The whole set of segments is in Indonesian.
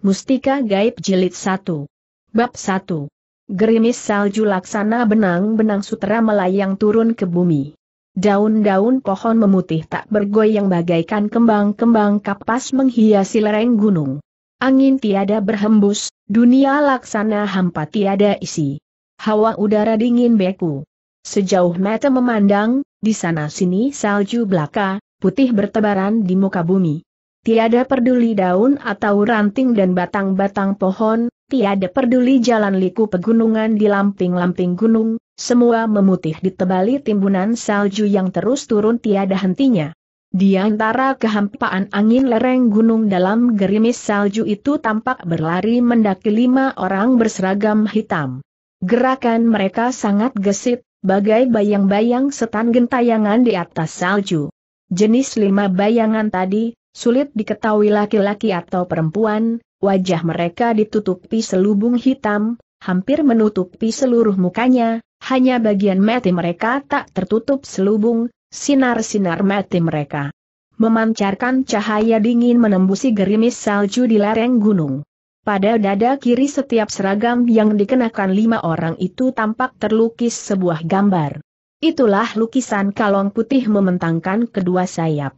Mustika Gaib Jilid 1. Bab 1. Gerimis salju laksana benang-benang sutera melayang turun ke bumi. Daun-daun pohon memutih tak bergoyang bagaikan kembang-kembang kapas menghiasi lereng gunung. Angin tiada berhembus, dunia laksana hampa tiada isi. Hawa udara dingin beku. Sejauh mata memandang, di sana-sini salju belaka, putih bertebaran di muka bumi. Tiada peduli daun atau ranting dan batang-batang pohon, tiada peduli jalan liku pegunungan di lamping-lamping gunung, semua memutih di ditebali timbunan salju yang terus turun tiada hentinya. Di antara kehampaan angin lereng gunung dalam gerimis salju itu tampak berlari mendaki lima orang berseragam hitam. Gerakan mereka sangat gesit, bagai bayang-bayang setan gentayangan di atas salju. Jenis lima bayangan tadi, Sulit diketahui laki-laki atau perempuan, wajah mereka ditutupi selubung hitam, hampir menutupi seluruh mukanya, hanya bagian mati mereka tak tertutup selubung, sinar-sinar mati mereka memancarkan cahaya dingin menembusi gerimis salju di lereng gunung. Pada dada kiri setiap seragam yang dikenakan lima orang itu tampak terlukis sebuah gambar. Itulah lukisan kalong putih mementangkan kedua sayap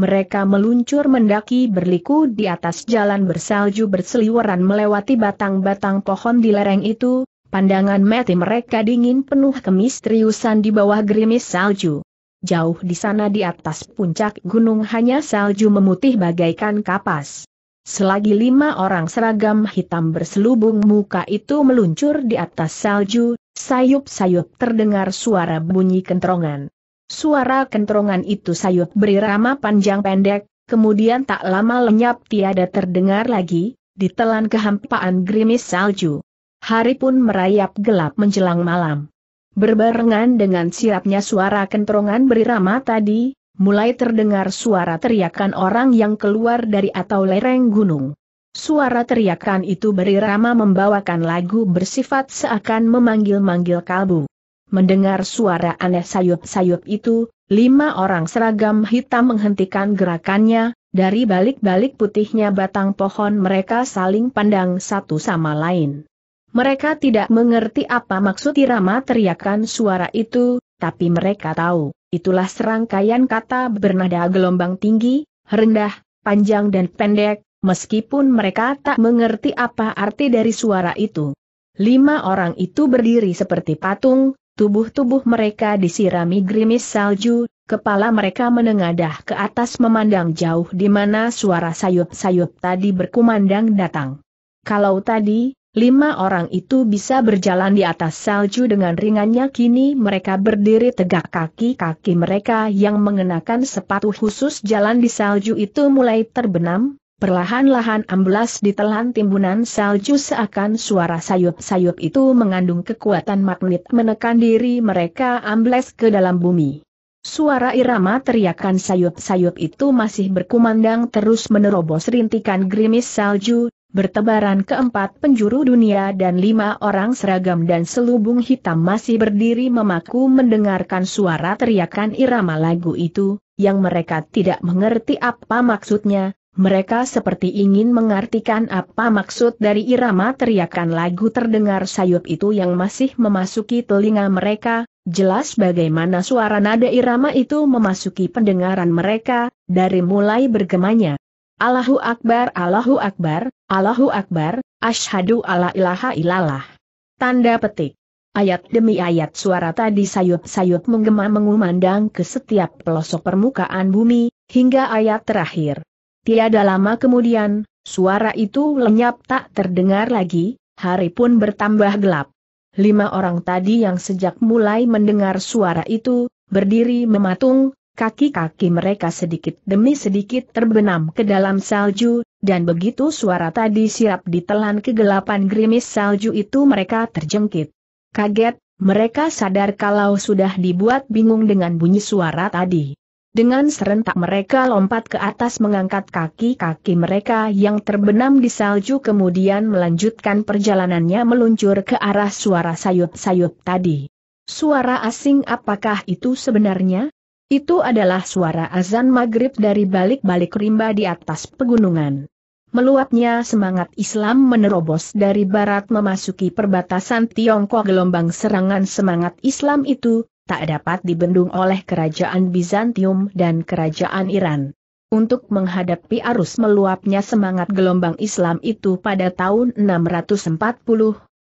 mereka meluncur mendaki berliku di atas jalan bersalju berseliweran melewati batang-batang pohon di lereng itu, pandangan mati mereka dingin penuh kemisteriusan di bawah gerimis salju. Jauh di sana di atas puncak gunung hanya salju memutih bagaikan kapas. Selagi lima orang seragam hitam berselubung muka itu meluncur di atas salju, sayup-sayup terdengar suara bunyi kentrongan. Suara kentrongan itu sayup berirama panjang pendek, kemudian tak lama lenyap tiada terdengar lagi, ditelan kehampaan gerimis salju. Hari pun merayap gelap menjelang malam. Berbarengan dengan sirapnya suara kentrongan berirama tadi, mulai terdengar suara teriakan orang yang keluar dari atau lereng gunung. Suara teriakan itu berirama membawakan lagu bersifat seakan memanggil-manggil kalbu. Mendengar suara aneh sayup-sayup itu, lima orang seragam hitam menghentikan gerakannya, dari balik-balik putihnya batang pohon mereka saling pandang satu sama lain. Mereka tidak mengerti apa maksud irama teriakan suara itu, tapi mereka tahu, itulah serangkaian kata bernada gelombang tinggi, rendah, panjang dan pendek, meskipun mereka tak mengerti apa arti dari suara itu. Lima orang itu berdiri seperti patung, tubuh-tubuh mereka disirami gerimis salju, kepala mereka menengadah ke atas memandang jauh di mana suara sayup-sayup tadi berkumandang datang. Kalau tadi, lima orang itu bisa berjalan di atas salju dengan ringannya kini mereka berdiri tegak kaki-kaki mereka yang mengenakan sepatu khusus jalan di salju itu mulai terbenam, Perlahan-lahan amblas ditelan timbunan salju seakan suara sayup-sayup itu mengandung kekuatan magnet menekan diri mereka amblas ke dalam bumi. Suara irama teriakan sayup-sayup itu masih berkumandang terus menerobos rintikan gerimis salju, bertebaran keempat penjuru dunia dan lima orang seragam dan selubung hitam masih berdiri memaku mendengarkan suara teriakan irama lagu itu, yang mereka tidak mengerti apa maksudnya, mereka seperti ingin mengartikan apa maksud dari irama teriakan lagu terdengar sayup itu yang masih memasuki telinga mereka, jelas bagaimana suara nada irama itu memasuki pendengaran mereka, dari mulai bergemanya. Allahu Akbar Allahu Akbar, Allahu Akbar, Ashadu ala ilaha ilallah. Tanda petik. Ayat demi ayat suara tadi sayup-sayup menggema mengumandang ke setiap pelosok permukaan bumi, hingga ayat terakhir. Tiada lama kemudian, suara itu lenyap tak terdengar lagi, hari pun bertambah gelap. Lima orang tadi yang sejak mulai mendengar suara itu, berdiri mematung, kaki-kaki mereka sedikit demi sedikit terbenam ke dalam salju, dan begitu suara tadi sirap ditelan kegelapan gerimis salju itu mereka terjengkit. Kaget, mereka sadar kalau sudah dibuat bingung dengan bunyi suara tadi. Dengan serentak mereka lompat ke atas mengangkat kaki-kaki mereka yang terbenam di salju kemudian melanjutkan perjalanannya meluncur ke arah suara sayup-sayup tadi. Suara asing apakah itu sebenarnya? Itu adalah suara azan maghrib dari balik-balik rimba di atas pegunungan. Meluapnya semangat Islam menerobos dari barat memasuki perbatasan Tiongkok gelombang serangan semangat Islam itu, tak dapat dibendung oleh kerajaan Bizantium dan kerajaan Iran. Untuk menghadapi arus meluapnya semangat gelombang Islam itu pada tahun 640,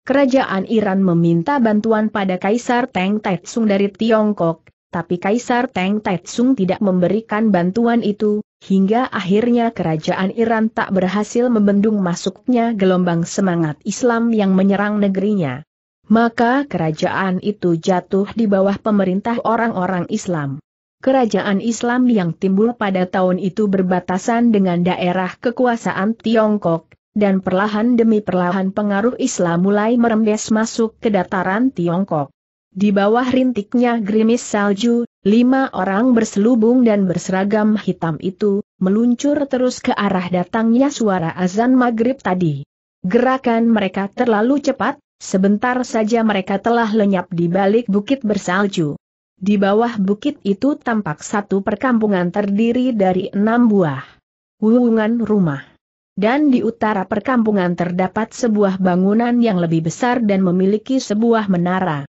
kerajaan Iran meminta bantuan pada Kaisar Teng Taitsung dari Tiongkok, tapi Kaisar Teng Taitsung tidak memberikan bantuan itu, hingga akhirnya kerajaan Iran tak berhasil membendung masuknya gelombang semangat Islam yang menyerang negerinya maka kerajaan itu jatuh di bawah pemerintah orang-orang Islam. Kerajaan Islam yang timbul pada tahun itu berbatasan dengan daerah kekuasaan Tiongkok, dan perlahan demi perlahan pengaruh Islam mulai merembes masuk ke dataran Tiongkok. Di bawah rintiknya gerimis salju, lima orang berselubung dan berseragam hitam itu, meluncur terus ke arah datangnya suara azan maghrib tadi. Gerakan mereka terlalu cepat, Sebentar saja mereka telah lenyap di balik bukit bersalju. Di bawah bukit itu tampak satu perkampungan terdiri dari enam buah hubungan rumah. Dan di utara perkampungan terdapat sebuah bangunan yang lebih besar dan memiliki sebuah menara.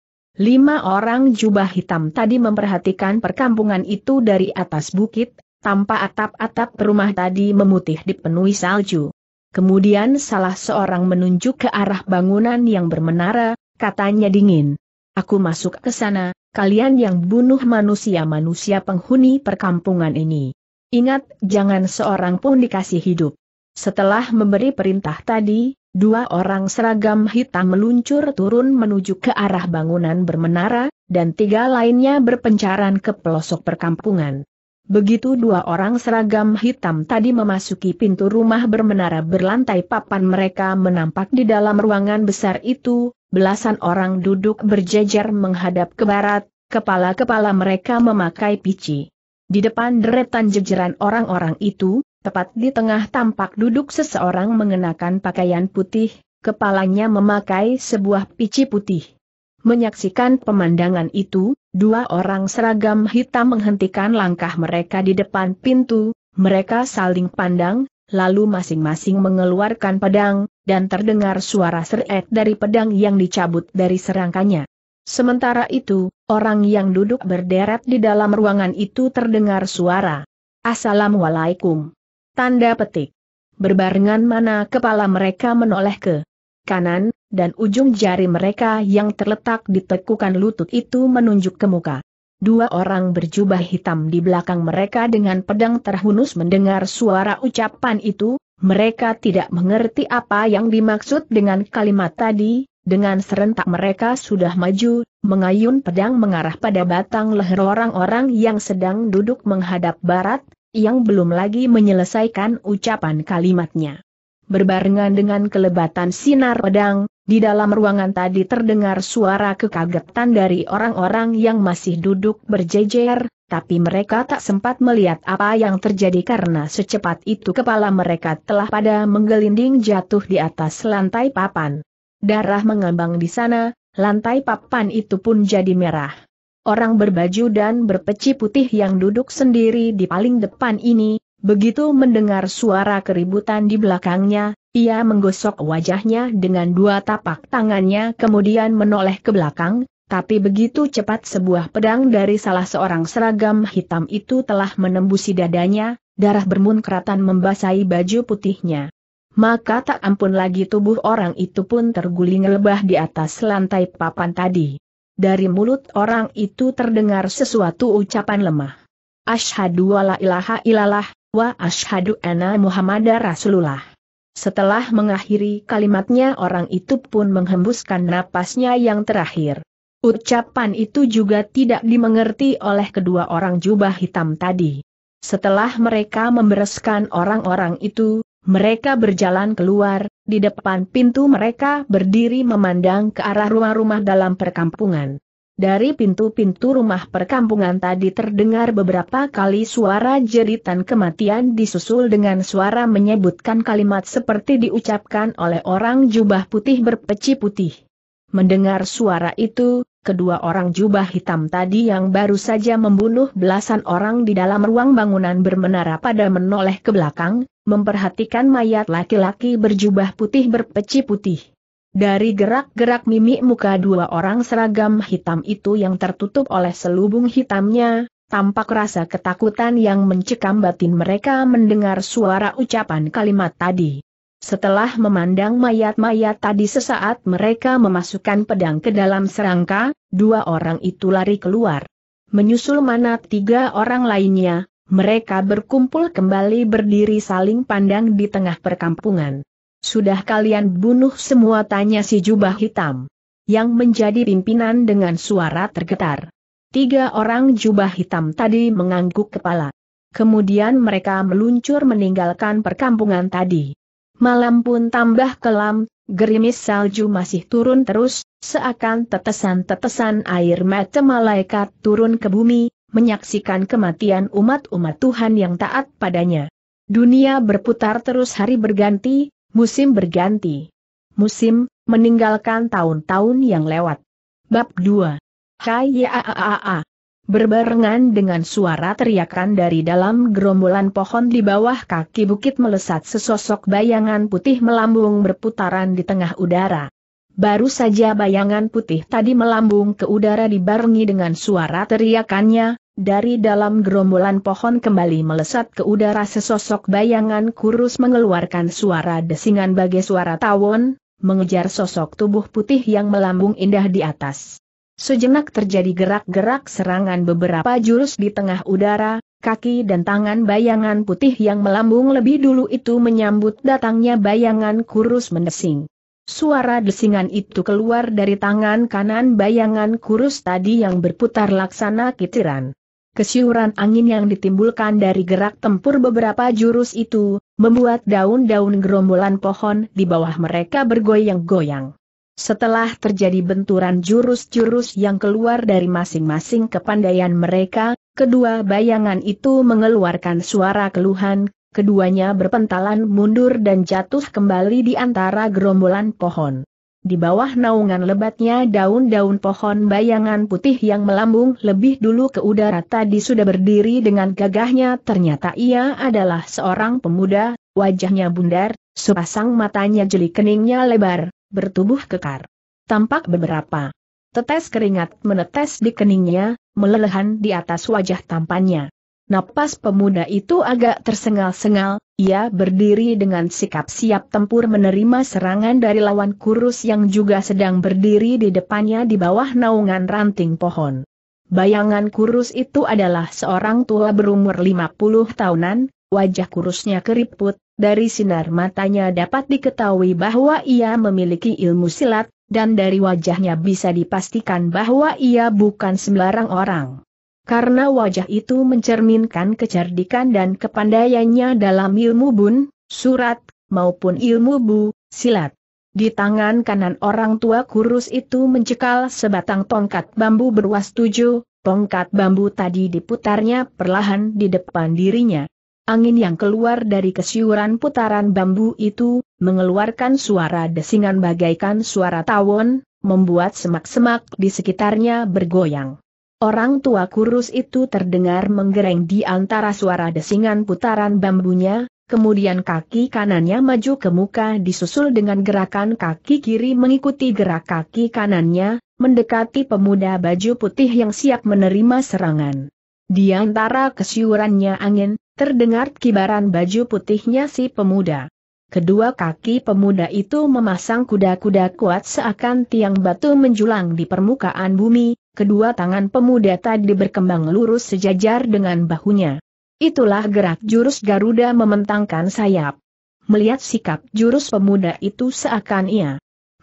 Lima orang jubah hitam tadi memperhatikan perkampungan itu dari atas bukit, tanpa atap-atap rumah tadi memutih dipenuhi salju. Kemudian salah seorang menunjuk ke arah bangunan yang bermenara, katanya dingin. Aku masuk ke sana, kalian yang bunuh manusia-manusia penghuni perkampungan ini. Ingat, jangan seorang pun dikasih hidup. Setelah memberi perintah tadi, dua orang seragam hitam meluncur turun menuju ke arah bangunan bermenara, dan tiga lainnya berpencaran ke pelosok perkampungan. Begitu dua orang seragam hitam tadi memasuki pintu rumah bermenara berlantai papan mereka menampak di dalam ruangan besar itu, belasan orang duduk berjejer menghadap ke barat, kepala-kepala mereka memakai pici. Di depan deretan jejeran orang-orang itu, tepat di tengah tampak duduk seseorang mengenakan pakaian putih, kepalanya memakai sebuah pici putih. Menyaksikan pemandangan itu, dua orang seragam hitam menghentikan langkah mereka di depan pintu, mereka saling pandang, lalu masing-masing mengeluarkan pedang, dan terdengar suara seret dari pedang yang dicabut dari serangkanya. Sementara itu, orang yang duduk berderet di dalam ruangan itu terdengar suara. Assalamualaikum. Tanda petik. Berbarengan mana kepala mereka menoleh ke kanan, dan ujung jari mereka yang terletak di tekukan lutut itu menunjuk ke muka. Dua orang berjubah hitam di belakang mereka dengan pedang terhunus mendengar suara ucapan itu, mereka tidak mengerti apa yang dimaksud dengan kalimat tadi, dengan serentak mereka sudah maju, mengayun pedang mengarah pada batang leher orang-orang yang sedang duduk menghadap barat, yang belum lagi menyelesaikan ucapan kalimatnya. Berbarengan dengan kelebatan sinar pedang, di dalam ruangan tadi terdengar suara kekagetan dari orang-orang yang masih duduk berjejer, tapi mereka tak sempat melihat apa yang terjadi karena secepat itu kepala mereka telah pada menggelinding jatuh di atas lantai papan. Darah mengambang di sana, lantai papan itu pun jadi merah. Orang berbaju dan berpeci putih yang duduk sendiri di paling depan ini, Begitu mendengar suara keributan di belakangnya, ia menggosok wajahnya dengan dua tapak tangannya kemudian menoleh ke belakang, tapi begitu cepat sebuah pedang dari salah seorang seragam hitam itu telah menembusi dadanya, darah bermunkratan membasahi baju putihnya. Maka tak ampun lagi tubuh orang itu pun terguling lebah di atas lantai papan tadi. Dari mulut orang itu terdengar sesuatu ucapan lemah. Ashadu wa la ilaha ilalah, Wa ashadu anna Muhammad Rasulullah. Setelah mengakhiri kalimatnya orang itu pun menghembuskan napasnya yang terakhir. Ucapan itu juga tidak dimengerti oleh kedua orang jubah hitam tadi. Setelah mereka membereskan orang-orang itu, mereka berjalan keluar, di depan pintu mereka berdiri memandang ke arah rumah-rumah dalam perkampungan. Dari pintu-pintu rumah perkampungan tadi terdengar beberapa kali suara jeritan kematian disusul dengan suara menyebutkan kalimat seperti diucapkan oleh orang jubah putih berpeci putih. Mendengar suara itu, kedua orang jubah hitam tadi yang baru saja membunuh belasan orang di dalam ruang bangunan bermenara pada menoleh ke belakang, memperhatikan mayat laki-laki berjubah putih berpeci putih. Dari gerak-gerak mimik muka dua orang seragam hitam itu yang tertutup oleh selubung hitamnya, tampak rasa ketakutan yang mencekam batin mereka mendengar suara ucapan kalimat tadi. Setelah memandang mayat-mayat tadi sesaat mereka memasukkan pedang ke dalam serangka, dua orang itu lari keluar. Menyusul mana tiga orang lainnya, mereka berkumpul kembali berdiri saling pandang di tengah perkampungan. Sudah kalian bunuh semua tanya si jubah hitam. Yang menjadi pimpinan dengan suara tergetar. Tiga orang jubah hitam tadi mengangguk kepala. Kemudian mereka meluncur meninggalkan perkampungan tadi. Malam pun tambah kelam, gerimis salju masih turun terus, seakan tetesan-tetesan air mata malaikat turun ke bumi, menyaksikan kematian umat-umat Tuhan yang taat padanya. Dunia berputar terus hari berganti, Musim berganti. Musim, meninggalkan tahun-tahun yang lewat. Bab 2. Hayaaaaa. Berbarengan dengan suara teriakan dari dalam gerombolan pohon di bawah kaki bukit melesat sesosok bayangan putih melambung berputaran di tengah udara. Baru saja bayangan putih tadi melambung ke udara dibarengi dengan suara teriakannya, dari dalam gerombolan pohon kembali melesat ke udara sesosok bayangan kurus mengeluarkan suara desingan bagai suara tawon, mengejar sosok tubuh putih yang melambung indah di atas. Sejenak terjadi gerak-gerak serangan beberapa jurus di tengah udara, kaki dan tangan bayangan putih yang melambung lebih dulu itu menyambut datangnya bayangan kurus mendesing. Suara desingan itu keluar dari tangan kanan bayangan kurus tadi yang berputar laksana kitiran. Kesyuhuran angin yang ditimbulkan dari gerak tempur beberapa jurus itu, membuat daun-daun gerombolan pohon di bawah mereka bergoyang-goyang. Setelah terjadi benturan jurus-jurus yang keluar dari masing-masing kepandaian mereka, kedua bayangan itu mengeluarkan suara keluhan, keduanya berpentalan mundur dan jatuh kembali di antara gerombolan pohon. Di bawah naungan lebatnya daun-daun pohon bayangan putih yang melambung lebih dulu ke udara tadi sudah berdiri dengan gagahnya ternyata ia adalah seorang pemuda, wajahnya bundar, sepasang matanya jeli keningnya lebar, bertubuh kekar. Tampak beberapa tetes keringat menetes di keningnya, melelehan di atas wajah tampannya. Napas pemuda itu agak tersengal-sengal, ia berdiri dengan sikap siap tempur menerima serangan dari lawan kurus yang juga sedang berdiri di depannya di bawah naungan ranting pohon. Bayangan kurus itu adalah seorang tua berumur 50 tahunan, wajah kurusnya keriput, dari sinar matanya dapat diketahui bahwa ia memiliki ilmu silat, dan dari wajahnya bisa dipastikan bahwa ia bukan sembarang orang karena wajah itu mencerminkan kecerdikan dan kepandaiannya dalam ilmu bun, surat, maupun ilmu bu, silat. Di tangan kanan orang tua kurus itu mencekal sebatang tongkat bambu beruas tujuh, tongkat bambu tadi diputarnya perlahan di depan dirinya. Angin yang keluar dari kesiuran putaran bambu itu, mengeluarkan suara desingan bagaikan suara tawon, membuat semak-semak di sekitarnya bergoyang. Orang tua kurus itu terdengar menggereng di antara suara desingan putaran bambunya, kemudian kaki kanannya maju ke muka disusul dengan gerakan kaki kiri mengikuti gerak kaki kanannya, mendekati pemuda baju putih yang siap menerima serangan. Di antara kesiurannya angin, terdengar kibaran baju putihnya si pemuda. Kedua kaki pemuda itu memasang kuda-kuda kuat seakan tiang batu menjulang di permukaan bumi, kedua tangan pemuda tadi berkembang lurus sejajar dengan bahunya. Itulah gerak jurus Garuda mementangkan sayap. Melihat sikap jurus pemuda itu seakan ia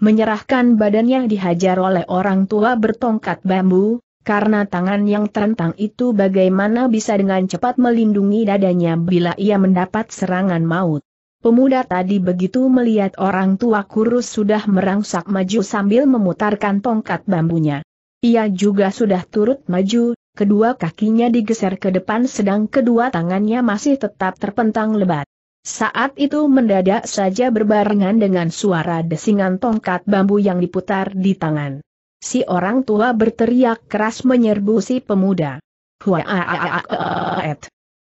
menyerahkan badannya dihajar oleh orang tua bertongkat bambu, karena tangan yang terentang itu bagaimana bisa dengan cepat melindungi dadanya bila ia mendapat serangan maut. Pemuda tadi begitu melihat orang tua kurus sudah merangsak maju sambil memutarkan tongkat bambunya. Ia juga sudah turut maju, kedua kakinya digeser ke depan sedang kedua tangannya masih tetap terpentang lebat. Saat itu mendadak saja berbarengan dengan suara desingan tongkat bambu yang diputar di tangan. Si orang tua berteriak keras menyerbu si pemuda.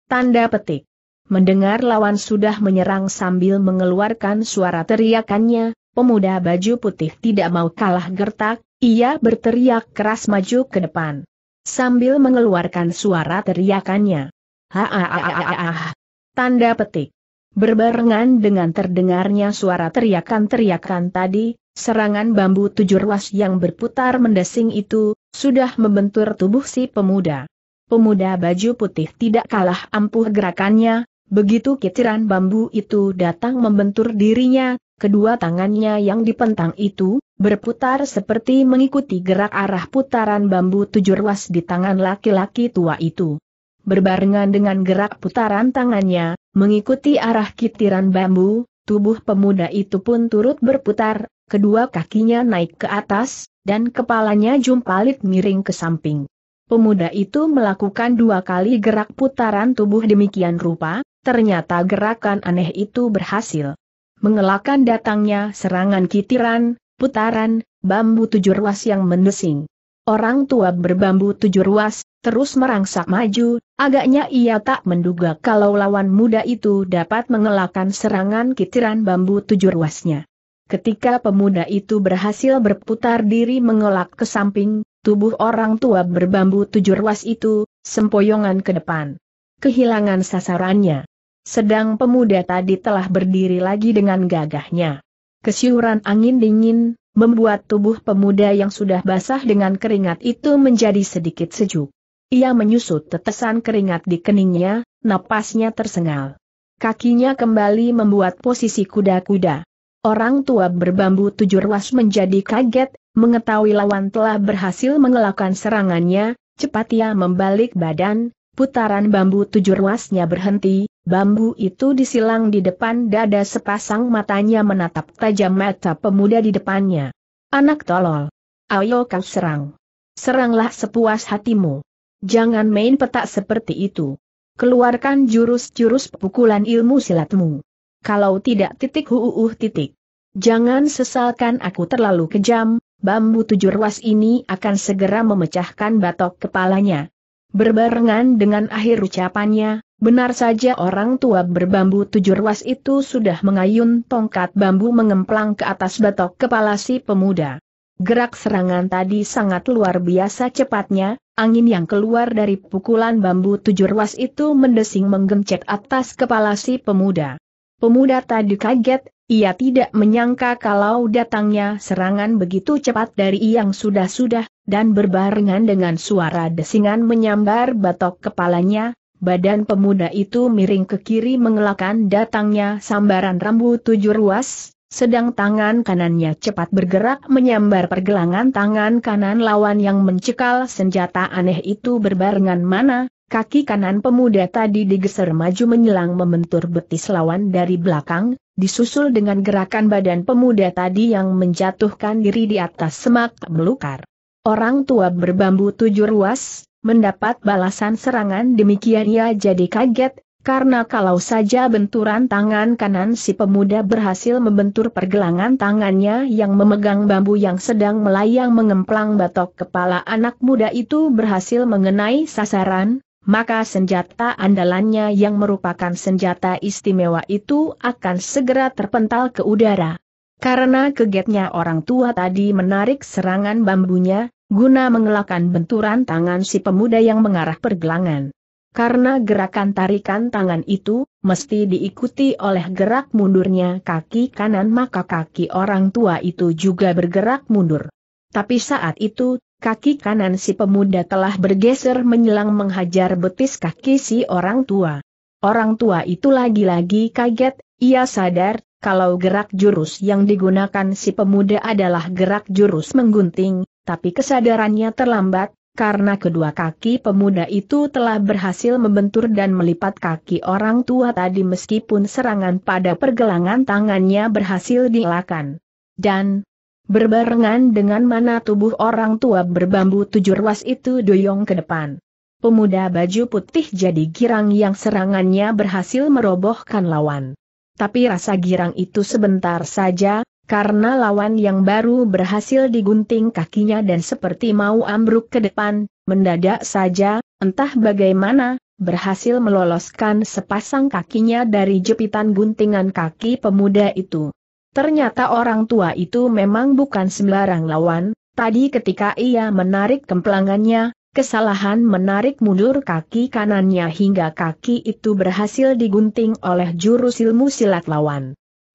Tanda petik. Mendengar lawan sudah menyerang sambil mengeluarkan suara teriakannya, pemuda baju putih tidak mau kalah gertak, ia berteriak keras maju ke depan. Sambil mengeluarkan suara teriakannya. Ha-ha-ha-ha-ha-ha. Tanda petik. Berbarengan dengan terdengarnya suara teriakan-teriakan tadi, serangan bambu tujuh ruas yang berputar mendesing itu, sudah membentur tubuh si pemuda. Pemuda baju putih tidak kalah ampuh gerakannya, begitu kitiran bambu itu datang membentur dirinya, Kedua tangannya yang dipentang itu, berputar seperti mengikuti gerak arah putaran bambu tujuh ruas di tangan laki-laki tua itu. Berbarengan dengan gerak putaran tangannya, mengikuti arah kitiran bambu, tubuh pemuda itu pun turut berputar, kedua kakinya naik ke atas, dan kepalanya jumpalit miring ke samping. Pemuda itu melakukan dua kali gerak putaran tubuh demikian rupa, ternyata gerakan aneh itu berhasil mengelakkan datangnya serangan kitiran, putaran, bambu tujuh ruas yang mendesing. Orang tua berbambu tujuh ruas, terus merangsak maju, agaknya ia tak menduga kalau lawan muda itu dapat mengelakkan serangan kitiran bambu tujuh ruasnya. Ketika pemuda itu berhasil berputar diri mengelak ke samping, tubuh orang tua berbambu tujuh ruas itu, sempoyongan ke depan. Kehilangan sasarannya. Sedang pemuda tadi telah berdiri lagi dengan gagahnya. Kesiuran angin dingin, membuat tubuh pemuda yang sudah basah dengan keringat itu menjadi sedikit sejuk. Ia menyusut tetesan keringat di keningnya, napasnya tersengal. Kakinya kembali membuat posisi kuda-kuda. Orang tua berbambu tujuh ruas menjadi kaget, mengetahui lawan telah berhasil mengelakkan serangannya, cepat ia membalik badan, putaran bambu tujuh ruasnya berhenti, Bambu itu disilang di depan dada sepasang matanya menatap tajam mata pemuda di depannya. Anak tolol. Ayo kau serang. Seranglah sepuas hatimu. Jangan main petak seperti itu. Keluarkan jurus-jurus pukulan ilmu silatmu. Kalau tidak titik huuuh titik. Jangan sesalkan aku terlalu kejam, bambu tujuh ruas ini akan segera memecahkan batok kepalanya. Berbarengan dengan akhir ucapannya, Benar saja orang tua berbambu tujuh ruas itu sudah mengayun tongkat bambu mengemplang ke atas batok kepala si pemuda. Gerak serangan tadi sangat luar biasa cepatnya, angin yang keluar dari pukulan bambu tujuh ruas itu mendesing menggencet atas kepala si pemuda. Pemuda tadi kaget, ia tidak menyangka kalau datangnya serangan begitu cepat dari yang sudah-sudah, dan berbarengan dengan suara desingan menyambar batok kepalanya, badan pemuda itu miring ke kiri mengelakkan datangnya sambaran rambu tujuh ruas, sedang tangan kanannya cepat bergerak menyambar pergelangan tangan kanan lawan yang mencekal senjata aneh itu berbarengan mana, kaki kanan pemuda tadi digeser maju menyelang membentur betis lawan dari belakang, disusul dengan gerakan badan pemuda tadi yang menjatuhkan diri di atas semak melukar. Orang tua berbambu tujuh ruas, Mendapat balasan serangan demikian ia jadi kaget, karena kalau saja benturan tangan kanan si pemuda berhasil membentur pergelangan tangannya yang memegang bambu yang sedang melayang mengemplang batok kepala anak muda itu berhasil mengenai sasaran, maka senjata andalannya yang merupakan senjata istimewa itu akan segera terpental ke udara. Karena kegetnya orang tua tadi menarik serangan bambunya, guna mengelakkan benturan tangan si pemuda yang mengarah pergelangan. Karena gerakan tarikan tangan itu, mesti diikuti oleh gerak mundurnya kaki kanan maka kaki orang tua itu juga bergerak mundur. Tapi saat itu, kaki kanan si pemuda telah bergeser menyelang menghajar betis kaki si orang tua. Orang tua itu lagi-lagi kaget, ia sadar, kalau gerak jurus yang digunakan si pemuda adalah gerak jurus menggunting, tapi kesadarannya terlambat, karena kedua kaki pemuda itu telah berhasil membentur dan melipat kaki orang tua tadi meskipun serangan pada pergelangan tangannya berhasil dielakkan. Dan, berbarengan dengan mana tubuh orang tua berbambu tujuh ruas itu doyong ke depan. Pemuda baju putih jadi girang yang serangannya berhasil merobohkan lawan. Tapi rasa girang itu sebentar saja, karena lawan yang baru berhasil digunting kakinya dan seperti mau ambruk ke depan, mendadak saja, entah bagaimana, berhasil meloloskan sepasang kakinya dari jepitan guntingan kaki pemuda itu. Ternyata orang tua itu memang bukan sembarang lawan, tadi ketika ia menarik kemplangannya, Kesalahan menarik mundur kaki kanannya hingga kaki itu berhasil digunting oleh jurus ilmu silat lawan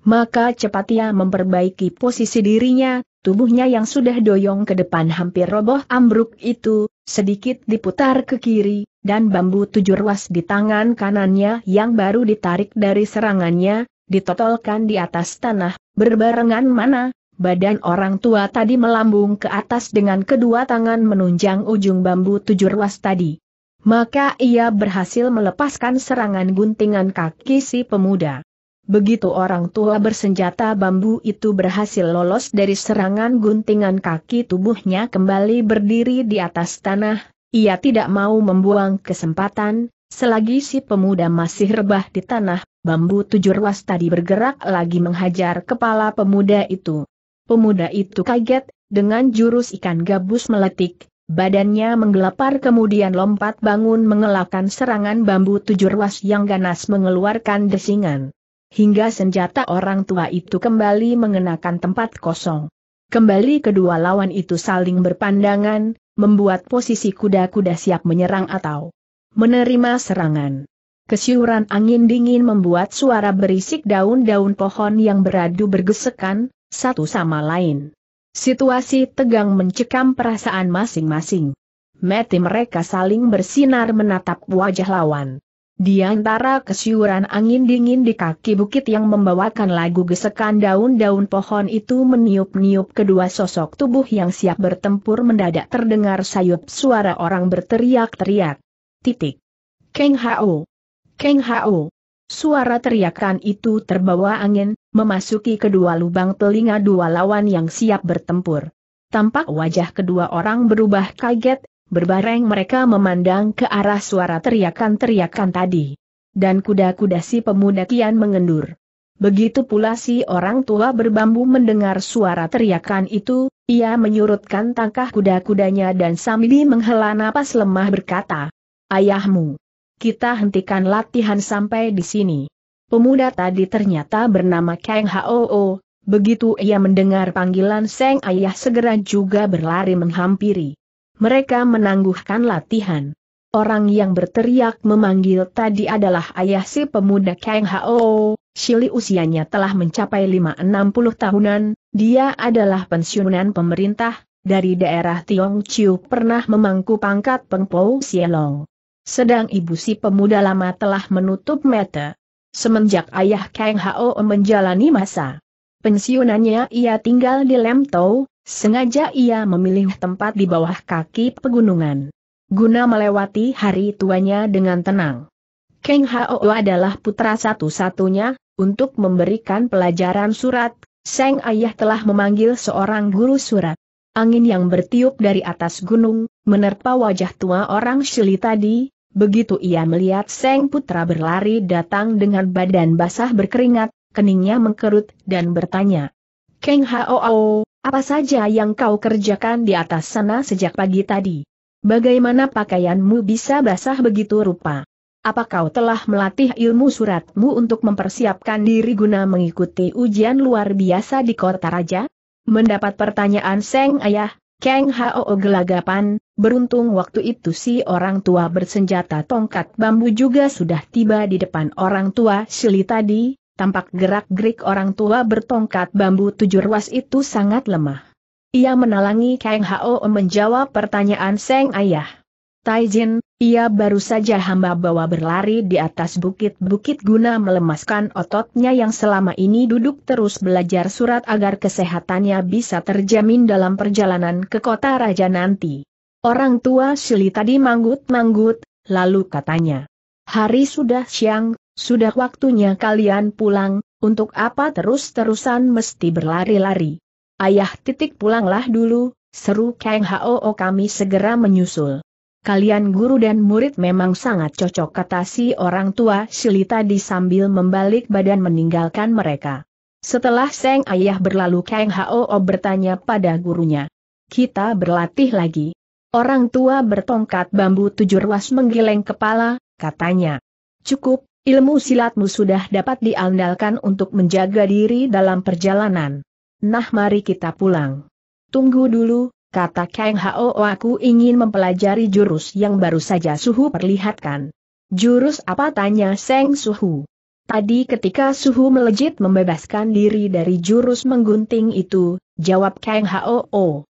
maka cepat ia memperbaiki posisi dirinya, tubuhnya yang sudah doyong ke depan hampir roboh ambruk itu, sedikit diputar ke kiri, dan bambu tujuh ruas di tangan kanannya yang baru ditarik dari serangannya, ditotolkan di atas tanah, berbarengan mana, badan orang tua tadi melambung ke atas dengan kedua tangan menunjang ujung bambu tujuh ruas tadi. Maka ia berhasil melepaskan serangan guntingan kaki si pemuda. Begitu orang tua bersenjata bambu itu berhasil lolos dari serangan guntingan kaki tubuhnya kembali berdiri di atas tanah, ia tidak mau membuang kesempatan, selagi si pemuda masih rebah di tanah, bambu tujuh ruas tadi bergerak lagi menghajar kepala pemuda itu. Pemuda itu kaget, dengan jurus ikan gabus meletik, Badannya menggelapar kemudian lompat bangun mengelakkan serangan bambu tujuh ruas yang ganas mengeluarkan desingan hingga senjata orang tua itu kembali mengenakan tempat kosong. Kembali kedua lawan itu saling berpandangan, membuat posisi kuda-kuda siap menyerang atau menerima serangan. Kesiuran angin dingin membuat suara berisik daun-daun pohon yang beradu bergesekan, satu sama lain. Situasi tegang mencekam perasaan masing-masing. Mati mereka saling bersinar menatap wajah lawan. Di antara kesiuran angin dingin di kaki bukit yang membawakan lagu gesekan daun-daun pohon itu meniup-niup kedua sosok tubuh yang siap bertempur mendadak terdengar sayup suara orang berteriak-teriak. Titik. Keng Hao. Keng Hao. Suara teriakan itu terbawa angin, memasuki kedua lubang telinga dua lawan yang siap bertempur. Tampak wajah kedua orang berubah kaget, Berbareng mereka memandang ke arah suara teriakan-teriakan tadi. Dan kuda-kuda si pemuda kian mengendur. Begitu pula si orang tua berbambu mendengar suara teriakan itu, ia menyurutkan tangkah kuda-kudanya dan sambil menghela napas lemah berkata, Ayahmu, kita hentikan latihan sampai di sini. Pemuda tadi ternyata bernama Kang Hoo, begitu ia mendengar panggilan Seng Ayah segera juga berlari menghampiri mereka menangguhkan latihan. Orang yang berteriak memanggil tadi adalah ayah si pemuda Kang Hao, Shili usianya telah mencapai 560 puluh tahunan, dia adalah pensiunan pemerintah, dari daerah Tiong Chiu pernah memangku pangkat Pengpou Sielong. Sedang ibu si pemuda lama telah menutup mata. Semenjak ayah Kang Hao menjalani masa pensiunannya ia tinggal di Lemtou, Sengaja ia memilih tempat di bawah kaki pegunungan. Guna melewati hari tuanya dengan tenang. Kang Hao adalah putra satu-satunya, untuk memberikan pelajaran surat, Seng Ayah telah memanggil seorang guru surat. Angin yang bertiup dari atas gunung, menerpa wajah tua orang Shili tadi, begitu ia melihat Seng Putra berlari datang dengan badan basah berkeringat, keningnya mengkerut dan bertanya. Kang Hao, apa saja yang kau kerjakan di atas sana sejak pagi tadi? Bagaimana pakaianmu bisa basah begitu rupa? Apa kau telah melatih ilmu suratmu untuk mempersiapkan diri guna mengikuti ujian luar biasa di kota raja? Mendapat pertanyaan Seng Ayah, Kang Hao gelagapan, beruntung waktu itu si orang tua bersenjata tongkat bambu juga sudah tiba di depan orang tua Shili tadi, tampak gerak-gerik orang tua bertongkat bambu tujuh ruas itu sangat lemah. Ia menalangi Kang Hao menjawab pertanyaan Seng Ayah. Taijin, ia baru saja hamba bawa berlari di atas bukit-bukit guna melemaskan ototnya yang selama ini duduk terus belajar surat agar kesehatannya bisa terjamin dalam perjalanan ke kota raja nanti. Orang tua Shili tadi manggut-manggut, lalu katanya. Hari sudah siang, sudah waktunya kalian pulang, untuk apa terus-terusan mesti berlari-lari? Ayah titik pulanglah dulu, seru Kang Hoo kami segera menyusul. Kalian guru dan murid memang sangat cocok kata si orang tua Shili tadi sambil membalik badan meninggalkan mereka. Setelah Seng Ayah berlalu Kang Hoo bertanya pada gurunya. Kita berlatih lagi. Orang tua bertongkat bambu tujuh ruas menggeleng kepala, katanya. Cukup, Ilmu silatmu sudah dapat diandalkan untuk menjaga diri dalam perjalanan. Nah mari kita pulang. Tunggu dulu, kata Kang Hao aku ingin mempelajari jurus yang baru saja Suhu perlihatkan. Jurus apa tanya Seng Suhu? Tadi ketika Suhu melejit membebaskan diri dari jurus menggunting itu, jawab Kang Hao. Oh,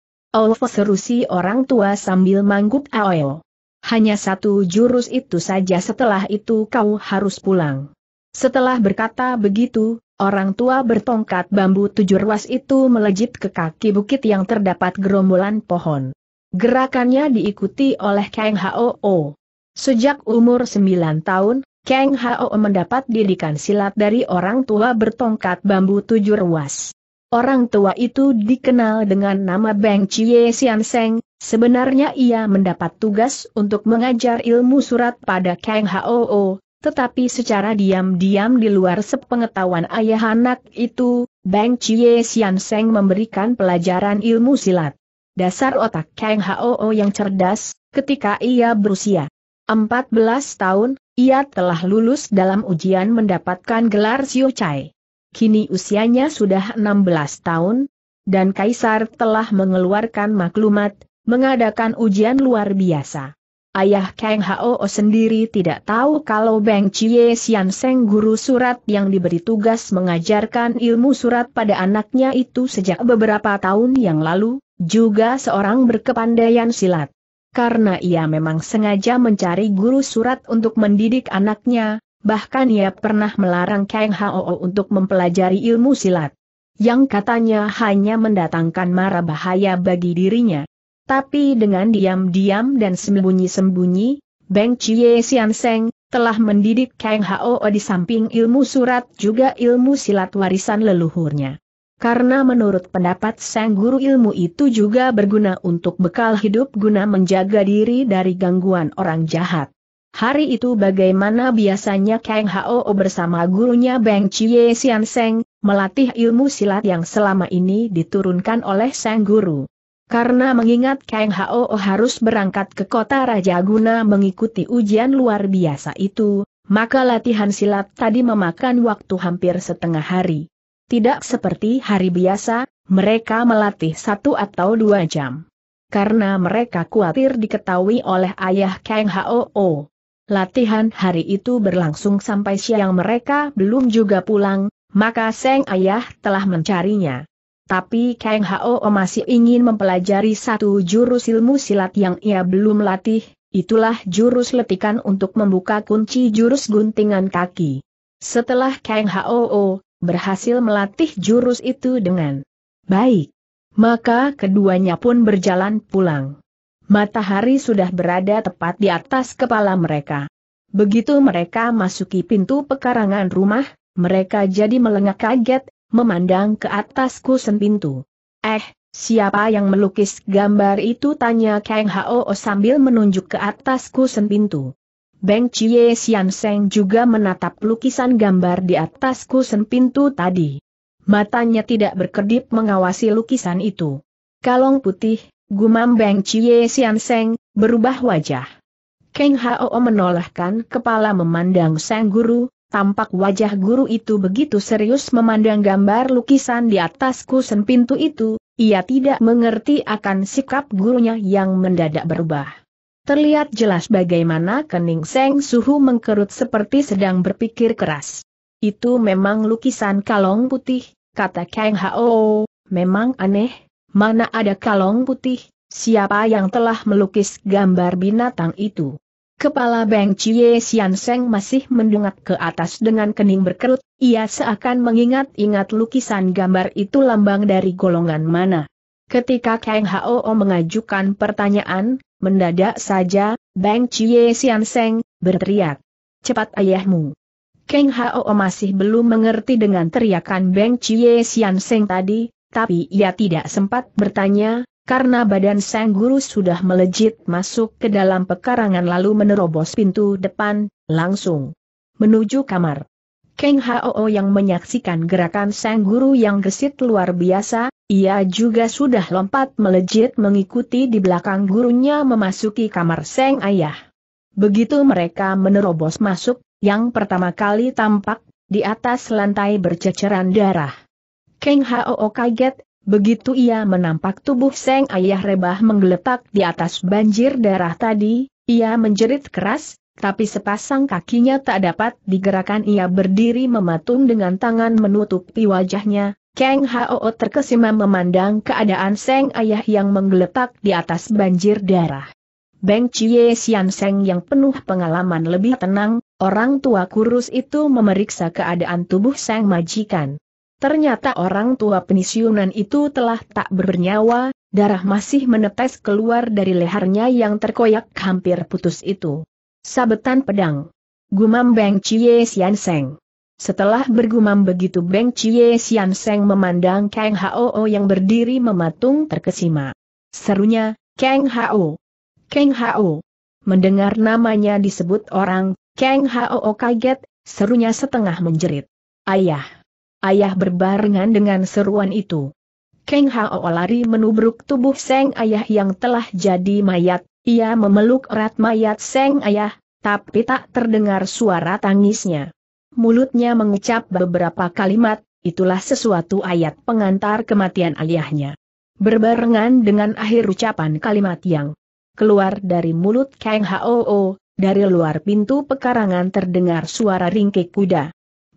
seru si orang tua sambil manggut aoyo hanya satu jurus itu saja setelah itu kau harus pulang. Setelah berkata begitu, orang tua bertongkat bambu tujuh ruas itu melejit ke kaki bukit yang terdapat gerombolan pohon. Gerakannya diikuti oleh Kang Hao. Sejak umur sembilan tahun, Kang Hao mendapat didikan silat dari orang tua bertongkat bambu tujuh ruas. Orang tua itu dikenal dengan nama Beng Chie Sian Seng, sebenarnya ia mendapat tugas untuk mengajar ilmu surat pada Kang Hoo, tetapi secara diam-diam di luar sepengetahuan ayah anak itu, Beng Chie Sian Seng memberikan pelajaran ilmu silat. Dasar otak Kang Hoo yang cerdas, ketika ia berusia 14 tahun, ia telah lulus dalam ujian mendapatkan gelar Siu Chai kini usianya sudah 16 tahun, dan Kaisar telah mengeluarkan maklumat, mengadakan ujian luar biasa. Ayah Kang Hao sendiri tidak tahu kalau Beng Chie Sian Seng guru surat yang diberi tugas mengajarkan ilmu surat pada anaknya itu sejak beberapa tahun yang lalu, juga seorang berkepandaian silat. Karena ia memang sengaja mencari guru surat untuk mendidik anaknya, bahkan ia pernah melarang Kang Hao untuk mempelajari ilmu silat. Yang katanya hanya mendatangkan mara bahaya bagi dirinya. Tapi dengan diam-diam dan sembunyi-sembunyi, Beng Chie Sian Seng, telah mendidik Kang Hao di samping ilmu surat juga ilmu silat warisan leluhurnya. Karena menurut pendapat sang guru ilmu itu juga berguna untuk bekal hidup guna menjaga diri dari gangguan orang jahat. Hari itu bagaimana biasanya Kang Hao bersama gurunya Beng Chie Sian Seng, melatih ilmu silat yang selama ini diturunkan oleh sang guru. Karena mengingat Kang Hao harus berangkat ke kota Raja guna mengikuti ujian luar biasa itu, maka latihan silat tadi memakan waktu hampir setengah hari. Tidak seperti hari biasa, mereka melatih satu atau dua jam. Karena mereka khawatir diketahui oleh ayah Kang Hao. Latihan hari itu berlangsung sampai siang mereka belum juga pulang, maka Seng Ayah telah mencarinya. Tapi Kang Hao masih ingin mempelajari satu jurus ilmu silat yang ia belum latih, itulah jurus letikan untuk membuka kunci jurus guntingan kaki. Setelah Kang Hao berhasil melatih jurus itu dengan baik, maka keduanya pun berjalan pulang. Matahari sudah berada tepat di atas kepala mereka. Begitu mereka masuki pintu pekarangan rumah, mereka jadi melengak kaget, memandang ke atas kusen pintu. Eh, siapa yang melukis gambar itu tanya Kang Hao sambil menunjuk ke atas kusen pintu. Beng Chie Sian Seng juga menatap lukisan gambar di atas kusen pintu tadi. Matanya tidak berkedip mengawasi lukisan itu. Kalong putih, Gumam Beng Chie Sian Seng, berubah wajah. Keng Hao menolehkan kepala memandang Sang Guru, tampak wajah guru itu begitu serius memandang gambar lukisan di atas kusen pintu itu, ia tidak mengerti akan sikap gurunya yang mendadak berubah. Terlihat jelas bagaimana kening Seng Suhu mengkerut seperti sedang berpikir keras. Itu memang lukisan kalong putih, kata Kang Hao, memang aneh, mana ada kalong putih, siapa yang telah melukis gambar binatang itu. Kepala Beng Chie Sian Seng masih mendongak ke atas dengan kening berkerut, ia seakan mengingat-ingat lukisan gambar itu lambang dari golongan mana. Ketika Kang Hao mengajukan pertanyaan, mendadak saja, Beng Chie Sian Seng berteriak. Cepat ayahmu. Kang Hao masih belum mengerti dengan teriakan Beng Chie Sian Seng tadi, tapi ia tidak sempat bertanya, karena badan sang guru sudah melejit masuk ke dalam pekarangan lalu menerobos pintu depan, langsung menuju kamar. Keng Hao yang menyaksikan gerakan sang guru yang gesit luar biasa, ia juga sudah lompat melejit mengikuti di belakang gurunya memasuki kamar sang ayah. Begitu mereka menerobos masuk, yang pertama kali tampak, di atas lantai berceceran darah. Keng Hao kaget, begitu ia menampak tubuh Seng Ayah Rebah menggeletak di atas banjir darah tadi, ia menjerit keras, tapi sepasang kakinya tak dapat digerakkan ia berdiri mematung dengan tangan menutupi wajahnya. Keng Hao terkesima memandang keadaan Seng Ayah yang menggeletak di atas banjir darah. Beng Chie Sian Seng yang penuh pengalaman lebih tenang, orang tua kurus itu memeriksa keadaan tubuh Seng Majikan. Ternyata orang tua pensiunan itu telah tak bernyawa, darah masih menetes keluar dari lehernya yang terkoyak hampir putus itu. Sabetan pedang. Gumam Beng Chie Sian Seng. Setelah bergumam begitu Beng Chie Sian Seng memandang Kang Hao yang berdiri mematung terkesima. Serunya, Kang Hao. Kang Hao. Mendengar namanya disebut orang, Kang Hao kaget, serunya setengah menjerit. Ayah ayah berbarengan dengan seruan itu. Keng Hao lari menubruk tubuh Seng Ayah yang telah jadi mayat, ia memeluk erat mayat Seng Ayah, tapi tak terdengar suara tangisnya. Mulutnya mengucap beberapa kalimat, itulah sesuatu ayat pengantar kematian ayahnya. Berbarengan dengan akhir ucapan kalimat yang keluar dari mulut Kang Hao, dari luar pintu pekarangan terdengar suara ringkik kuda.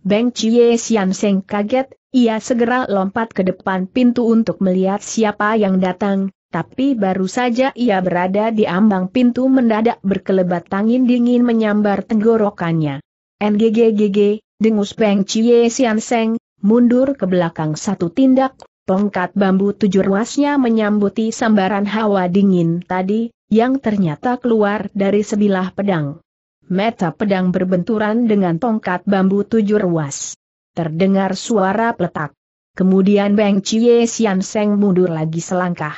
Beng Chie Sian Seng kaget, ia segera lompat ke depan pintu untuk melihat siapa yang datang, tapi baru saja ia berada di ambang pintu mendadak berkelebat angin dingin menyambar tenggorokannya. NGGGG, dengus Beng Chie Sian Seng, mundur ke belakang satu tindak, tongkat bambu tujuh ruasnya menyambuti sambaran hawa dingin tadi, yang ternyata keluar dari sebilah pedang. Meta pedang berbenturan dengan tongkat bambu tujuh ruas. Terdengar suara peletak. Kemudian Beng Chie Sian Seng mundur lagi selangkah.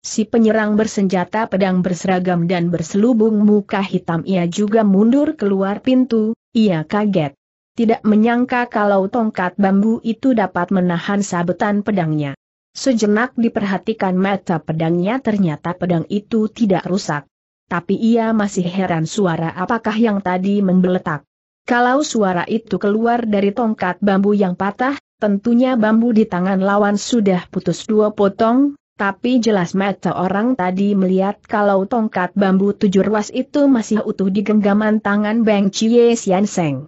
Si penyerang bersenjata pedang berseragam dan berselubung muka hitam ia juga mundur keluar pintu, ia kaget. Tidak menyangka kalau tongkat bambu itu dapat menahan sabetan pedangnya. Sejenak diperhatikan mata pedangnya ternyata pedang itu tidak rusak tapi ia masih heran suara apakah yang tadi menggeletak. Kalau suara itu keluar dari tongkat bambu yang patah, tentunya bambu di tangan lawan sudah putus dua potong, tapi jelas mata orang tadi melihat kalau tongkat bambu tujuh ruas itu masih utuh di genggaman tangan Beng Chie Sian Seng.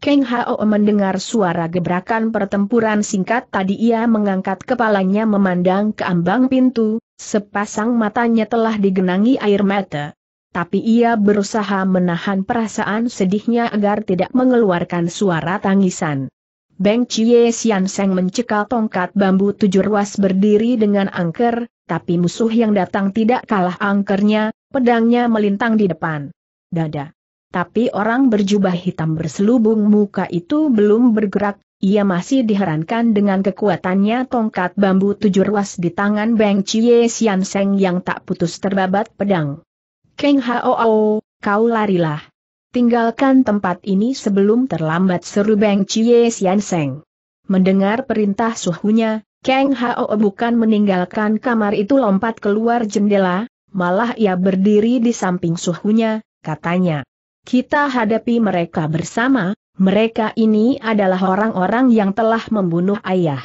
Keng Hao mendengar suara gebrakan pertempuran singkat tadi ia mengangkat kepalanya memandang ke ambang pintu, sepasang matanya telah digenangi air mata. Tapi ia berusaha menahan perasaan sedihnya agar tidak mengeluarkan suara tangisan. Beng Chie Sian Seng mencekal tongkat bambu tujuh ruas berdiri dengan angker, tapi musuh yang datang tidak kalah angkernya, pedangnya melintang di depan. Dada. Tapi orang berjubah hitam berselubung muka itu belum bergerak ia masih diherankan dengan kekuatannya tongkat bambu tujuh ruas di tangan Beng Chie Sian Seng yang tak putus terbabat pedang. Keng Hao, kau larilah. Tinggalkan tempat ini sebelum terlambat seru Beng Chie Sian Seng. Mendengar perintah suhunya, Keng Hao bukan meninggalkan kamar itu lompat keluar jendela, malah ia berdiri di samping suhunya, katanya. Kita hadapi mereka bersama, mereka ini adalah orang-orang yang telah membunuh ayah.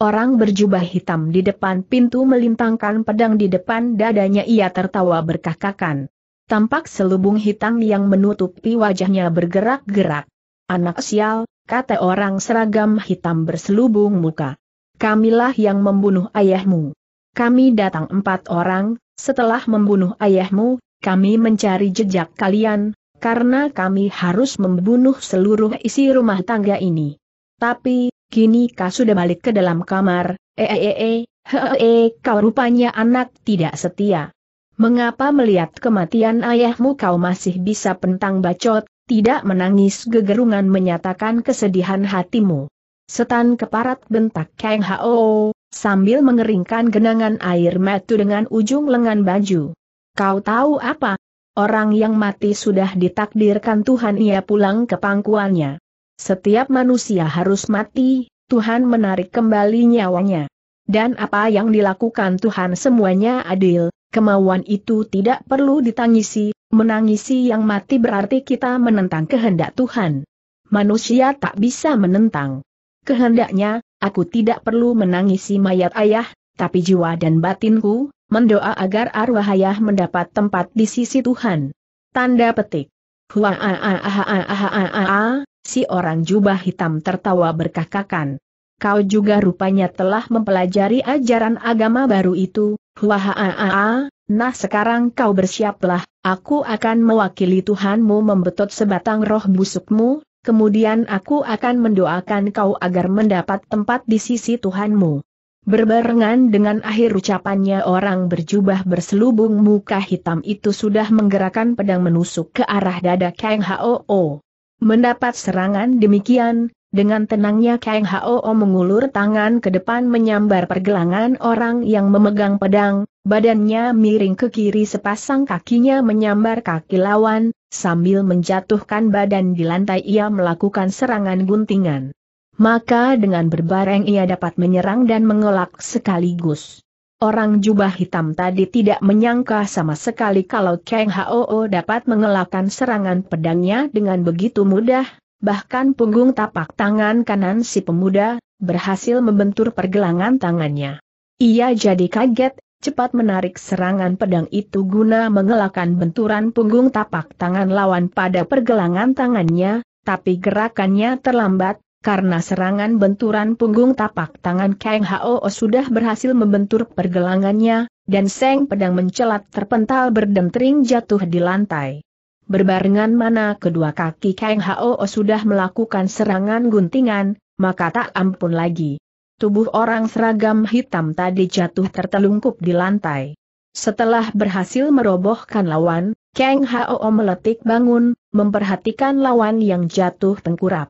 Orang berjubah hitam di depan pintu melintangkan pedang di depan dadanya ia tertawa berkakakan. Tampak selubung hitam yang menutupi wajahnya bergerak-gerak. Anak sial, kata orang seragam hitam berselubung muka. Kamilah yang membunuh ayahmu. Kami datang empat orang, setelah membunuh ayahmu, kami mencari jejak kalian, karena kami harus membunuh seluruh isi rumah tangga ini. Tapi, kini kau sudah balik ke dalam kamar, eee, eh, eh, eh, hee, kau rupanya anak tidak setia. Mengapa melihat kematian ayahmu kau masih bisa pentang bacot, tidak menangis gegerungan menyatakan kesedihan hatimu. Setan keparat bentak Kang Hao, sambil mengeringkan genangan air matu dengan ujung lengan baju. Kau tahu apa, Orang yang mati sudah ditakdirkan Tuhan ia pulang ke pangkuannya. Setiap manusia harus mati, Tuhan menarik kembali nyawanya. Dan apa yang dilakukan Tuhan semuanya adil, kemauan itu tidak perlu ditangisi, menangisi yang mati berarti kita menentang kehendak Tuhan. Manusia tak bisa menentang. Kehendaknya, aku tidak perlu menangisi mayat ayah, tapi jiwa dan batinku, mendoa agar arwah ayah mendapat tempat di sisi Tuhan. Tanda petik. a si orang jubah hitam tertawa berkakakan. Kau juga rupanya telah mempelajari ajaran agama baru itu, a nah sekarang kau bersiaplah, aku akan mewakili Tuhanmu membetot sebatang roh busukmu, kemudian aku akan mendoakan kau agar mendapat tempat di sisi Tuhanmu. Berbarengan dengan akhir ucapannya orang berjubah berselubung muka hitam itu sudah menggerakkan pedang menusuk ke arah dada Kang Hoo. Mendapat serangan demikian, dengan tenangnya Kang Hoo mengulur tangan ke depan menyambar pergelangan orang yang memegang pedang, badannya miring ke kiri sepasang kakinya menyambar kaki lawan, sambil menjatuhkan badan di lantai ia melakukan serangan guntingan maka dengan berbareng ia dapat menyerang dan mengelak sekaligus. Orang jubah hitam tadi tidak menyangka sama sekali kalau Kang Hoo dapat mengelakkan serangan pedangnya dengan begitu mudah, bahkan punggung tapak tangan kanan si pemuda, berhasil membentur pergelangan tangannya. Ia jadi kaget, cepat menarik serangan pedang itu guna mengelakkan benturan punggung tapak tangan lawan pada pergelangan tangannya, tapi gerakannya terlambat, karena serangan benturan punggung tapak tangan Kang Hao sudah berhasil membentur pergelangannya, dan Seng Pedang mencelat terpental berdentering jatuh di lantai. Berbarengan mana kedua kaki Kang Hao sudah melakukan serangan guntingan, maka tak ampun lagi. Tubuh orang seragam hitam tadi jatuh tertelungkup di lantai. Setelah berhasil merobohkan lawan, Kang Hao meletik bangun, memperhatikan lawan yang jatuh tengkurap.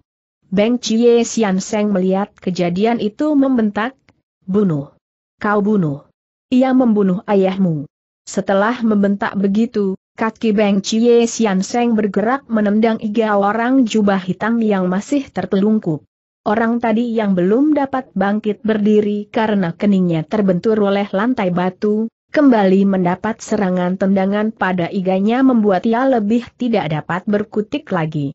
Beng Chie Sian Seng melihat kejadian itu membentak, bunuh. Kau bunuh. Ia membunuh ayahmu. Setelah membentak begitu, kaki Beng Chie Sian Seng bergerak menendang iga orang jubah hitam yang masih tertelungkup. Orang tadi yang belum dapat bangkit berdiri karena keningnya terbentur oleh lantai batu, kembali mendapat serangan tendangan pada iganya membuat ia lebih tidak dapat berkutik lagi.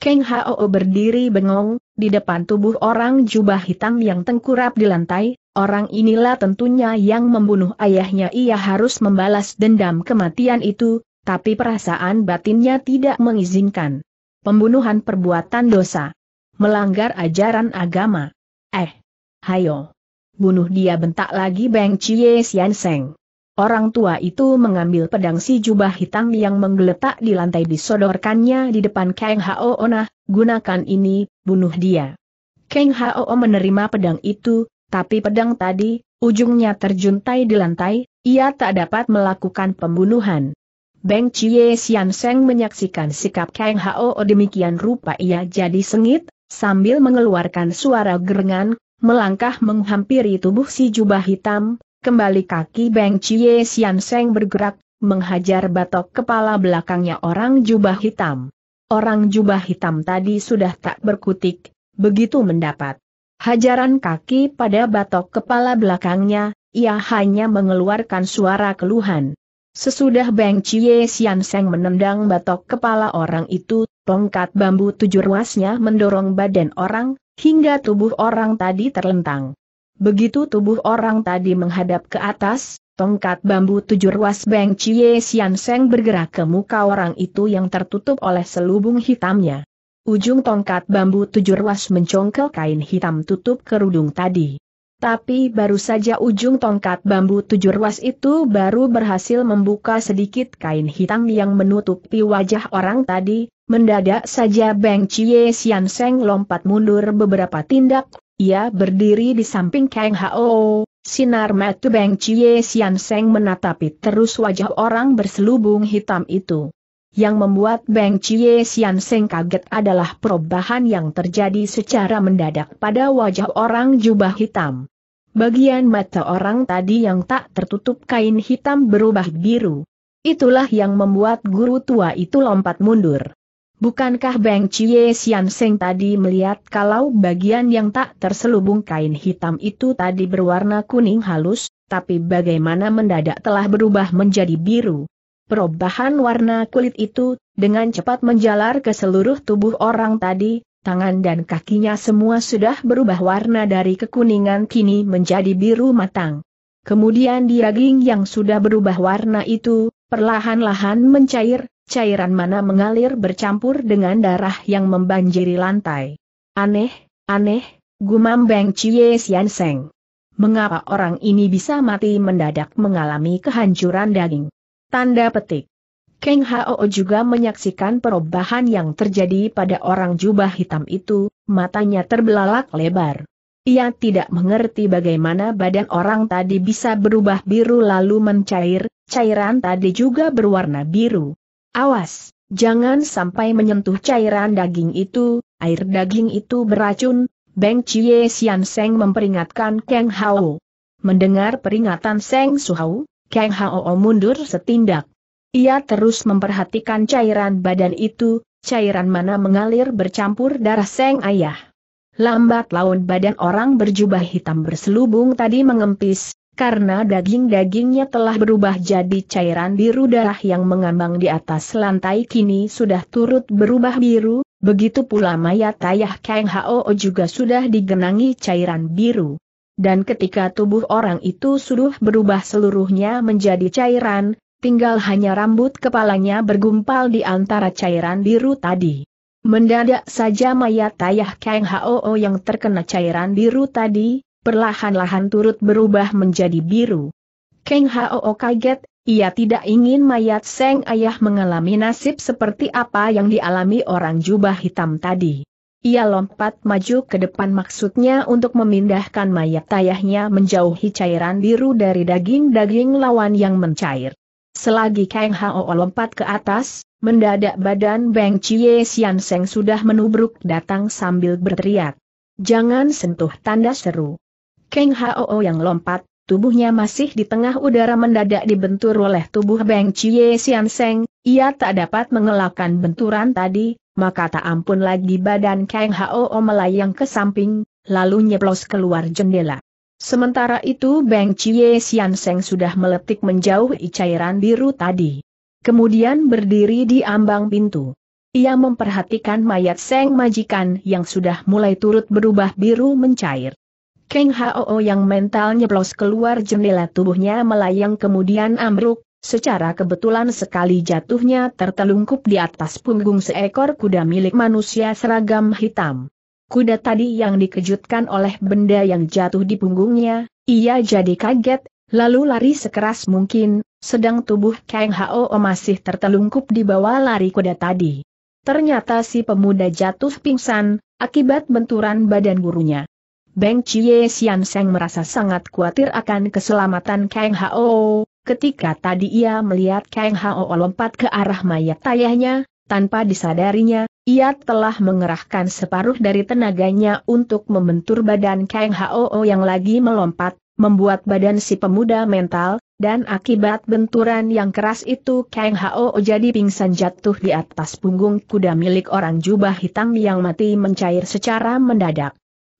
Keng Hao berdiri bengong, di depan tubuh orang jubah hitam yang tengkurap di lantai, orang inilah tentunya yang membunuh ayahnya ia harus membalas dendam kematian itu, tapi perasaan batinnya tidak mengizinkan. Pembunuhan perbuatan dosa. Melanggar ajaran agama. Eh, hayo. Bunuh dia bentak lagi Beng Chie Sian Seng. Orang tua itu mengambil pedang si jubah hitam yang menggeletak di lantai disodorkannya di depan Kang Hao Ona, gunakan ini, bunuh dia. Kang Hao menerima pedang itu, tapi pedang tadi, ujungnya terjuntai di lantai, ia tak dapat melakukan pembunuhan. Beng Chie Sian Seng menyaksikan sikap Kang Hao demikian rupa ia jadi sengit, sambil mengeluarkan suara gerengan, melangkah menghampiri tubuh si jubah hitam, Kembali kaki Beng Chie Sian Seng bergerak, menghajar batok kepala belakangnya orang jubah hitam. Orang jubah hitam tadi sudah tak berkutik, begitu mendapat hajaran kaki pada batok kepala belakangnya, ia hanya mengeluarkan suara keluhan. Sesudah Beng Chie Sian Seng menendang batok kepala orang itu, tongkat bambu tujuh ruasnya mendorong badan orang, hingga tubuh orang tadi terlentang. Begitu tubuh orang tadi menghadap ke atas, tongkat bambu tujuh ruas Beng Chie Sian Seng bergerak ke muka orang itu yang tertutup oleh selubung hitamnya. Ujung tongkat bambu tujuh ruas mencongkel kain hitam tutup kerudung tadi. Tapi baru saja ujung tongkat bambu tujuh ruas itu baru berhasil membuka sedikit kain hitam yang menutupi wajah orang tadi, mendadak saja Beng Chie Sian Seng lompat mundur beberapa tindak, ia berdiri di samping Kang Hao, sinar mata Beng Chie Sian Seng menatapi terus wajah orang berselubung hitam itu. Yang membuat Beng Chie Sian Seng kaget adalah perubahan yang terjadi secara mendadak pada wajah orang jubah hitam. Bagian mata orang tadi yang tak tertutup kain hitam berubah biru. Itulah yang membuat guru tua itu lompat mundur. Bukankah Beng Chie Sian Seng tadi melihat kalau bagian yang tak terselubung kain hitam itu tadi berwarna kuning halus, tapi bagaimana mendadak telah berubah menjadi biru? Perubahan warna kulit itu, dengan cepat menjalar ke seluruh tubuh orang tadi, tangan dan kakinya semua sudah berubah warna dari kekuningan kini menjadi biru matang. Kemudian daging yang sudah berubah warna itu, perlahan-lahan mencair, cairan mana mengalir bercampur dengan darah yang membanjiri lantai. Aneh, aneh, gumam Beng Chie Sian Seng. Mengapa orang ini bisa mati mendadak mengalami kehancuran daging? Tanda petik. Keng Hao juga menyaksikan perubahan yang terjadi pada orang jubah hitam itu, matanya terbelalak lebar. Ia tidak mengerti bagaimana badan orang tadi bisa berubah biru lalu mencair, cairan tadi juga berwarna biru. Awas, jangan sampai menyentuh cairan daging itu, air daging itu beracun, Beng Chie Sian Seng memperingatkan Kang Hao. Mendengar peringatan Seng Suhau, Kang Hao mundur setindak. Ia terus memperhatikan cairan badan itu, cairan mana mengalir bercampur darah Seng Ayah. Lambat laun badan orang berjubah hitam berselubung tadi mengempis, karena daging-dagingnya telah berubah jadi cairan biru darah yang mengambang di atas lantai kini sudah turut berubah biru, begitu pula mayat ayah Kang Hao juga sudah digenangi cairan biru. Dan ketika tubuh orang itu sudah berubah seluruhnya menjadi cairan, tinggal hanya rambut kepalanya bergumpal di antara cairan biru tadi. Mendadak saja mayat ayah Kang Hao yang terkena cairan biru tadi, perlahan-lahan turut berubah menjadi biru. Keng Hao kaget, ia tidak ingin mayat Seng Ayah mengalami nasib seperti apa yang dialami orang jubah hitam tadi. Ia lompat maju ke depan maksudnya untuk memindahkan mayat ayahnya menjauhi cairan biru dari daging-daging lawan yang mencair. Selagi Kang Hao lompat ke atas, mendadak badan Beng Chie Sian Seng sudah menubruk datang sambil berteriak. Jangan sentuh tanda seru. Keng Hao yang lompat, tubuhnya masih di tengah udara mendadak dibentur oleh tubuh Beng Chie Sian Seng, ia tak dapat mengelakkan benturan tadi, maka tak ampun lagi badan Keng Hao melayang ke samping, lalu nyeplos keluar jendela. Sementara itu Beng Chie Sian Seng sudah meletik menjauh cairan biru tadi. Kemudian berdiri di ambang pintu. Ia memperhatikan mayat Seng majikan yang sudah mulai turut berubah biru mencair. Keng Hao yang mentalnya blos keluar jendela tubuhnya melayang kemudian ambruk, secara kebetulan sekali jatuhnya tertelungkup di atas punggung seekor kuda milik manusia seragam hitam. Kuda tadi yang dikejutkan oleh benda yang jatuh di punggungnya, ia jadi kaget, lalu lari sekeras mungkin, sedang tubuh Kang Hao masih tertelungkup di bawah lari kuda tadi. Ternyata si pemuda jatuh pingsan, akibat benturan badan gurunya. Beng Chie Sian Seng merasa sangat khawatir akan keselamatan Kang Hao. Ketika tadi ia melihat Kang Hao lompat ke arah mayat ayahnya, tanpa disadarinya, ia telah mengerahkan separuh dari tenaganya untuk membentur badan Kang Hao yang lagi melompat, membuat badan si pemuda mental, dan akibat benturan yang keras itu Kang Hao jadi pingsan jatuh di atas punggung kuda milik orang jubah hitam yang mati mencair secara mendadak.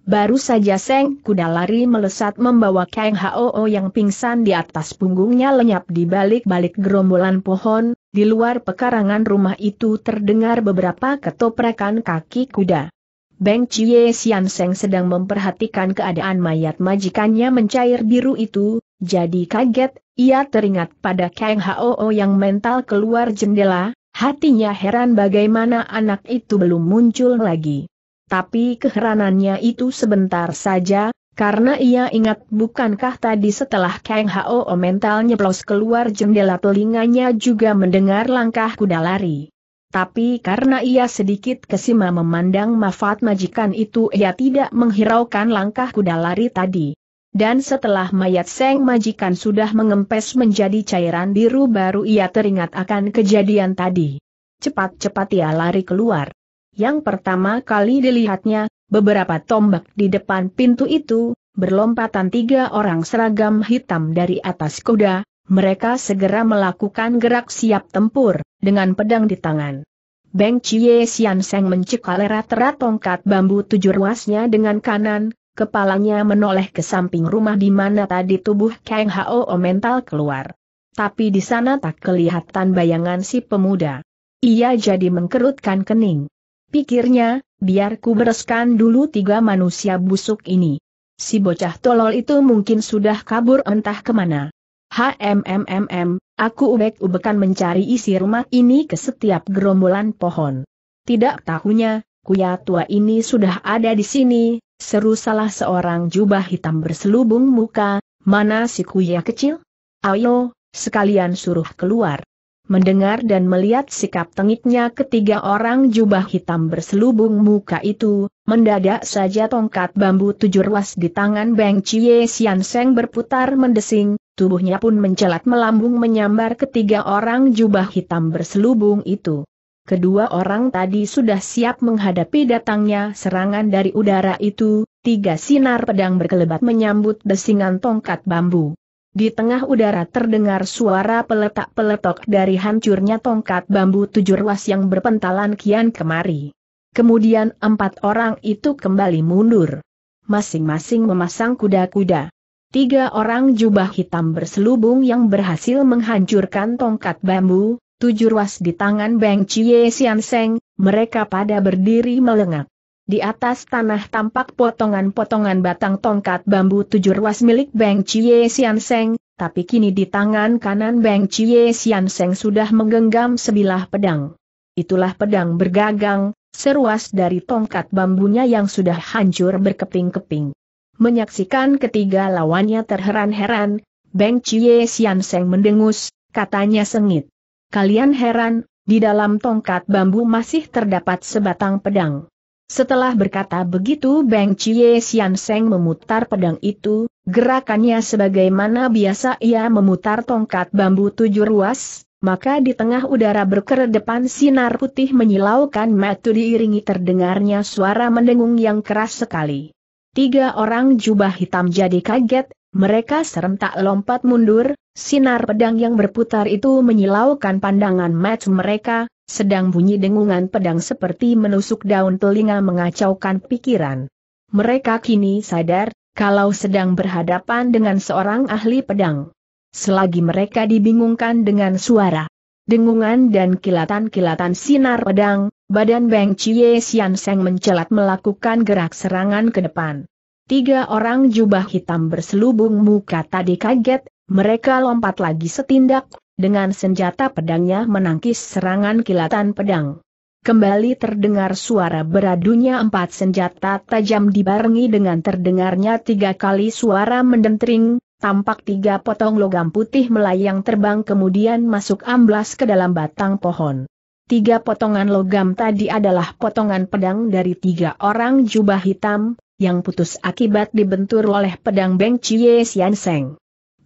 Baru saja Seng kuda lari melesat membawa Kang Hoo yang pingsan di atas punggungnya lenyap di balik-balik gerombolan pohon, di luar pekarangan rumah itu terdengar beberapa ketoprakan kaki kuda. Beng Chie Sian Seng sedang memperhatikan keadaan mayat majikannya mencair biru itu, jadi kaget, ia teringat pada Kang Hoo yang mental keluar jendela, hatinya heran bagaimana anak itu belum muncul lagi tapi keheranannya itu sebentar saja, karena ia ingat bukankah tadi setelah Kang Hao mental nyeplos keluar jendela telinganya juga mendengar langkah kuda lari. Tapi karena ia sedikit kesima memandang mafat majikan itu ia tidak menghiraukan langkah kuda lari tadi. Dan setelah mayat seng majikan sudah mengempes menjadi cairan biru baru ia teringat akan kejadian tadi. Cepat-cepat ia lari keluar. Yang pertama kali dilihatnya, beberapa tombak di depan pintu itu, berlompatan tiga orang seragam hitam dari atas kuda, mereka segera melakukan gerak siap tempur, dengan pedang di tangan. Beng Chie Sian Seng mencekal erat-erat tongkat bambu tujuh ruasnya dengan kanan, kepalanya menoleh ke samping rumah di mana tadi tubuh Kang Hao mental keluar. Tapi di sana tak kelihatan bayangan si pemuda. Ia jadi mengkerutkan kening. Pikirnya, biar ku bereskan dulu tiga manusia busuk ini. Si bocah tolol itu mungkin sudah kabur entah kemana. HMMMM, aku ubek-ubekan mencari isi rumah ini ke setiap gerombolan pohon. Tidak tahunya, kuya tua ini sudah ada di sini, seru salah seorang jubah hitam berselubung muka, mana si kuya kecil? Ayo, sekalian suruh keluar mendengar dan melihat sikap tengiknya ketiga orang jubah hitam berselubung muka itu, mendadak saja tongkat bambu tujuh ruas di tangan Beng Chie Sian Seng berputar mendesing, tubuhnya pun mencelat melambung menyambar ketiga orang jubah hitam berselubung itu. Kedua orang tadi sudah siap menghadapi datangnya serangan dari udara itu, tiga sinar pedang berkelebat menyambut desingan tongkat bambu. Di tengah udara terdengar suara peletak-peletok dari hancurnya tongkat bambu tujuh ruas yang berpentalan kian kemari. Kemudian empat orang itu kembali mundur. Masing-masing memasang kuda-kuda. Tiga orang jubah hitam berselubung yang berhasil menghancurkan tongkat bambu, tujuh ruas di tangan Beng Chie Sian Seng, mereka pada berdiri melengak. Di atas tanah tampak potongan-potongan batang tongkat bambu tujuh ruas milik Beng Chie Sian Seng, tapi kini di tangan kanan Beng Chie Sian Seng sudah menggenggam sebilah pedang. Itulah pedang bergagang, seruas dari tongkat bambunya yang sudah hancur berkeping-keping. Menyaksikan ketiga lawannya terheran-heran, Beng Chie Sian Seng mendengus, katanya sengit. Kalian heran, di dalam tongkat bambu masih terdapat sebatang pedang. Setelah berkata begitu Beng Chie Sian Seng memutar pedang itu, gerakannya sebagaimana biasa ia memutar tongkat bambu tujuh ruas, maka di tengah udara berkeredepan sinar putih menyilaukan metu diiringi terdengarnya suara mendengung yang keras sekali. Tiga orang jubah hitam jadi kaget, mereka serentak lompat mundur, sinar pedang yang berputar itu menyilaukan pandangan match mereka, sedang bunyi dengungan pedang seperti menusuk daun telinga mengacaukan pikiran. Mereka kini sadar, kalau sedang berhadapan dengan seorang ahli pedang. Selagi mereka dibingungkan dengan suara dengungan dan kilatan-kilatan sinar pedang, badan Beng Chie Sian Seng mencelat melakukan gerak serangan ke depan. Tiga orang jubah hitam berselubung muka tadi kaget, mereka lompat lagi setindak, dengan senjata pedangnya menangkis serangan kilatan pedang. Kembali terdengar suara beradunya empat senjata tajam dibarengi dengan terdengarnya tiga kali suara mendentring, tampak tiga potong logam putih melayang terbang kemudian masuk amblas ke dalam batang pohon. Tiga potongan logam tadi adalah potongan pedang dari tiga orang jubah hitam, yang putus akibat dibentur oleh pedang Beng Chie Sian Seng.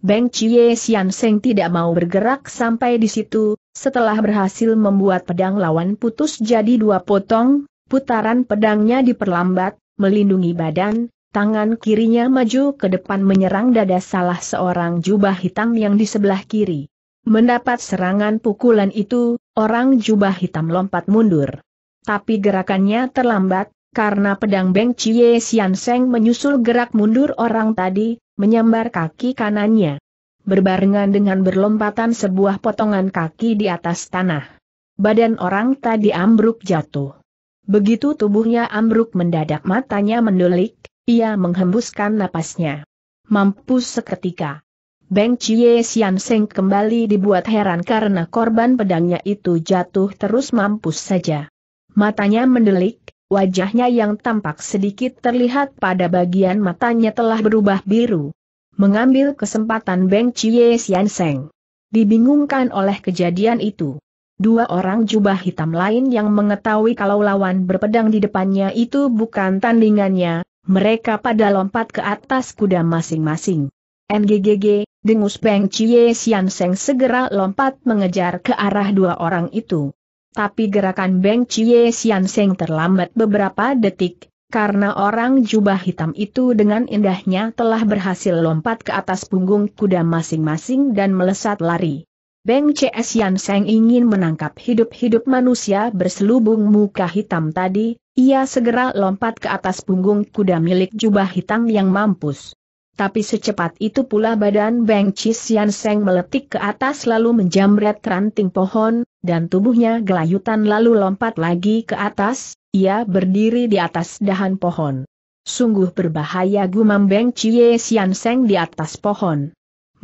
Beng Chie Sian Seng tidak mau bergerak sampai di situ, setelah berhasil membuat pedang lawan putus jadi dua potong, putaran pedangnya diperlambat, melindungi badan, tangan kirinya maju ke depan menyerang dada salah seorang jubah hitam yang di sebelah kiri. Mendapat serangan pukulan itu, orang jubah hitam lompat mundur. Tapi gerakannya terlambat, karena pedang Beng Chie Sian Seng menyusul gerak mundur orang tadi, menyambar kaki kanannya. Berbarengan dengan berlompatan sebuah potongan kaki di atas tanah. Badan orang tadi ambruk jatuh. Begitu tubuhnya ambruk mendadak matanya mendelik, ia menghembuskan napasnya. Mampus seketika. Beng Chie Sian Seng kembali dibuat heran karena korban pedangnya itu jatuh terus mampus saja. Matanya mendelik, Wajahnya yang tampak sedikit terlihat pada bagian matanya telah berubah biru. Mengambil kesempatan Beng Chie Sian Seng. Dibingungkan oleh kejadian itu. Dua orang jubah hitam lain yang mengetahui kalau lawan berpedang di depannya itu bukan tandingannya, mereka pada lompat ke atas kuda masing-masing. NGGG, dengus Beng Chie Sian Seng segera lompat mengejar ke arah dua orang itu tapi gerakan Beng Chie Sian Seng terlambat beberapa detik, karena orang jubah hitam itu dengan indahnya telah berhasil lompat ke atas punggung kuda masing-masing dan melesat lari. Beng CS Sian Seng ingin menangkap hidup-hidup manusia berselubung muka hitam tadi, ia segera lompat ke atas punggung kuda milik jubah hitam yang mampus. Tapi secepat itu pula badan Beng Cie Sian Seng meletik ke atas lalu menjamret ranting pohon, dan tubuhnya gelayutan lalu lompat lagi ke atas, ia berdiri di atas dahan pohon. Sungguh berbahaya gumam Beng Cie Sian Seng di atas pohon.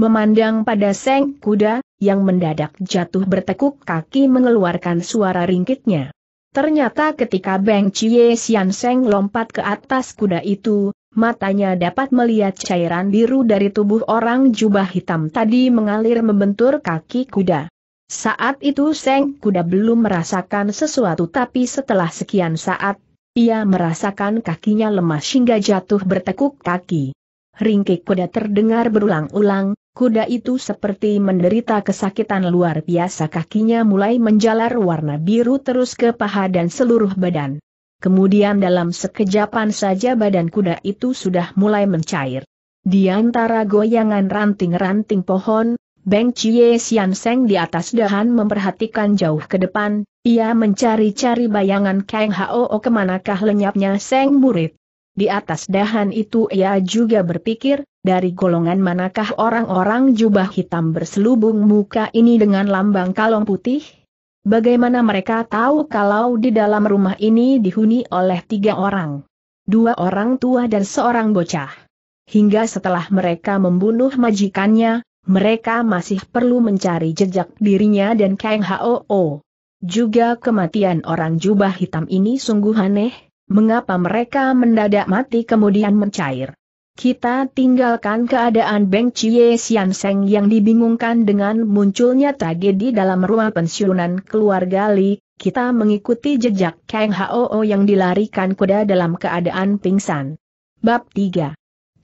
Memandang pada Seng kuda, yang mendadak jatuh bertekuk kaki mengeluarkan suara ringkitnya. Ternyata ketika Beng Cie Sian Seng lompat ke atas kuda itu, matanya dapat melihat cairan biru dari tubuh orang jubah hitam tadi mengalir membentur kaki kuda. Saat itu Seng Kuda belum merasakan sesuatu tapi setelah sekian saat, ia merasakan kakinya lemas hingga jatuh bertekuk kaki. Ringkik kuda terdengar berulang-ulang, kuda itu seperti menderita kesakitan luar biasa kakinya mulai menjalar warna biru terus ke paha dan seluruh badan. Kemudian dalam sekejapan saja badan kuda itu sudah mulai mencair. Di antara goyangan ranting-ranting pohon, Beng Chie Sian Seng di atas dahan memperhatikan jauh ke depan, ia mencari-cari bayangan Kang Hao kemanakah lenyapnya Seng murid. Di atas dahan itu ia juga berpikir, dari golongan manakah orang-orang jubah hitam berselubung muka ini dengan lambang kalong putih? Bagaimana mereka tahu kalau di dalam rumah ini dihuni oleh tiga orang? Dua orang tua dan seorang bocah. Hingga setelah mereka membunuh majikannya, mereka masih perlu mencari jejak dirinya dan Kang Hoo. Juga kematian orang jubah hitam ini sungguh aneh, mengapa mereka mendadak mati kemudian mencair. Kita tinggalkan keadaan Beng Chie Sian Seng yang dibingungkan dengan munculnya tragedi dalam ruang pensiunan keluarga Li, kita mengikuti jejak Kang Hoo yang dilarikan kuda dalam keadaan pingsan. Bab 3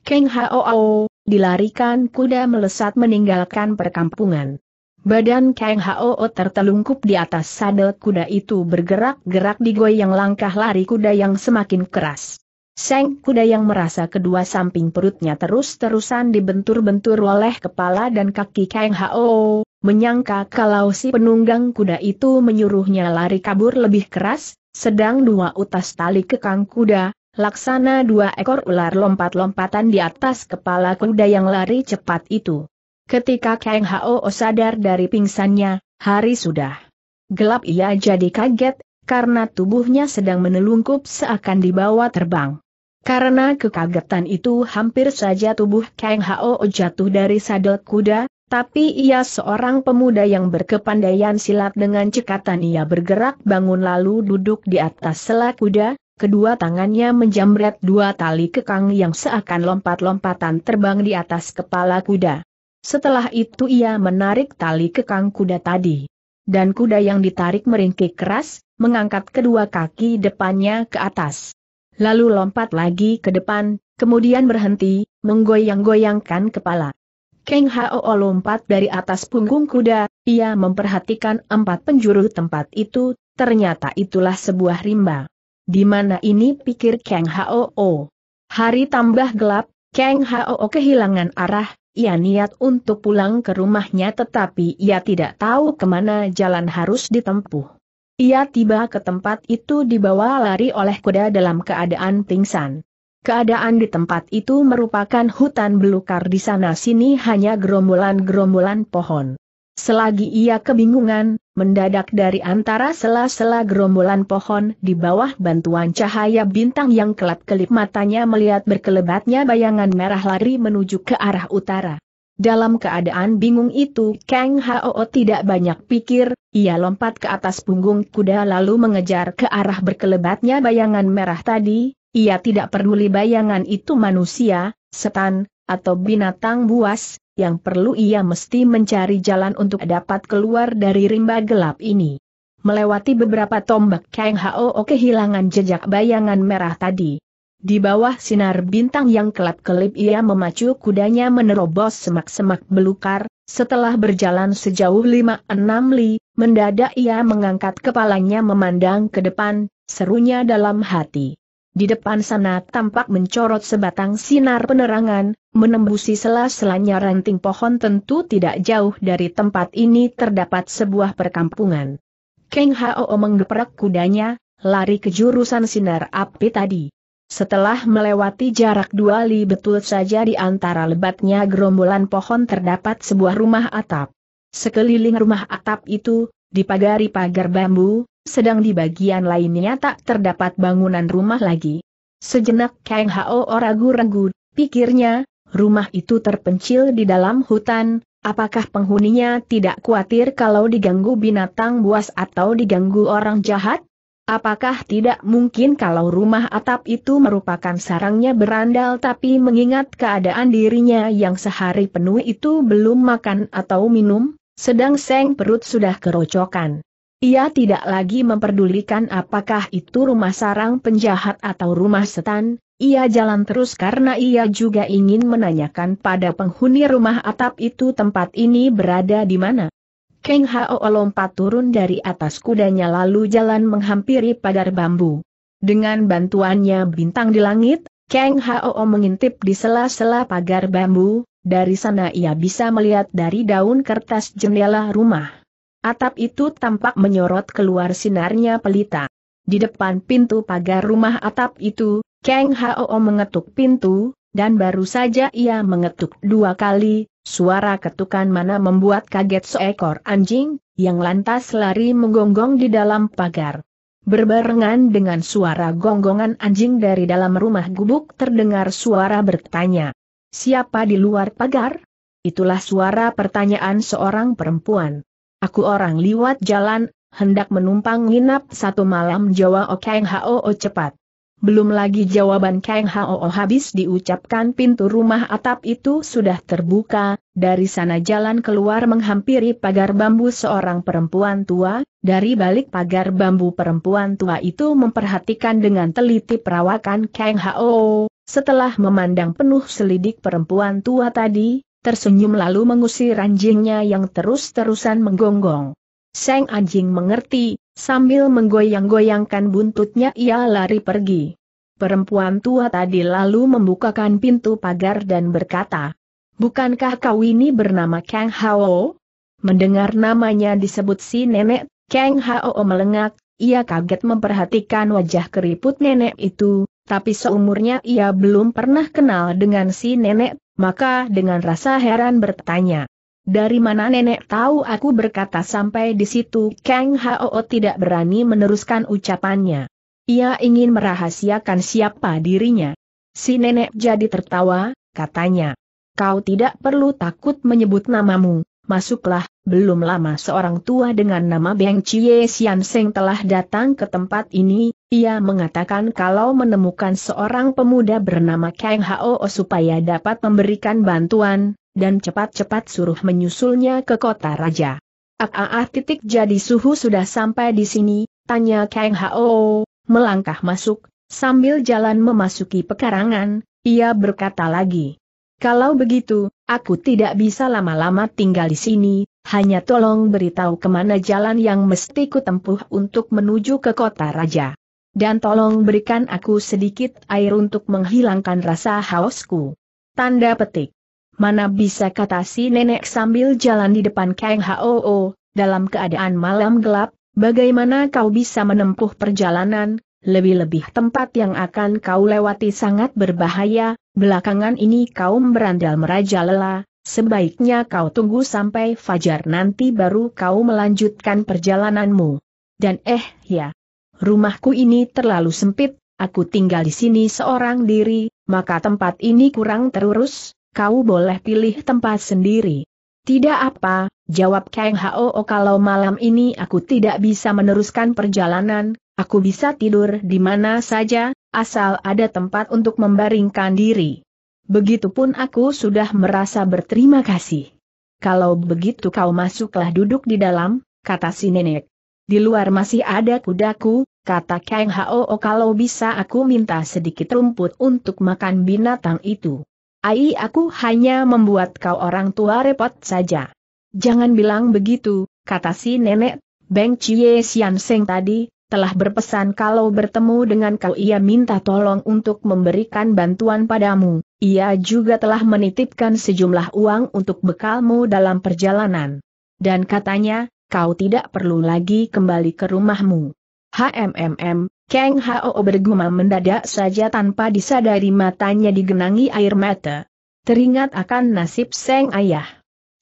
Kang Hoo dilarikan kuda melesat meninggalkan perkampungan. Badan Kang Hao tertelungkup di atas sadel kuda itu bergerak-gerak digoyang langkah lari kuda yang semakin keras. Seng kuda yang merasa kedua samping perutnya terus-terusan dibentur-bentur oleh kepala dan kaki Kang Hao, menyangka kalau si penunggang kuda itu menyuruhnya lari kabur lebih keras, sedang dua utas tali kekang kuda, Laksana dua ekor ular lompat-lompatan di atas kepala kuda yang lari cepat itu. Ketika Kang Hao sadar dari pingsannya, hari sudah. Gelap ia jadi kaget, karena tubuhnya sedang menelungkup seakan dibawa terbang. Karena kekagetan itu hampir saja tubuh Kang Hao jatuh dari sadel kuda, tapi ia seorang pemuda yang berkepandaian silat dengan cekatan ia bergerak bangun lalu duduk di atas sela kuda, kedua tangannya menjamret dua tali kekang yang seakan lompat-lompatan terbang di atas kepala kuda. Setelah itu ia menarik tali kekang kuda tadi. Dan kuda yang ditarik meringkik keras, mengangkat kedua kaki depannya ke atas. Lalu lompat lagi ke depan, kemudian berhenti, menggoyang-goyangkan kepala. Keng Hao lompat dari atas punggung kuda, ia memperhatikan empat penjuru tempat itu, ternyata itulah sebuah rimba. Di mana ini pikir Kang Hao? Hari tambah gelap, Kang Hao kehilangan arah, ia niat untuk pulang ke rumahnya tetapi ia tidak tahu kemana jalan harus ditempuh. Ia tiba ke tempat itu dibawa lari oleh kuda dalam keadaan pingsan. Keadaan di tempat itu merupakan hutan belukar di sana sini hanya gerombolan-gerombolan pohon. Selagi ia kebingungan, Mendadak dari antara sela-sela gerombolan pohon di bawah bantuan cahaya bintang yang kelap-kelip matanya melihat berkelebatnya bayangan merah lari menuju ke arah utara. Dalam keadaan bingung itu Kang Hao tidak banyak pikir, ia lompat ke atas punggung kuda lalu mengejar ke arah berkelebatnya bayangan merah tadi, ia tidak peduli bayangan itu manusia, setan, atau binatang buas, yang perlu ia mesti mencari jalan untuk dapat keluar dari rimba gelap ini. Melewati beberapa tombak Kang Hao kehilangan jejak bayangan merah tadi. Di bawah sinar bintang yang kelap-kelip ia memacu kudanya menerobos semak-semak belukar, setelah berjalan sejauh lima enam li, mendadak ia mengangkat kepalanya memandang ke depan, serunya dalam hati. Di depan sana tampak mencorot sebatang sinar penerangan, menembusi sela-selanya ranting pohon tentu tidak jauh dari tempat ini terdapat sebuah perkampungan. Keng Hao menggeprek kudanya, lari ke jurusan sinar api tadi. Setelah melewati jarak dua li betul saja di antara lebatnya gerombolan pohon terdapat sebuah rumah atap. Sekeliling rumah atap itu, dipagari pagar bambu, sedang di bagian lainnya tak terdapat bangunan rumah lagi. Sejenak Kang Hao ragu-ragu, pikirnya, rumah itu terpencil di dalam hutan, apakah penghuninya tidak khawatir kalau diganggu binatang buas atau diganggu orang jahat? Apakah tidak mungkin kalau rumah atap itu merupakan sarangnya berandal tapi mengingat keadaan dirinya yang sehari penuh itu belum makan atau minum, sedang seng perut sudah kerocokan. Ia tidak lagi memperdulikan apakah itu rumah sarang penjahat atau rumah setan, ia jalan terus karena ia juga ingin menanyakan pada penghuni rumah atap itu tempat ini berada di mana. Keng Hao lompat turun dari atas kudanya lalu jalan menghampiri pagar bambu. Dengan bantuannya bintang di langit, Keng Hao mengintip di sela-sela pagar bambu, dari sana ia bisa melihat dari daun kertas jendela rumah. Atap itu tampak menyorot keluar sinarnya pelita. Di depan pintu pagar rumah atap itu, Kang Hao mengetuk pintu, dan baru saja ia mengetuk dua kali, suara ketukan mana membuat kaget seekor anjing, yang lantas lari menggonggong di dalam pagar. Berbarengan dengan suara gonggongan anjing dari dalam rumah gubuk terdengar suara bertanya. Siapa di luar pagar? Itulah suara pertanyaan seorang perempuan. Aku orang liwat jalan, hendak menumpang nginap satu malam Jawa O Kang Hoo cepat. Belum lagi jawaban Kang Hoo habis diucapkan pintu rumah atap itu sudah terbuka, dari sana jalan keluar menghampiri pagar bambu seorang perempuan tua, dari balik pagar bambu perempuan tua itu memperhatikan dengan teliti perawakan Kang Hoo, setelah memandang penuh selidik perempuan tua tadi, tersenyum lalu mengusir anjingnya yang terus-terusan menggonggong. Seng anjing mengerti, sambil menggoyang-goyangkan buntutnya ia lari pergi. Perempuan tua tadi lalu membukakan pintu pagar dan berkata, Bukankah kau ini bernama Kang Hao? Mendengar namanya disebut si nenek, Kang Hao melengak, ia kaget memperhatikan wajah keriput nenek itu, tapi seumurnya ia belum pernah kenal dengan si nenek, maka dengan rasa heran bertanya. Dari mana nenek tahu aku berkata sampai di situ Kang Hao tidak berani meneruskan ucapannya. Ia ingin merahasiakan siapa dirinya. Si nenek jadi tertawa, katanya. Kau tidak perlu takut menyebut namamu, masuklah, belum lama seorang tua dengan nama Beng Chie Sian Seng telah datang ke tempat ini, ia mengatakan kalau menemukan seorang pemuda bernama Kang Hao supaya dapat memberikan bantuan, dan cepat-cepat suruh menyusulnya ke kota raja. Aa titik jadi suhu sudah sampai di sini, tanya Kang Hao, melangkah masuk, sambil jalan memasuki pekarangan, ia berkata lagi. Kalau begitu, aku tidak bisa lama-lama tinggal di sini, hanya tolong beritahu kemana jalan yang mesti kutempuh untuk menuju ke kota raja. Dan tolong berikan aku sedikit air untuk menghilangkan rasa hausku. Tanda petik. Mana bisa kata si nenek sambil jalan di depan Kang Hoo, dalam keadaan malam gelap, bagaimana kau bisa menempuh perjalanan, lebih-lebih tempat yang akan kau lewati sangat berbahaya, belakangan ini kaum berandal merajalela, Sebaiknya kau tunggu sampai fajar nanti baru kau melanjutkan perjalananmu. Dan eh ya, rumahku ini terlalu sempit, aku tinggal di sini seorang diri, maka tempat ini kurang terurus, kau boleh pilih tempat sendiri. Tidak apa, jawab Kang Hao oh, kalau malam ini aku tidak bisa meneruskan perjalanan, aku bisa tidur di mana saja, asal ada tempat untuk membaringkan diri. Begitupun aku sudah merasa berterima kasih. Kalau begitu kau masuklah duduk di dalam, kata si nenek. Di luar masih ada kudaku, kata Kang Hao oh, kalau bisa aku minta sedikit rumput untuk makan binatang itu. Ai aku hanya membuat kau orang tua repot saja. Jangan bilang begitu, kata si nenek, Beng Chie Sian Seng tadi, telah berpesan kalau bertemu dengan kau ia minta tolong untuk memberikan bantuan padamu, ia juga telah menitipkan sejumlah uang untuk bekalmu dalam perjalanan. Dan katanya, kau tidak perlu lagi kembali ke rumahmu. HMMM, Kang Hao bergumam mendadak saja tanpa disadari matanya digenangi air mata. Teringat akan nasib Seng ayah.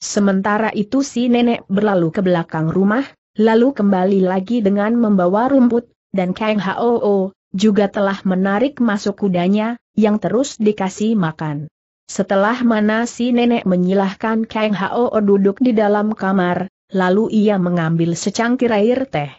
Sementara itu si nenek berlalu ke belakang rumah, lalu kembali lagi dengan membawa rumput, dan Kang Hao juga telah menarik masuk kudanya, yang terus dikasih makan. Setelah mana si nenek menyilahkan Kang Hao duduk di dalam kamar, lalu ia mengambil secangkir air teh.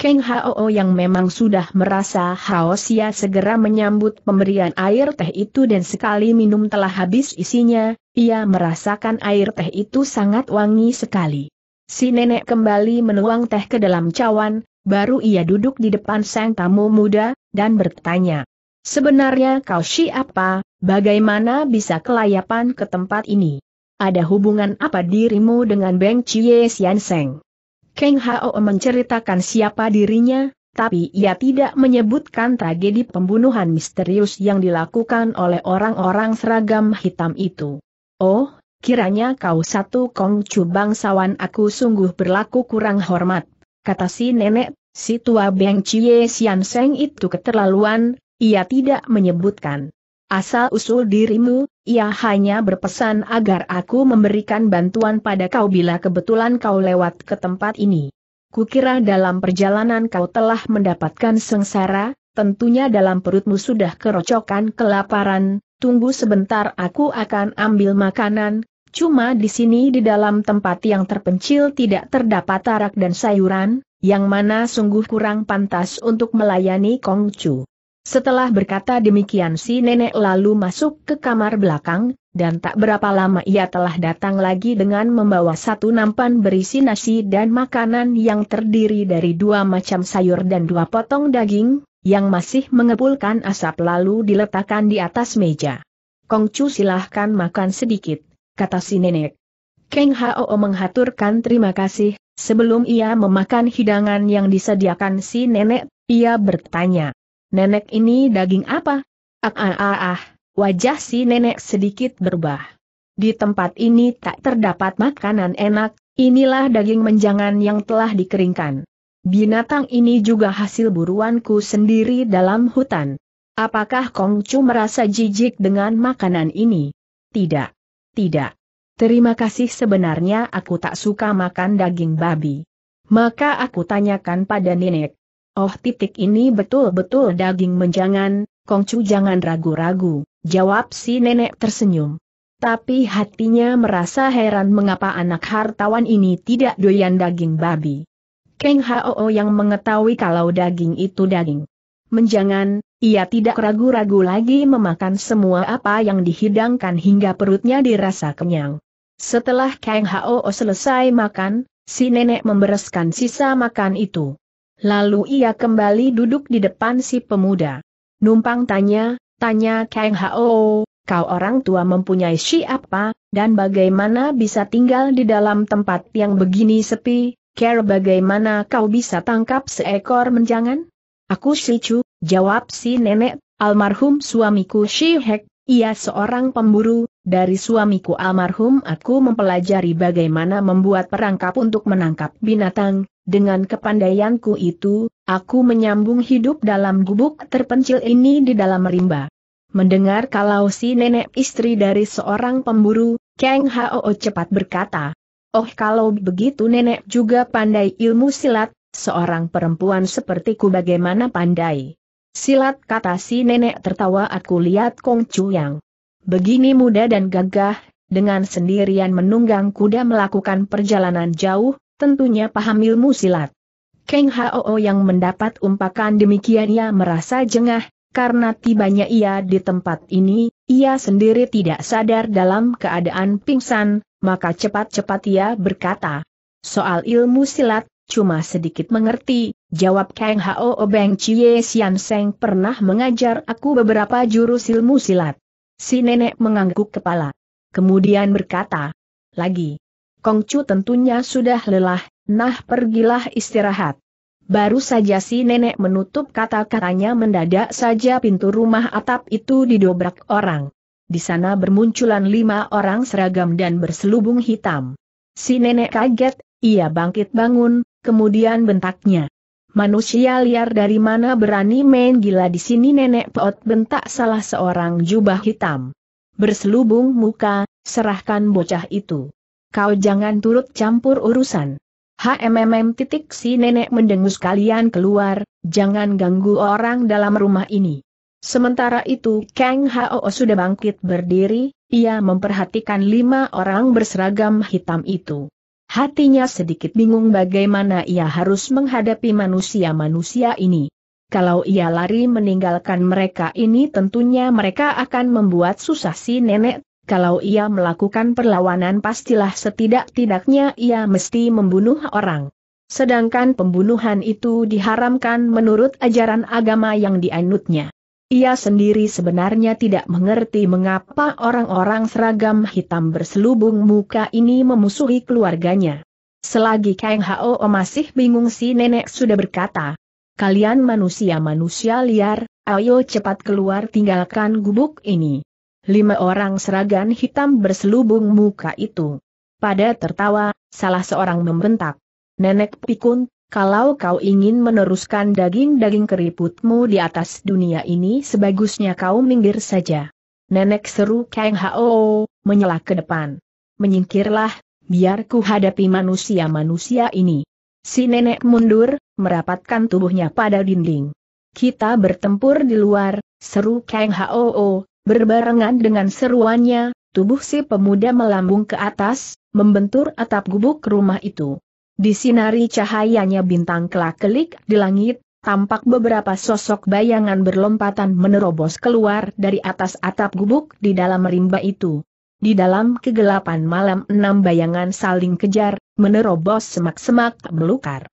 Kang Hao yang memang sudah merasa haus ia segera menyambut pemberian air teh itu dan sekali minum telah habis isinya, ia merasakan air teh itu sangat wangi sekali. Si nenek kembali menuang teh ke dalam cawan, Baru ia duduk di depan sang tamu muda, dan bertanya, Sebenarnya kau siapa, bagaimana bisa kelayapan ke tempat ini? Ada hubungan apa dirimu dengan Beng Chie Sian Seng? Keng Hao menceritakan siapa dirinya, tapi ia tidak menyebutkan tragedi pembunuhan misterius yang dilakukan oleh orang-orang seragam hitam itu. Oh, kiranya kau satu Kong Chu bangsawan aku sungguh berlaku kurang hormat kata si nenek, si tua Beng Chie Sian Seng itu keterlaluan, ia tidak menyebutkan. Asal-usul dirimu, ia hanya berpesan agar aku memberikan bantuan pada kau bila kebetulan kau lewat ke tempat ini. Kukira dalam perjalanan kau telah mendapatkan sengsara, tentunya dalam perutmu sudah kerocokan kelaparan, tunggu sebentar aku akan ambil makanan, Cuma di sini di dalam tempat yang terpencil tidak terdapat arak dan sayuran, yang mana sungguh kurang pantas untuk melayani Kongcu. Setelah berkata demikian si nenek lalu masuk ke kamar belakang, dan tak berapa lama ia telah datang lagi dengan membawa satu nampan berisi nasi dan makanan yang terdiri dari dua macam sayur dan dua potong daging, yang masih mengepulkan asap lalu diletakkan di atas meja. Kongcu silahkan makan sedikit kata si nenek. Keng Hao menghaturkan terima kasih, sebelum ia memakan hidangan yang disediakan si nenek, ia bertanya. Nenek ini daging apa? Ah ah ah ah, wajah si nenek sedikit berubah. Di tempat ini tak terdapat makanan enak, inilah daging menjangan yang telah dikeringkan. Binatang ini juga hasil buruanku sendiri dalam hutan. Apakah Kongcu merasa jijik dengan makanan ini? Tidak. Tidak. Terima kasih sebenarnya aku tak suka makan daging babi. Maka aku tanyakan pada nenek. Oh titik ini betul-betul daging menjangan, Kongcu jangan ragu-ragu, jawab si nenek tersenyum. Tapi hatinya merasa heran mengapa anak hartawan ini tidak doyan daging babi. Keng Hao yang mengetahui kalau daging itu daging menjangan, ia tidak ragu-ragu lagi memakan semua apa yang dihidangkan hingga perutnya dirasa kenyang. Setelah Kang Hao selesai makan, si nenek membereskan sisa makan itu. Lalu ia kembali duduk di depan si pemuda. Numpang tanya, tanya Kang Hao, kau orang tua mempunyai siapa, dan bagaimana bisa tinggal di dalam tempat yang begini sepi, care bagaimana kau bisa tangkap seekor menjangan? Aku Chu, jawab si nenek, almarhum suamiku Sheikh, ia seorang pemburu, dari suamiku almarhum aku mempelajari bagaimana membuat perangkap untuk menangkap binatang, dengan kepandaianku itu, aku menyambung hidup dalam gubuk terpencil ini di dalam rimba. Mendengar kalau si nenek istri dari seorang pemburu, Kang Hao cepat berkata, Oh kalau begitu nenek juga pandai ilmu silat, seorang perempuan sepertiku bagaimana pandai. Silat kata si nenek tertawa aku lihat Kong Chu yang begini muda dan gagah, dengan sendirian menunggang kuda melakukan perjalanan jauh, tentunya paham ilmu silat. Keng Hao yang mendapat umpakan demikian ia merasa jengah, karena tibanya ia di tempat ini, ia sendiri tidak sadar dalam keadaan pingsan, maka cepat-cepat ia berkata, Soal ilmu silat, cuma sedikit mengerti, jawab Kang Hao Beng Chie Sian Seng pernah mengajar aku beberapa jurus ilmu silat. Si nenek mengangguk kepala. Kemudian berkata, lagi, Kong Chu tentunya sudah lelah, nah pergilah istirahat. Baru saja si nenek menutup kata-katanya mendadak saja pintu rumah atap itu didobrak orang. Di sana bermunculan lima orang seragam dan berselubung hitam. Si nenek kaget, ia bangkit bangun, kemudian bentaknya. Manusia liar dari mana berani main gila di sini nenek peot bentak salah seorang jubah hitam. Berselubung muka, serahkan bocah itu. Kau jangan turut campur urusan. HMMM titik si nenek mendengus kalian keluar, jangan ganggu orang dalam rumah ini. Sementara itu Kang Hao sudah bangkit berdiri, ia memperhatikan lima orang berseragam hitam itu. Hatinya sedikit bingung bagaimana ia harus menghadapi manusia-manusia ini. Kalau ia lari meninggalkan mereka ini tentunya mereka akan membuat susah si nenek, kalau ia melakukan perlawanan pastilah setidak-tidaknya ia mesti membunuh orang. Sedangkan pembunuhan itu diharamkan menurut ajaran agama yang dianutnya. Ia sendiri sebenarnya tidak mengerti mengapa orang-orang seragam hitam berselubung muka ini memusuhi keluarganya. Selagi Kang Hao masih bingung si nenek sudah berkata, Kalian manusia-manusia liar, ayo cepat keluar tinggalkan gubuk ini. Lima orang seragam hitam berselubung muka itu. Pada tertawa, salah seorang membentak. Nenek pikun, kalau kau ingin meneruskan daging-daging keriputmu di atas dunia ini sebagusnya kau minggir saja. Nenek seru Kang Hao, menyela ke depan. Menyingkirlah, biar ku hadapi manusia-manusia ini. Si nenek mundur, merapatkan tubuhnya pada dinding. Kita bertempur di luar, seru Kang Hao, berbarengan dengan seruannya, tubuh si pemuda melambung ke atas, membentur atap gubuk rumah itu. Di sinari cahayanya bintang kelak-kelik di langit, tampak beberapa sosok bayangan berlompatan menerobos keluar dari atas atap gubuk di dalam rimba itu. Di dalam kegelapan malam enam bayangan saling kejar, menerobos semak-semak melukar.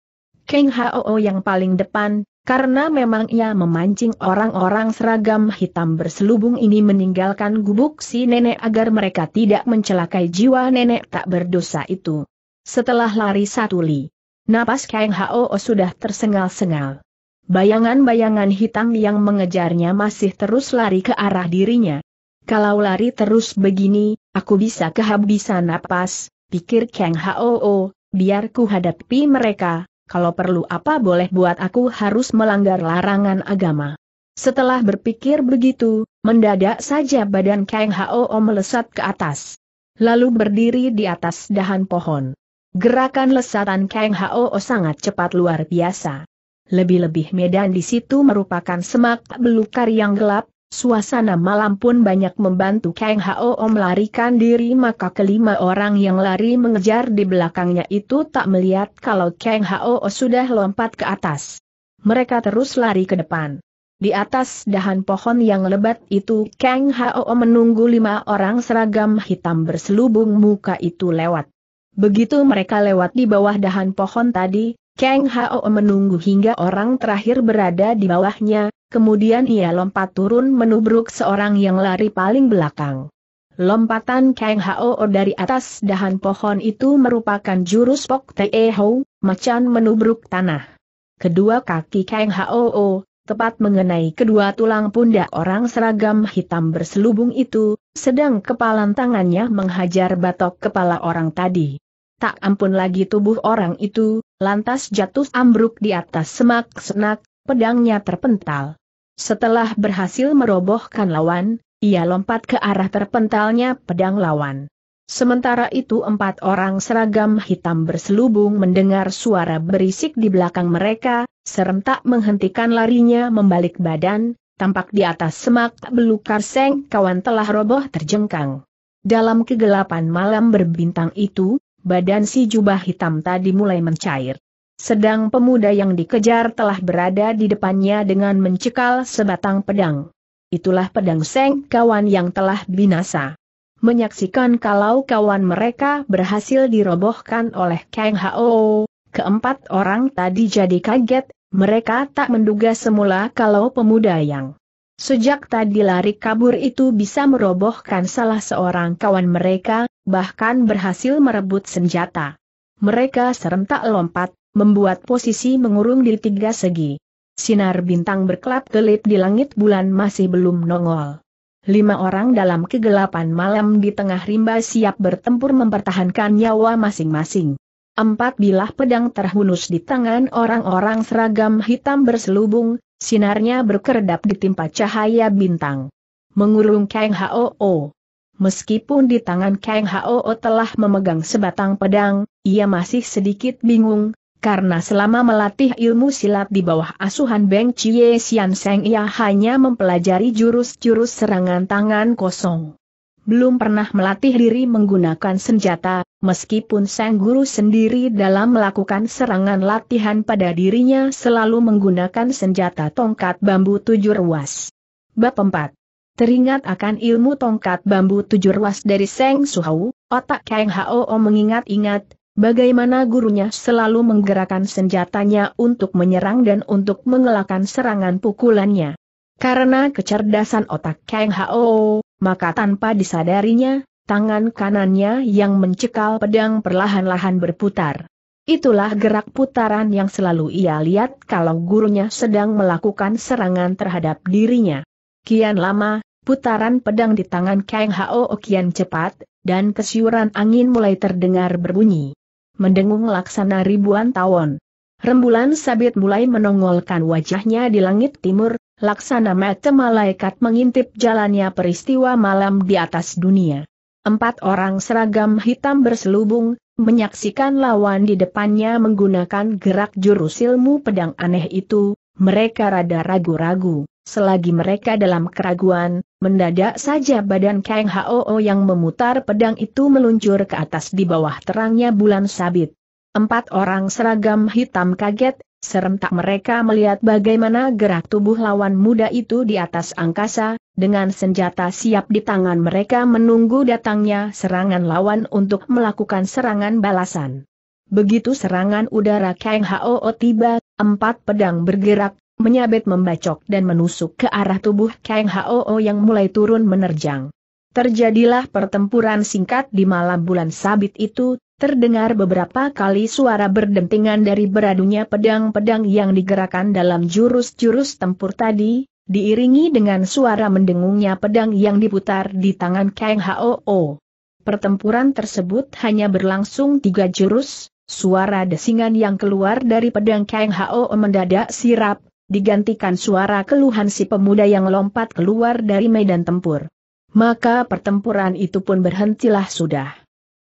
Keng Hao yang paling depan, karena memang ia memancing orang-orang seragam hitam berselubung ini meninggalkan gubuk si nenek agar mereka tidak mencelakai jiwa nenek tak berdosa itu. Setelah lari satu li, napas Kang Hao sudah tersengal-sengal. Bayangan-bayangan hitam yang mengejarnya masih terus lari ke arah dirinya. Kalau lari terus begini, aku bisa kehabisan napas, pikir Kang Hao, biar ku hadapi mereka, kalau perlu apa boleh buat aku harus melanggar larangan agama. Setelah berpikir begitu, mendadak saja badan Kang Hao melesat ke atas. Lalu berdiri di atas dahan pohon. Gerakan lesatan Kang Hao sangat cepat luar biasa. Lebih-lebih medan di situ merupakan semak belukar yang gelap, suasana malam pun banyak membantu Kang Hao melarikan diri maka kelima orang yang lari mengejar di belakangnya itu tak melihat kalau Kang Hao sudah lompat ke atas. Mereka terus lari ke depan. Di atas dahan pohon yang lebat itu Kang Hao menunggu lima orang seragam hitam berselubung muka itu lewat. Begitu mereka lewat di bawah dahan pohon tadi, Kang Hao menunggu hingga orang terakhir berada di bawahnya, kemudian ia lompat turun menubruk seorang yang lari paling belakang. Lompatan Kang Hao dari atas dahan pohon itu merupakan jurus Pok Te Hou, macan menubruk tanah. Kedua kaki Kang Hao tepat mengenai kedua tulang pundak orang seragam hitam berselubung itu, sedang kepalan tangannya menghajar batok kepala orang tadi tak ampun lagi tubuh orang itu, lantas jatuh ambruk di atas semak-senak, pedangnya terpental. Setelah berhasil merobohkan lawan, ia lompat ke arah terpentalnya pedang lawan. Sementara itu empat orang seragam hitam berselubung mendengar suara berisik di belakang mereka, serentak menghentikan larinya membalik badan, tampak di atas semak belukar seng kawan telah roboh terjengkang. Dalam kegelapan malam berbintang itu, badan si jubah hitam tadi mulai mencair. Sedang pemuda yang dikejar telah berada di depannya dengan mencekal sebatang pedang. Itulah pedang Seng kawan yang telah binasa. Menyaksikan kalau kawan mereka berhasil dirobohkan oleh Kang Hao, keempat orang tadi jadi kaget, mereka tak menduga semula kalau pemuda yang Sejak tadi lari kabur itu bisa merobohkan salah seorang kawan mereka, bahkan berhasil merebut senjata. Mereka serentak lompat, membuat posisi mengurung di tiga segi. Sinar bintang berkelap-kelip di langit bulan masih belum nongol. Lima orang dalam kegelapan malam di tengah rimba siap bertempur mempertahankan nyawa masing-masing. Empat bilah pedang terhunus di tangan orang-orang seragam hitam berselubung, Sinarnya berkeredap ditimpa cahaya bintang. Mengurung Kang Hoo. Meskipun di tangan Kang Hoo telah memegang sebatang pedang, ia masih sedikit bingung, karena selama melatih ilmu silat di bawah asuhan Beng Chie Sian Seng ia hanya mempelajari jurus-jurus serangan tangan kosong belum pernah melatih diri menggunakan senjata, meskipun sang guru sendiri dalam melakukan serangan latihan pada dirinya selalu menggunakan senjata tongkat bambu tujuh ruas. Bab 4 Teringat akan ilmu tongkat bambu tujuh ruas dari Seng Suhau, otak Kang Hao mengingat-ingat, bagaimana gurunya selalu menggerakkan senjatanya untuk menyerang dan untuk mengelakkan serangan pukulannya. Karena kecerdasan otak Kang Hao, maka tanpa disadarinya, tangan kanannya yang mencekal pedang perlahan-lahan berputar. Itulah gerak putaran yang selalu ia lihat kalau gurunya sedang melakukan serangan terhadap dirinya. Kian lama, putaran pedang di tangan Kang Hao kian cepat, dan kesiuran angin mulai terdengar berbunyi. Mendengung laksana ribuan tahun, Rembulan sabit mulai menongolkan wajahnya di langit timur, Laksana mata malaikat mengintip jalannya peristiwa malam di atas dunia. Empat orang seragam hitam berselubung, menyaksikan lawan di depannya menggunakan gerak jurus ilmu pedang aneh itu, mereka rada ragu-ragu. Selagi mereka dalam keraguan, mendadak saja badan Kang Hao yang memutar pedang itu meluncur ke atas di bawah terangnya bulan sabit. Empat orang seragam hitam kaget, Serentak mereka melihat bagaimana gerak tubuh lawan muda itu di atas angkasa, dengan senjata siap di tangan mereka menunggu datangnya serangan lawan untuk melakukan serangan balasan. Begitu serangan udara Kang Hao tiba, empat pedang bergerak, menyabet membacok dan menusuk ke arah tubuh Kang Hao yang mulai turun menerjang. Terjadilah pertempuran singkat di malam bulan sabit itu, Terdengar beberapa kali suara berdentingan dari beradunya pedang-pedang yang digerakkan dalam jurus-jurus tempur tadi, diiringi dengan suara mendengungnya pedang yang diputar di tangan Kang Hoo. Pertempuran tersebut hanya berlangsung tiga jurus, suara desingan yang keluar dari pedang Kang Hoo mendadak sirap, digantikan suara keluhan si pemuda yang lompat keluar dari medan tempur. Maka pertempuran itu pun berhentilah sudah.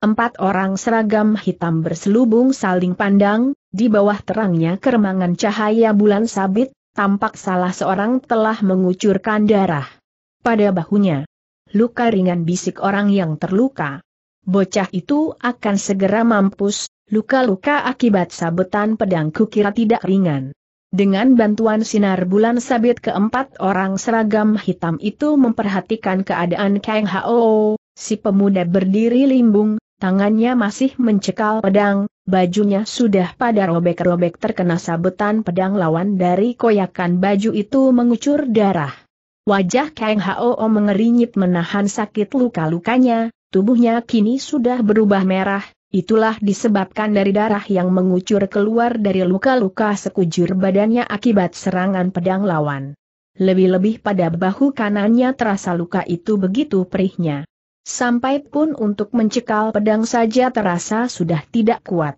Empat orang seragam hitam berselubung saling pandang, di bawah terangnya keremangan cahaya bulan sabit, tampak salah seorang telah mengucurkan darah. Pada bahunya, luka ringan bisik orang yang terluka. Bocah itu akan segera mampus, luka-luka akibat sabetan pedang kukira tidak ringan. Dengan bantuan sinar bulan sabit keempat orang seragam hitam itu memperhatikan keadaan Kang Hao, si pemuda berdiri limbung, tangannya masih mencekal pedang, bajunya sudah pada robek-robek terkena sabetan pedang lawan dari koyakan baju itu mengucur darah. Wajah Kang Hao mengerinyit menahan sakit luka-lukanya, tubuhnya kini sudah berubah merah, itulah disebabkan dari darah yang mengucur keluar dari luka-luka sekujur badannya akibat serangan pedang lawan. Lebih-lebih pada bahu kanannya terasa luka itu begitu perihnya. Sampai pun untuk mencekal pedang saja terasa sudah tidak kuat.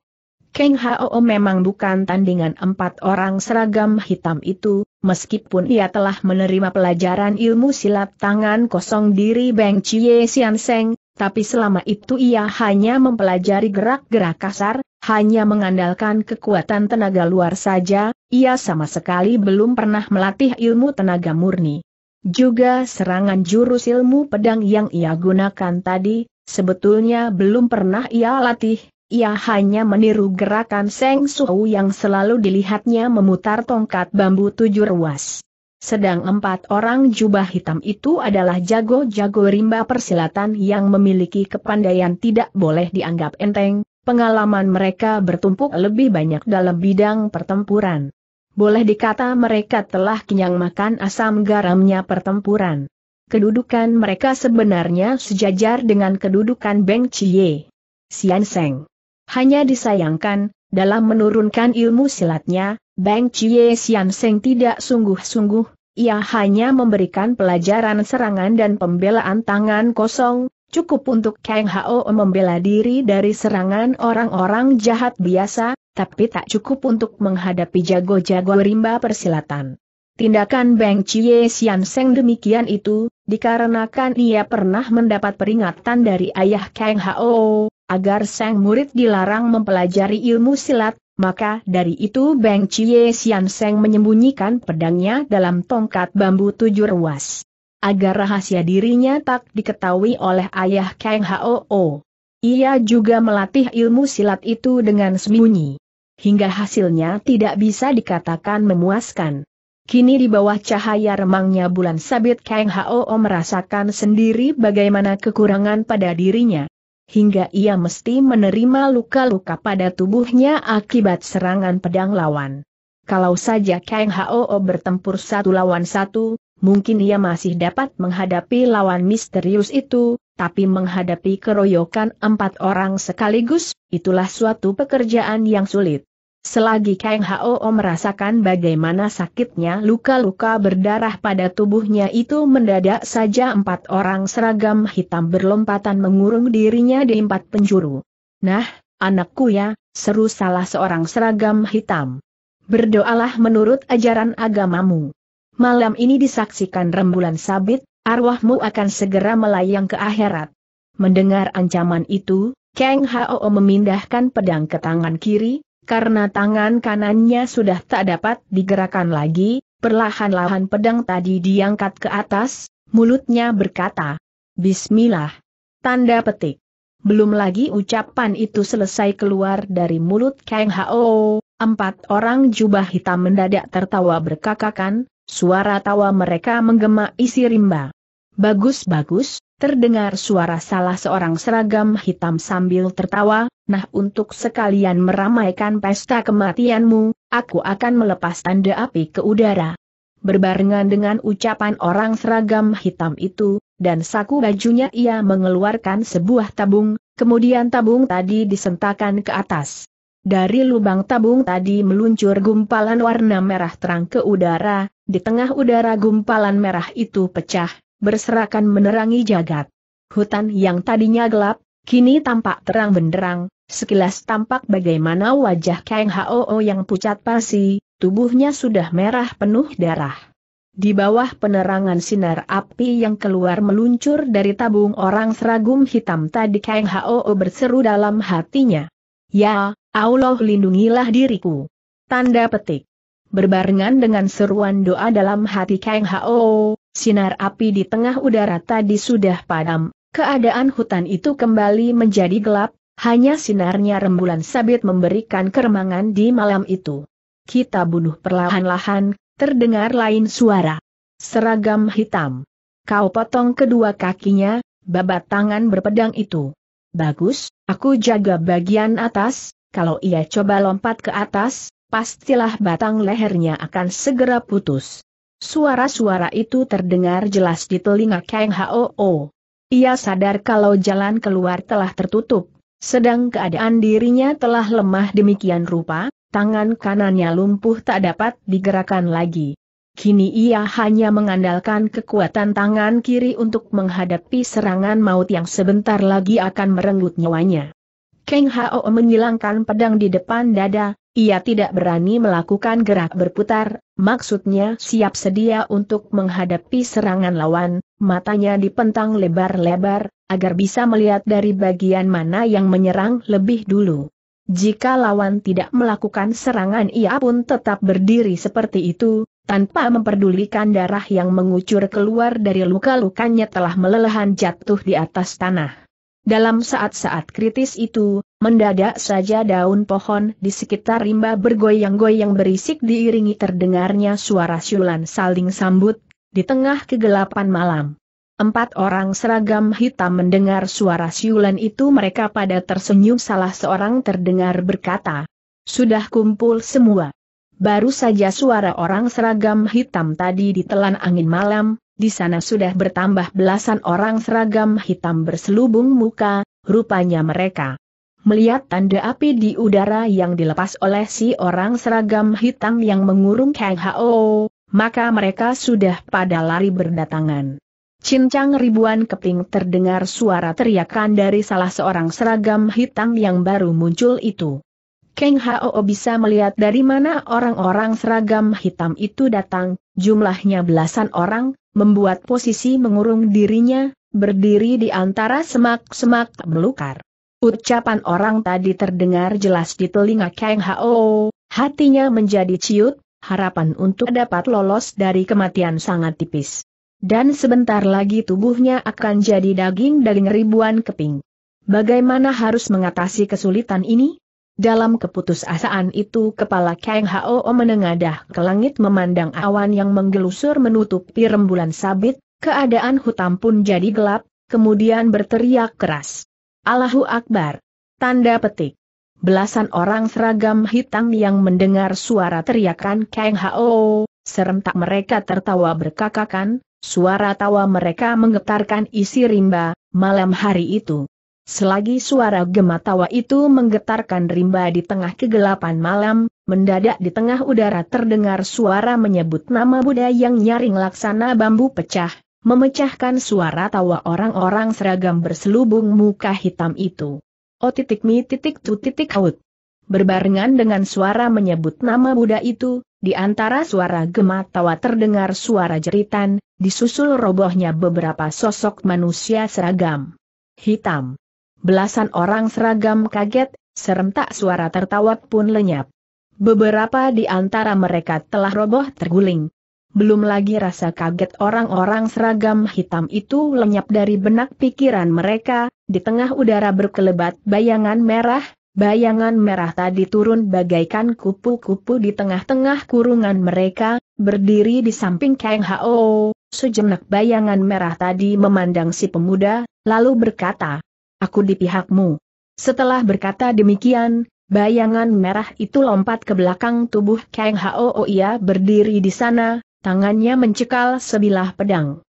Kang Hao memang bukan tandingan empat orang seragam hitam itu, meskipun ia telah menerima pelajaran ilmu silat tangan kosong diri Beng Chie Sian Seng, tapi selama itu ia hanya mempelajari gerak-gerak kasar, hanya mengandalkan kekuatan tenaga luar saja, ia sama sekali belum pernah melatih ilmu tenaga murni. Juga serangan jurus ilmu pedang yang ia gunakan tadi, sebetulnya belum pernah ia latih, ia hanya meniru gerakan Seng Suhu yang selalu dilihatnya memutar tongkat bambu tujuh ruas. Sedang empat orang jubah hitam itu adalah jago-jago rimba persilatan yang memiliki kepandaian tidak boleh dianggap enteng, pengalaman mereka bertumpuk lebih banyak dalam bidang pertempuran. Boleh dikata mereka telah kenyang makan asam garamnya pertempuran. Kedudukan mereka sebenarnya sejajar dengan kedudukan Beng Chie. Sian Seng. Hanya disayangkan, dalam menurunkan ilmu silatnya, Beng Chie Sian Seng tidak sungguh-sungguh, ia hanya memberikan pelajaran serangan dan pembelaan tangan kosong, Cukup untuk Kang Hao membela diri dari serangan orang-orang jahat biasa, tapi tak cukup untuk menghadapi jago-jago rimba persilatan. Tindakan Beng Chie Sian Seng demikian itu, dikarenakan ia pernah mendapat peringatan dari ayah Kang Hao, agar sang murid dilarang mempelajari ilmu silat, maka dari itu Beng Chie Sian Seng menyembunyikan pedangnya dalam tongkat bambu tujuh ruas agar rahasia dirinya tak diketahui oleh ayah Kang Hoo. Ia juga melatih ilmu silat itu dengan sembunyi. Hingga hasilnya tidak bisa dikatakan memuaskan. Kini di bawah cahaya remangnya bulan sabit Kang Hoo merasakan sendiri bagaimana kekurangan pada dirinya. Hingga ia mesti menerima luka-luka pada tubuhnya akibat serangan pedang lawan. Kalau saja Kang Hoo bertempur satu lawan satu, mungkin ia masih dapat menghadapi lawan misterius itu, tapi menghadapi keroyokan empat orang sekaligus, itulah suatu pekerjaan yang sulit. Selagi Kang Hao merasakan bagaimana sakitnya luka-luka berdarah pada tubuhnya itu mendadak saja empat orang seragam hitam berlompatan mengurung dirinya di empat penjuru. Nah, anakku ya, seru salah seorang seragam hitam. Berdoalah menurut ajaran agamamu malam ini disaksikan rembulan sabit, arwahmu akan segera melayang ke akhirat. Mendengar ancaman itu, Kang Hao memindahkan pedang ke tangan kiri, karena tangan kanannya sudah tak dapat digerakkan lagi, perlahan-lahan pedang tadi diangkat ke atas, mulutnya berkata, Bismillah. Tanda petik. Belum lagi ucapan itu selesai keluar dari mulut Kang Hao, empat orang jubah hitam mendadak tertawa berkakakan, Suara tawa mereka menggema isi rimba. Bagus-bagus, terdengar suara salah seorang seragam hitam sambil tertawa, nah untuk sekalian meramaikan pesta kematianmu, aku akan melepas tanda api ke udara. Berbarengan dengan ucapan orang seragam hitam itu, dan saku bajunya ia mengeluarkan sebuah tabung, kemudian tabung tadi disentakan ke atas. Dari lubang tabung tadi meluncur gumpalan warna merah terang ke udara, di tengah udara gumpalan merah itu pecah, berserakan menerangi jagat. Hutan yang tadinya gelap, kini tampak terang benderang, sekilas tampak bagaimana wajah Kang Hoo yang pucat pasi, tubuhnya sudah merah penuh darah. Di bawah penerangan sinar api yang keluar meluncur dari tabung orang seragum hitam tadi Kang Hoo berseru dalam hatinya. Ya, Allah lindungilah diriku. Tanda petik. Berbarengan dengan seruan doa dalam hati Kang Hao, sinar api di tengah udara tadi sudah padam, keadaan hutan itu kembali menjadi gelap, hanya sinarnya rembulan sabit memberikan keremangan di malam itu. Kita bunuh perlahan-lahan, terdengar lain suara. Seragam hitam. Kau potong kedua kakinya, babat tangan berpedang itu. Bagus, aku jaga bagian atas, kalau ia coba lompat ke atas, pastilah batang lehernya akan segera putus. Suara-suara itu terdengar jelas di telinga Kang Hao. Ia sadar kalau jalan keluar telah tertutup, sedang keadaan dirinya telah lemah demikian rupa, tangan kanannya lumpuh tak dapat digerakkan lagi. Kini ia hanya mengandalkan kekuatan tangan kiri untuk menghadapi serangan maut yang sebentar lagi akan merenggut nyawanya. Kang Hao menyilangkan pedang di depan dada, ia tidak berani melakukan gerak berputar, maksudnya siap sedia untuk menghadapi serangan lawan, matanya dipentang lebar-lebar, agar bisa melihat dari bagian mana yang menyerang lebih dulu. Jika lawan tidak melakukan serangan ia pun tetap berdiri seperti itu, tanpa memperdulikan darah yang mengucur keluar dari luka-lukanya telah melelehan jatuh di atas tanah. Dalam saat-saat kritis itu, mendadak saja daun pohon di sekitar rimba bergoyang-goyang berisik diiringi terdengarnya suara siulan saling sambut, di tengah kegelapan malam. Empat orang seragam hitam mendengar suara siulan itu mereka pada tersenyum salah seorang terdengar berkata, Sudah kumpul semua. Baru saja suara orang seragam hitam tadi ditelan angin malam, di sana sudah bertambah belasan orang seragam hitam berselubung muka, rupanya mereka melihat tanda api di udara yang dilepas oleh si orang seragam hitam yang mengurung Kang Hao, maka mereka sudah pada lari berdatangan. Cincang ribuan keping terdengar suara teriakan dari salah seorang seragam hitam yang baru muncul itu. Kang Hao bisa melihat dari mana orang-orang seragam hitam itu datang, jumlahnya belasan orang, membuat posisi mengurung dirinya, berdiri di antara semak-semak melukar. Ucapan orang tadi terdengar jelas di telinga Kang Hao, hatinya menjadi ciut, harapan untuk dapat lolos dari kematian sangat tipis. Dan sebentar lagi tubuhnya akan jadi daging-daging ribuan keping. Bagaimana harus mengatasi kesulitan ini? Dalam keputusasaan itu kepala Kang Hao menengadah ke langit memandang awan yang menggelusur menutupi rembulan sabit, keadaan hutan pun jadi gelap, kemudian berteriak keras. Allahu Akbar. Tanda petik. Belasan orang seragam hitam yang mendengar suara teriakan Kang Hao, serentak mereka tertawa berkakakan, suara tawa mereka menggetarkan isi rimba, malam hari itu. Selagi suara gema tawa itu menggetarkan rimba di tengah kegelapan malam, mendadak di tengah udara terdengar suara menyebut nama Buddha yang nyaring laksana bambu pecah, memecahkan suara tawa orang-orang seragam berselubung muka hitam itu. O oh, titik mi titik tu titik out. Berbarengan dengan suara menyebut nama Buddha itu, di antara suara gema tawa terdengar suara jeritan, disusul robohnya beberapa sosok manusia seragam hitam. Belasan orang seragam kaget, serentak suara tertawa pun lenyap. Beberapa di antara mereka telah roboh terguling, belum lagi rasa kaget orang-orang seragam hitam itu lenyap dari benak pikiran mereka, di tengah udara berkelebat bayangan merah, bayangan merah tadi turun bagaikan kupu-kupu di tengah-tengah kurungan mereka, berdiri di samping Kang Hao, sejenak bayangan merah tadi memandang si pemuda, lalu berkata, Aku di pihakmu. Setelah berkata demikian, Bayangan merah itu lompat ke belakang tubuh Kang Hao ia berdiri di sana, Tangannya mencekal sebilah pedang.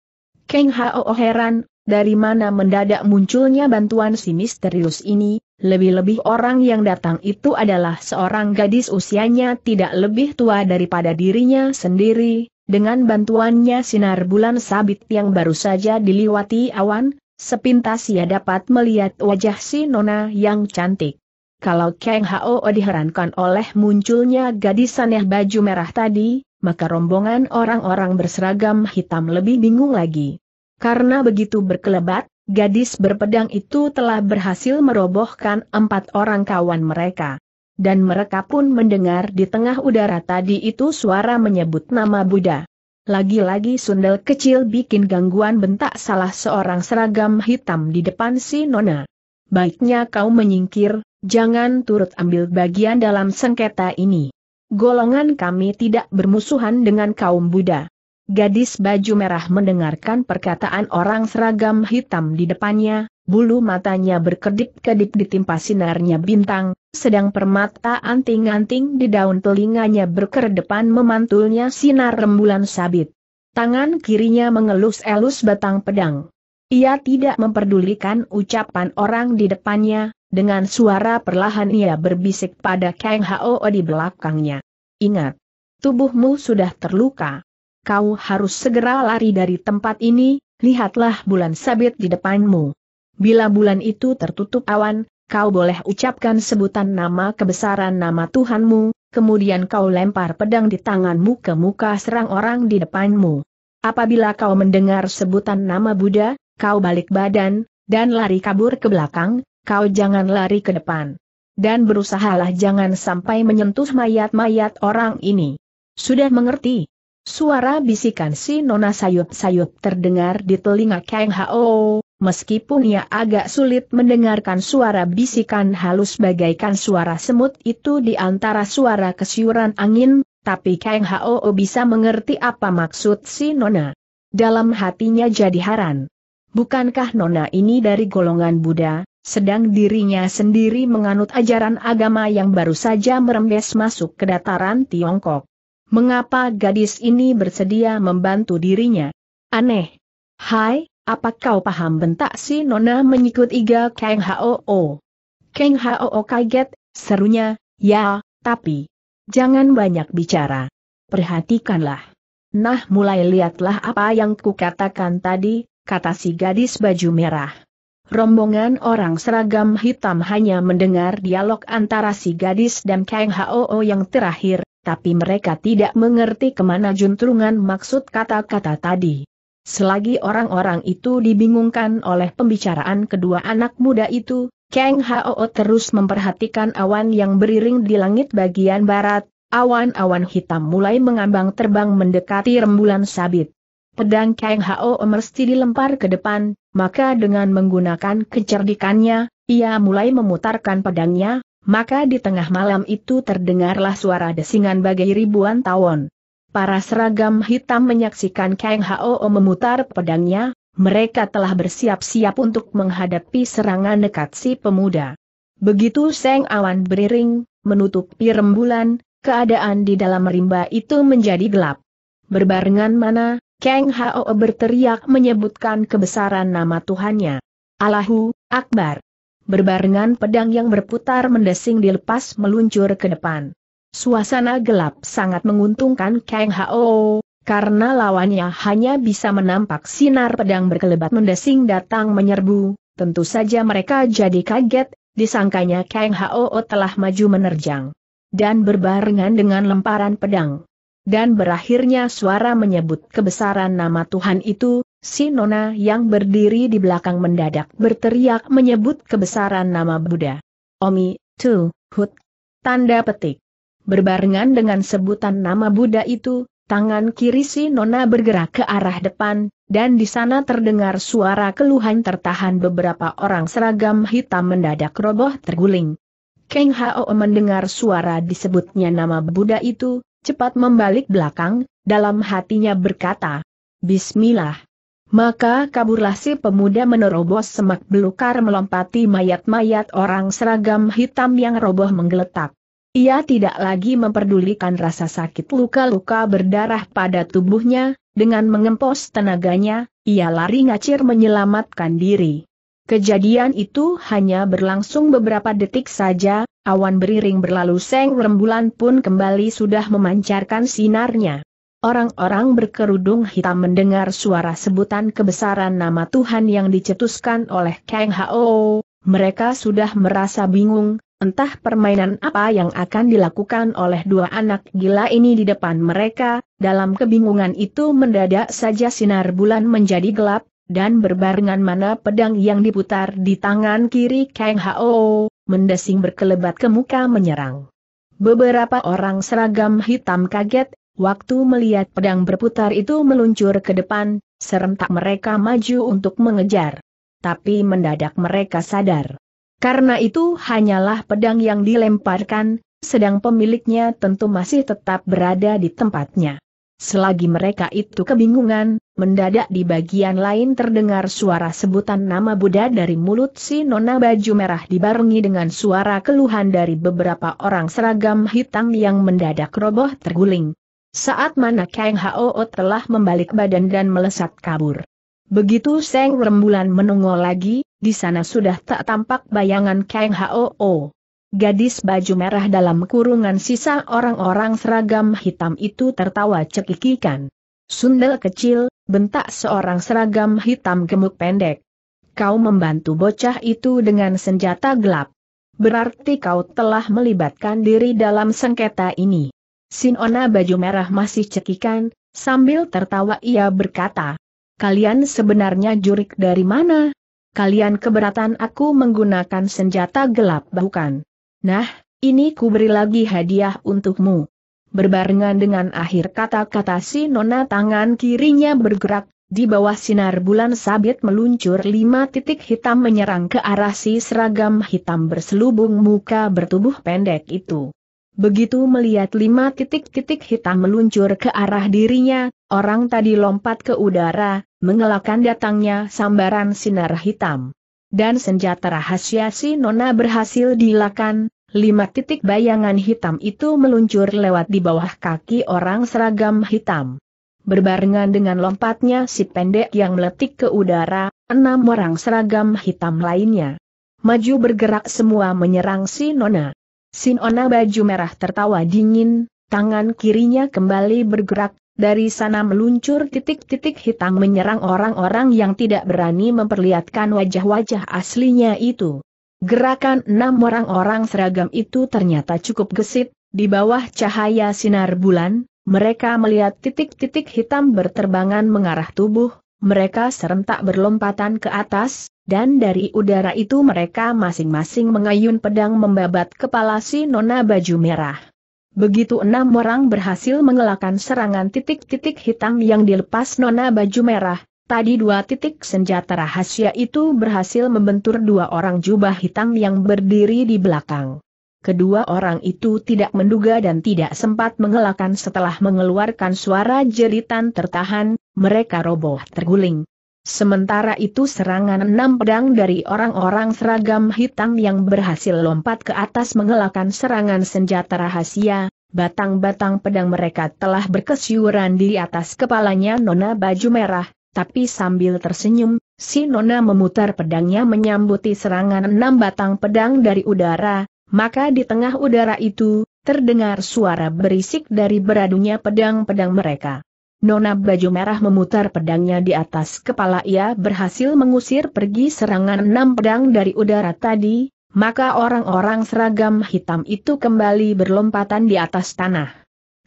Keng Hao heran, dari mana mendadak munculnya bantuan si misterius ini, lebih-lebih orang yang datang itu adalah seorang gadis usianya tidak lebih tua daripada dirinya sendiri, dengan bantuannya sinar bulan sabit yang baru saja diliwati awan, sepintas ia dapat melihat wajah si nona yang cantik. Kalau Kang Hao diherankan oleh munculnya gadis aneh baju merah tadi, maka rombongan orang-orang berseragam hitam lebih bingung lagi. Karena begitu berkelebat, gadis berpedang itu telah berhasil merobohkan empat orang kawan mereka. Dan mereka pun mendengar di tengah udara tadi itu suara menyebut nama Buddha. Lagi-lagi sundel kecil bikin gangguan bentak salah seorang seragam hitam di depan si Nona. Baiknya kau menyingkir, jangan turut ambil bagian dalam sengketa ini. Golongan kami tidak bermusuhan dengan kaum Buddha. Gadis baju merah mendengarkan perkataan orang seragam hitam di depannya, bulu matanya berkedip-kedip ditimpa sinarnya bintang, sedang permata anting-anting di daun telinganya berkedepan memantulnya sinar rembulan sabit. Tangan kirinya mengelus-elus batang pedang. Ia tidak memperdulikan ucapan orang di depannya, dengan suara perlahan ia berbisik pada Kang Hao di belakangnya. Ingat, tubuhmu sudah terluka. Kau harus segera lari dari tempat ini, lihatlah bulan sabit di depanmu. Bila bulan itu tertutup awan, kau boleh ucapkan sebutan nama kebesaran nama Tuhanmu, kemudian kau lempar pedang di tanganmu ke muka serang orang di depanmu. Apabila kau mendengar sebutan nama Buddha, kau balik badan, dan lari kabur ke belakang, kau jangan lari ke depan. Dan berusahalah jangan sampai menyentuh mayat-mayat orang ini. Sudah mengerti? Suara bisikan si Nona sayup-sayup terdengar di telinga Kang Hao, meskipun ia agak sulit mendengarkan suara bisikan halus bagaikan suara semut itu di antara suara kesiuran angin, tapi Kang Hao bisa mengerti apa maksud si Nona. Dalam hatinya jadi haran. Bukankah Nona ini dari golongan Buddha, sedang dirinya sendiri menganut ajaran agama yang baru saja merembes masuk ke dataran Tiongkok. Mengapa gadis ini bersedia membantu dirinya? Aneh. Hai, apa kau paham bentak si Nona menyikut Iga Kang Hoo? Kang Hoo kaget, serunya, ya, tapi, jangan banyak bicara. Perhatikanlah. Nah mulai lihatlah apa yang kukatakan tadi, kata si gadis baju merah. Rombongan orang seragam hitam hanya mendengar dialog antara si gadis dan Kang Hoo yang terakhir, tapi mereka tidak mengerti kemana juntrungan maksud kata-kata tadi. Selagi orang-orang itu dibingungkan oleh pembicaraan kedua anak muda itu, Kang Hoo terus memperhatikan awan yang beriring di langit bagian barat, awan-awan hitam mulai mengambang terbang mendekati rembulan sabit pedang Kang Hao mesti dilempar ke depan, maka dengan menggunakan kecerdikannya, ia mulai memutarkan pedangnya, maka di tengah malam itu terdengarlah suara desingan bagai ribuan tawon. Para seragam hitam menyaksikan Kang Hao memutar pedangnya, mereka telah bersiap-siap untuk menghadapi serangan dekat si pemuda. Begitu Seng Awan beriring, menutupi rembulan, keadaan di dalam rimba itu menjadi gelap. Berbarengan mana, Kang Hao berteriak menyebutkan kebesaran nama Tuhannya. Allahu, Akbar. Berbarengan pedang yang berputar mendesing dilepas meluncur ke depan. Suasana gelap sangat menguntungkan Kang Hao, karena lawannya hanya bisa menampak sinar pedang berkelebat mendesing datang menyerbu, tentu saja mereka jadi kaget, disangkanya Kang Hao telah maju menerjang. Dan berbarengan dengan lemparan pedang, dan berakhirnya suara menyebut kebesaran nama Tuhan itu, si Nona yang berdiri di belakang mendadak berteriak menyebut kebesaran nama Buddha. Omi, Tu, Hut. Tanda petik. Berbarengan dengan sebutan nama Buddha itu, tangan kiri si Nona bergerak ke arah depan, dan di sana terdengar suara keluhan tertahan beberapa orang seragam hitam mendadak roboh terguling. Keng Hao mendengar suara disebutnya nama Buddha itu, cepat membalik belakang, dalam hatinya berkata, Bismillah. Maka kaburlah si pemuda menerobos semak belukar melompati mayat-mayat orang seragam hitam yang roboh menggeletak. Ia tidak lagi memperdulikan rasa sakit luka-luka berdarah pada tubuhnya, dengan mengempos tenaganya, ia lari ngacir menyelamatkan diri. Kejadian itu hanya berlangsung beberapa detik saja, awan beriring berlalu seng rembulan pun kembali sudah memancarkan sinarnya. Orang-orang berkerudung hitam mendengar suara sebutan kebesaran nama Tuhan yang dicetuskan oleh Kang Hao, mereka sudah merasa bingung, entah permainan apa yang akan dilakukan oleh dua anak gila ini di depan mereka, dalam kebingungan itu mendadak saja sinar bulan menjadi gelap, dan berbarengan mana pedang yang diputar di tangan kiri Kang Hao, mendesing berkelebat ke muka menyerang. Beberapa orang seragam hitam kaget, waktu melihat pedang berputar itu meluncur ke depan, serentak mereka maju untuk mengejar. Tapi mendadak mereka sadar. Karena itu hanyalah pedang yang dilemparkan, sedang pemiliknya tentu masih tetap berada di tempatnya. Selagi mereka itu kebingungan, mendadak di bagian lain terdengar suara sebutan nama Buddha dari mulut si nona baju merah dibarengi dengan suara keluhan dari beberapa orang seragam hitam yang mendadak roboh terguling. Saat mana Kang Hao telah membalik badan dan melesat kabur. Begitu Seng Rembulan menunggu lagi, di sana sudah tak tampak bayangan Kang Hao. Gadis baju merah dalam kurungan sisa orang-orang seragam hitam itu tertawa cekikikan. Sundel kecil, bentak seorang seragam hitam gemuk pendek. Kau membantu bocah itu dengan senjata gelap. Berarti kau telah melibatkan diri dalam sengketa ini. Sinona baju merah masih cekikan, sambil tertawa ia berkata, Kalian sebenarnya jurik dari mana? Kalian keberatan aku menggunakan senjata gelap bukan? Nah, ini ku beri lagi hadiah untukmu. Berbarengan dengan akhir kata-kata si nona tangan kirinya bergerak, di bawah sinar bulan sabit meluncur lima titik hitam menyerang ke arah si seragam hitam berselubung muka bertubuh pendek itu. Begitu melihat lima titik-titik hitam meluncur ke arah dirinya, orang tadi lompat ke udara, mengelakkan datangnya sambaran sinar hitam dan senjata rahasia si Nona berhasil dilakukan. lima titik bayangan hitam itu meluncur lewat di bawah kaki orang seragam hitam. Berbarengan dengan lompatnya si pendek yang meletik ke udara, enam orang seragam hitam lainnya. Maju bergerak semua menyerang si Nona. Si Nona baju merah tertawa dingin, tangan kirinya kembali bergerak, dari sana meluncur titik-titik hitam menyerang orang-orang yang tidak berani memperlihatkan wajah-wajah aslinya itu. Gerakan enam orang-orang seragam itu ternyata cukup gesit, di bawah cahaya sinar bulan, mereka melihat titik-titik hitam berterbangan mengarah tubuh, mereka serentak berlompatan ke atas, dan dari udara itu mereka masing-masing mengayun pedang membabat kepala si nona baju merah. Begitu enam orang berhasil mengelakkan serangan titik-titik hitam yang dilepas nona baju merah, tadi dua titik senjata rahasia itu berhasil membentur dua orang jubah hitam yang berdiri di belakang. Kedua orang itu tidak menduga dan tidak sempat mengelakkan setelah mengeluarkan suara jeritan tertahan, mereka roboh terguling. Sementara itu serangan enam pedang dari orang-orang seragam hitam yang berhasil lompat ke atas mengelakkan serangan senjata rahasia, batang-batang pedang mereka telah berkesyuran di atas kepalanya Nona Baju Merah, tapi sambil tersenyum, si Nona memutar pedangnya menyambuti serangan enam batang pedang dari udara, maka di tengah udara itu, terdengar suara berisik dari beradunya pedang-pedang mereka. Nona Baju Merah memutar pedangnya di atas kepala ia berhasil mengusir pergi serangan enam pedang dari udara tadi, maka orang-orang seragam hitam itu kembali berlompatan di atas tanah.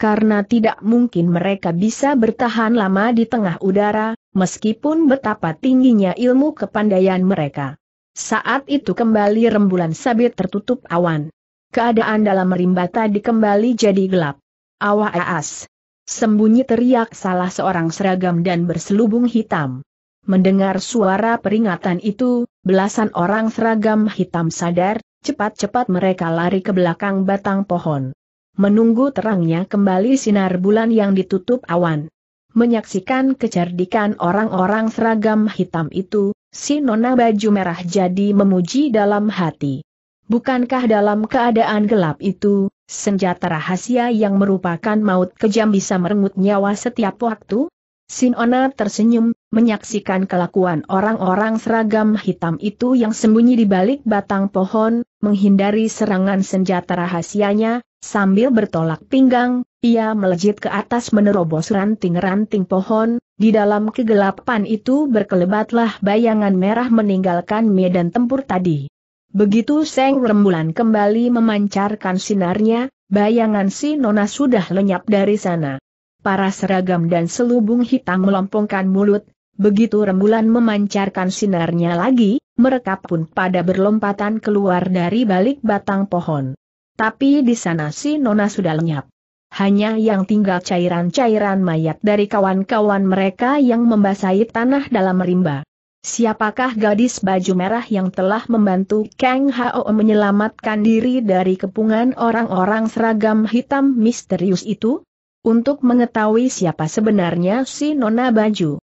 Karena tidak mungkin mereka bisa bertahan lama di tengah udara, meskipun betapa tingginya ilmu kepandaian mereka. Saat itu kembali rembulan sabit tertutup awan. Keadaan dalam rimba tadi kembali jadi gelap. Awas! Sembunyi teriak salah seorang seragam dan berselubung hitam. Mendengar suara peringatan itu, belasan orang seragam hitam sadar, cepat-cepat mereka lari ke belakang batang pohon. Menunggu terangnya kembali sinar bulan yang ditutup awan. Menyaksikan kecerdikan orang-orang seragam hitam itu, si nona baju merah jadi memuji dalam hati. Bukankah dalam keadaan gelap itu, senjata rahasia yang merupakan maut kejam bisa merenggut nyawa setiap waktu? Sinona tersenyum, menyaksikan kelakuan orang-orang seragam hitam itu yang sembunyi di balik batang pohon, menghindari serangan senjata rahasianya, sambil bertolak pinggang, ia melejit ke atas menerobos ranting-ranting pohon, di dalam kegelapan itu berkelebatlah bayangan merah meninggalkan medan tempur tadi. Begitu Seng Rembulan kembali memancarkan sinarnya, bayangan si Nona sudah lenyap dari sana. Para seragam dan selubung hitam melompongkan mulut, begitu Rembulan memancarkan sinarnya lagi, mereka pun pada berlompatan keluar dari balik batang pohon. Tapi di sana si Nona sudah lenyap. Hanya yang tinggal cairan-cairan mayat dari kawan-kawan mereka yang membasahi tanah dalam rimba. Siapakah gadis baju merah yang telah membantu Kang Hao menyelamatkan diri dari kepungan orang-orang seragam hitam misterius itu? Untuk mengetahui siapa sebenarnya si Nona Baju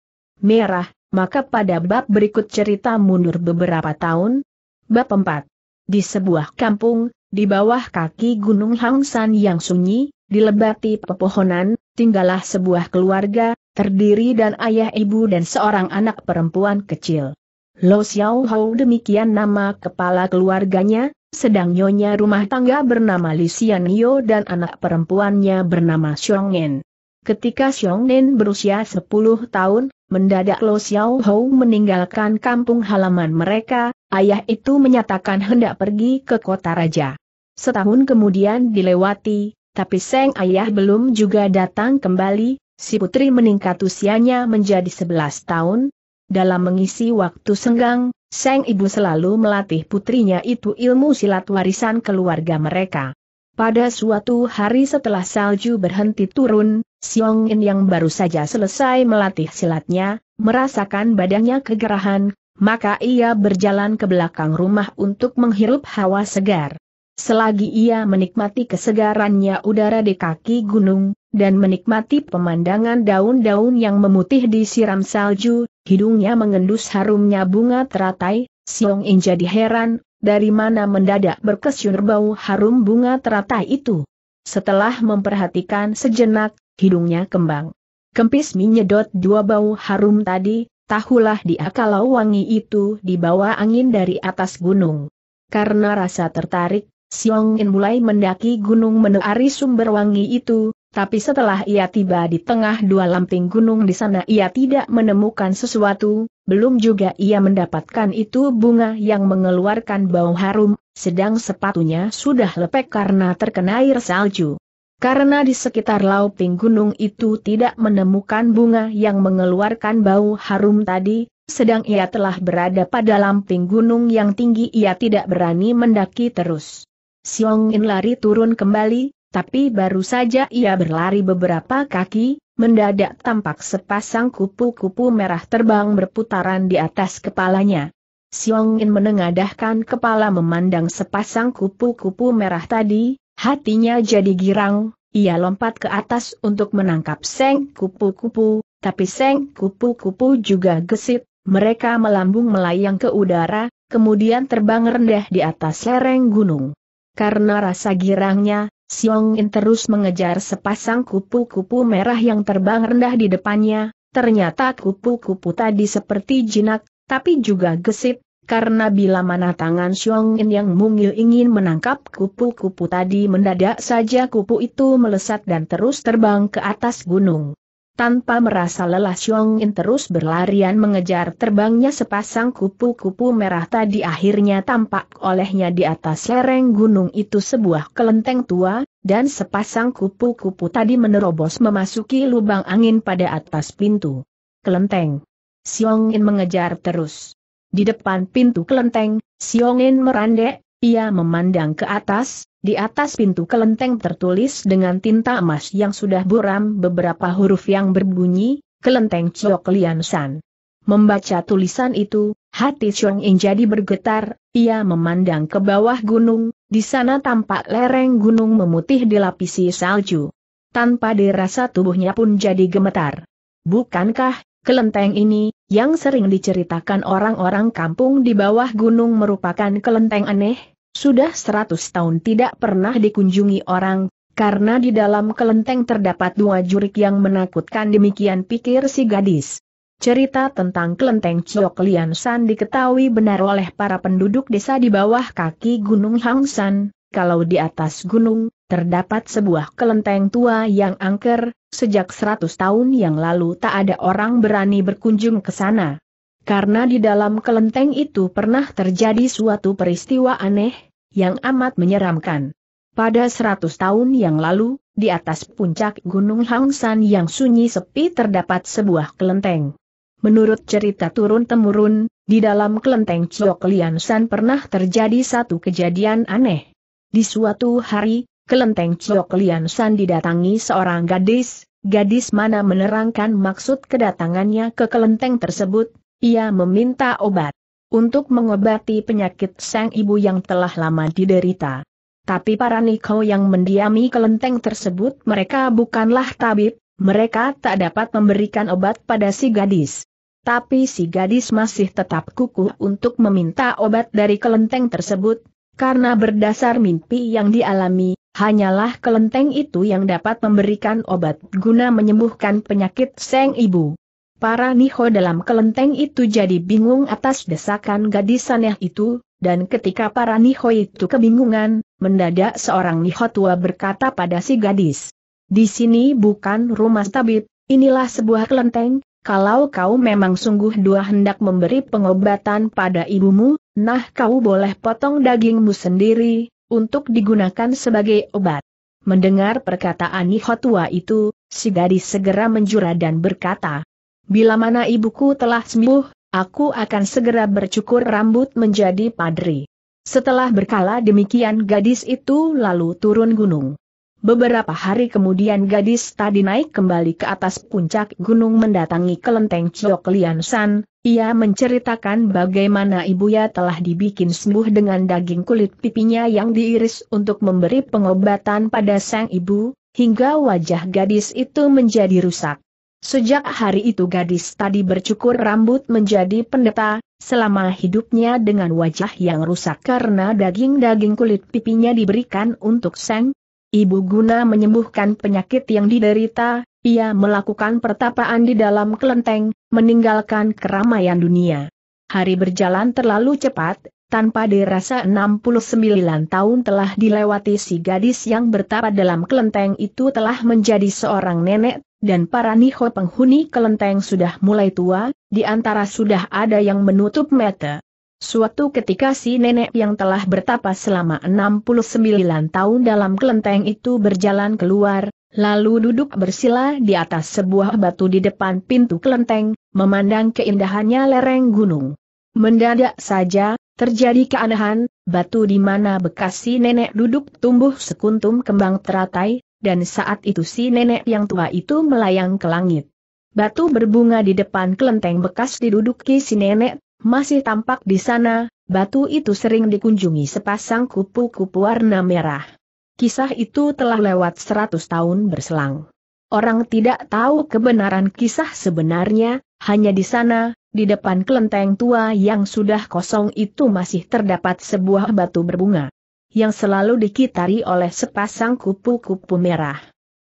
Merah, maka pada bab berikut cerita mundur beberapa tahun. Bab 4. Di sebuah kampung, di bawah kaki Gunung Hangsan yang sunyi, dilebati pepohonan, tinggallah sebuah keluarga, terdiri dan ayah ibu dan seorang anak perempuan kecil. Lo Xiao Hou demikian nama kepala keluarganya, sedang nyonya rumah tangga bernama Li Xianyo dan anak perempuannya bernama Xiongnen. Ketika Nen berusia 10 tahun, mendadak Lo Xiao Hou meninggalkan kampung halaman mereka, ayah itu menyatakan hendak pergi ke kota raja. Setahun kemudian dilewati, tapi Seng Ayah belum juga datang kembali, si putri meningkat usianya menjadi 11 tahun. Dalam mengisi waktu senggang, sang ibu selalu melatih putrinya itu ilmu silat warisan keluarga mereka. Pada suatu hari setelah salju berhenti turun, Siong In yang baru saja selesai melatih silatnya, merasakan badannya kegerahan, maka ia berjalan ke belakang rumah untuk menghirup hawa segar. Selagi ia menikmati kesegarannya udara di kaki gunung, dan menikmati pemandangan daun-daun yang memutih disiram salju, hidungnya mengendus harumnya bunga teratai, Siong In jadi heran, dari mana mendadak berkesyur bau harum bunga teratai itu. Setelah memperhatikan sejenak, hidungnya kembang. Kempis menyedot dua bau harum tadi, tahulah dia kalau wangi itu dibawa angin dari atas gunung. Karena rasa tertarik, Siong In mulai mendaki gunung menuari sumber wangi itu, tapi setelah ia tiba di tengah dua lamping gunung di sana ia tidak menemukan sesuatu, belum juga ia mendapatkan itu bunga yang mengeluarkan bau harum, sedang sepatunya sudah lepek karena terkena air salju. Karena di sekitar lamping gunung itu tidak menemukan bunga yang mengeluarkan bau harum tadi, sedang ia telah berada pada lamping gunung yang tinggi ia tidak berani mendaki terus. Siong In lari turun kembali, tapi baru saja ia berlari beberapa kaki, mendadak tampak sepasang kupu-kupu merah terbang berputaran di atas kepalanya. Siong In menengadahkan kepala memandang sepasang kupu-kupu merah tadi, hatinya jadi girang, ia lompat ke atas untuk menangkap seng kupu-kupu, tapi seng kupu-kupu juga gesit, mereka melambung melayang ke udara, kemudian terbang rendah di atas lereng gunung. Karena rasa girangnya, Siong In terus mengejar sepasang kupu-kupu merah yang terbang rendah di depannya, ternyata kupu-kupu tadi seperti jinak, tapi juga gesit, karena bila mana tangan Siong In yang mungil ingin menangkap kupu-kupu tadi mendadak saja kupu itu melesat dan terus terbang ke atas gunung. Tanpa merasa lelah Xiong In terus berlarian mengejar terbangnya sepasang kupu-kupu merah tadi akhirnya tampak olehnya di atas lereng gunung itu sebuah kelenteng tua, dan sepasang kupu-kupu tadi menerobos memasuki lubang angin pada atas pintu. Kelenteng. Xiong In mengejar terus. Di depan pintu kelenteng, Xiong In merandek, ia memandang ke atas, di atas pintu kelenteng tertulis dengan tinta emas yang sudah buram beberapa huruf yang berbunyi, kelenteng Chok Lian San. Membaca tulisan itu, hati Chong In jadi bergetar, ia memandang ke bawah gunung, di sana tampak lereng gunung memutih dilapisi salju. Tanpa dirasa tubuhnya pun jadi gemetar. Bukankah, kelenteng ini, yang sering diceritakan orang-orang kampung di bawah gunung merupakan kelenteng aneh? Sudah seratus tahun tidak pernah dikunjungi orang, karena di dalam kelenteng terdapat dua jurik yang menakutkan demikian pikir si gadis. Cerita tentang kelenteng Chok Lian San diketahui benar oleh para penduduk desa di bawah kaki Gunung Hang San, kalau di atas gunung, terdapat sebuah kelenteng tua yang angker, sejak seratus tahun yang lalu tak ada orang berani berkunjung ke sana. Karena di dalam kelenteng itu pernah terjadi suatu peristiwa aneh, yang amat menyeramkan. Pada seratus tahun yang lalu, di atas puncak Gunung Hangsan yang sunyi sepi terdapat sebuah kelenteng. Menurut cerita turun-temurun, di dalam kelenteng Chok Lian pernah terjadi satu kejadian aneh. Di suatu hari, kelenteng Chok Lian didatangi seorang gadis, gadis mana menerangkan maksud kedatangannya ke kelenteng tersebut, ia meminta obat untuk mengobati penyakit sang ibu yang telah lama diderita. Tapi para Niko yang mendiami kelenteng tersebut mereka bukanlah tabib, mereka tak dapat memberikan obat pada si gadis. Tapi si gadis masih tetap kukuh untuk meminta obat dari kelenteng tersebut, karena berdasar mimpi yang dialami, hanyalah kelenteng itu yang dapat memberikan obat guna menyembuhkan penyakit sang ibu. Para Niho dalam kelenteng itu jadi bingung atas desakan gadis aneh itu, dan ketika para Niho itu kebingungan, mendadak seorang Niho tua berkata pada si gadis. Di sini bukan rumah tabib, inilah sebuah kelenteng, kalau kau memang sungguh dua hendak memberi pengobatan pada ibumu, nah kau boleh potong dagingmu sendiri, untuk digunakan sebagai obat. Mendengar perkataan Niho tua itu, si gadis segera menjura dan berkata, Bila mana ibuku telah sembuh, aku akan segera bercukur rambut menjadi padri. Setelah berkala demikian gadis itu lalu turun gunung. Beberapa hari kemudian gadis tadi naik kembali ke atas puncak gunung mendatangi kelenteng Chok Lian San, ia menceritakan bagaimana ibunya telah dibikin sembuh dengan daging kulit pipinya yang diiris untuk memberi pengobatan pada sang ibu, hingga wajah gadis itu menjadi rusak. Sejak hari itu gadis tadi bercukur rambut menjadi pendeta, selama hidupnya dengan wajah yang rusak karena daging-daging kulit pipinya diberikan untuk seng. Ibu guna menyembuhkan penyakit yang diderita, ia melakukan pertapaan di dalam kelenteng, meninggalkan keramaian dunia. Hari berjalan terlalu cepat, tanpa dirasa 69 tahun telah dilewati si gadis yang bertapa dalam kelenteng itu telah menjadi seorang nenek, dan para niho penghuni kelenteng sudah mulai tua, di antara sudah ada yang menutup mata. Suatu ketika si nenek yang telah bertapa selama 69 tahun dalam kelenteng itu berjalan keluar, lalu duduk bersila di atas sebuah batu di depan pintu kelenteng, memandang keindahannya lereng gunung. Mendadak saja, Terjadi keanehan, batu di mana bekas si nenek duduk tumbuh sekuntum kembang teratai, dan saat itu si nenek yang tua itu melayang ke langit. Batu berbunga di depan kelenteng bekas diduduki si nenek, masih tampak di sana, batu itu sering dikunjungi sepasang kupu-kupu warna merah. Kisah itu telah lewat seratus tahun berselang. Orang tidak tahu kebenaran kisah sebenarnya, hanya di sana, di depan kelenteng tua yang sudah kosong itu masih terdapat sebuah batu berbunga. Yang selalu dikitari oleh sepasang kupu-kupu merah.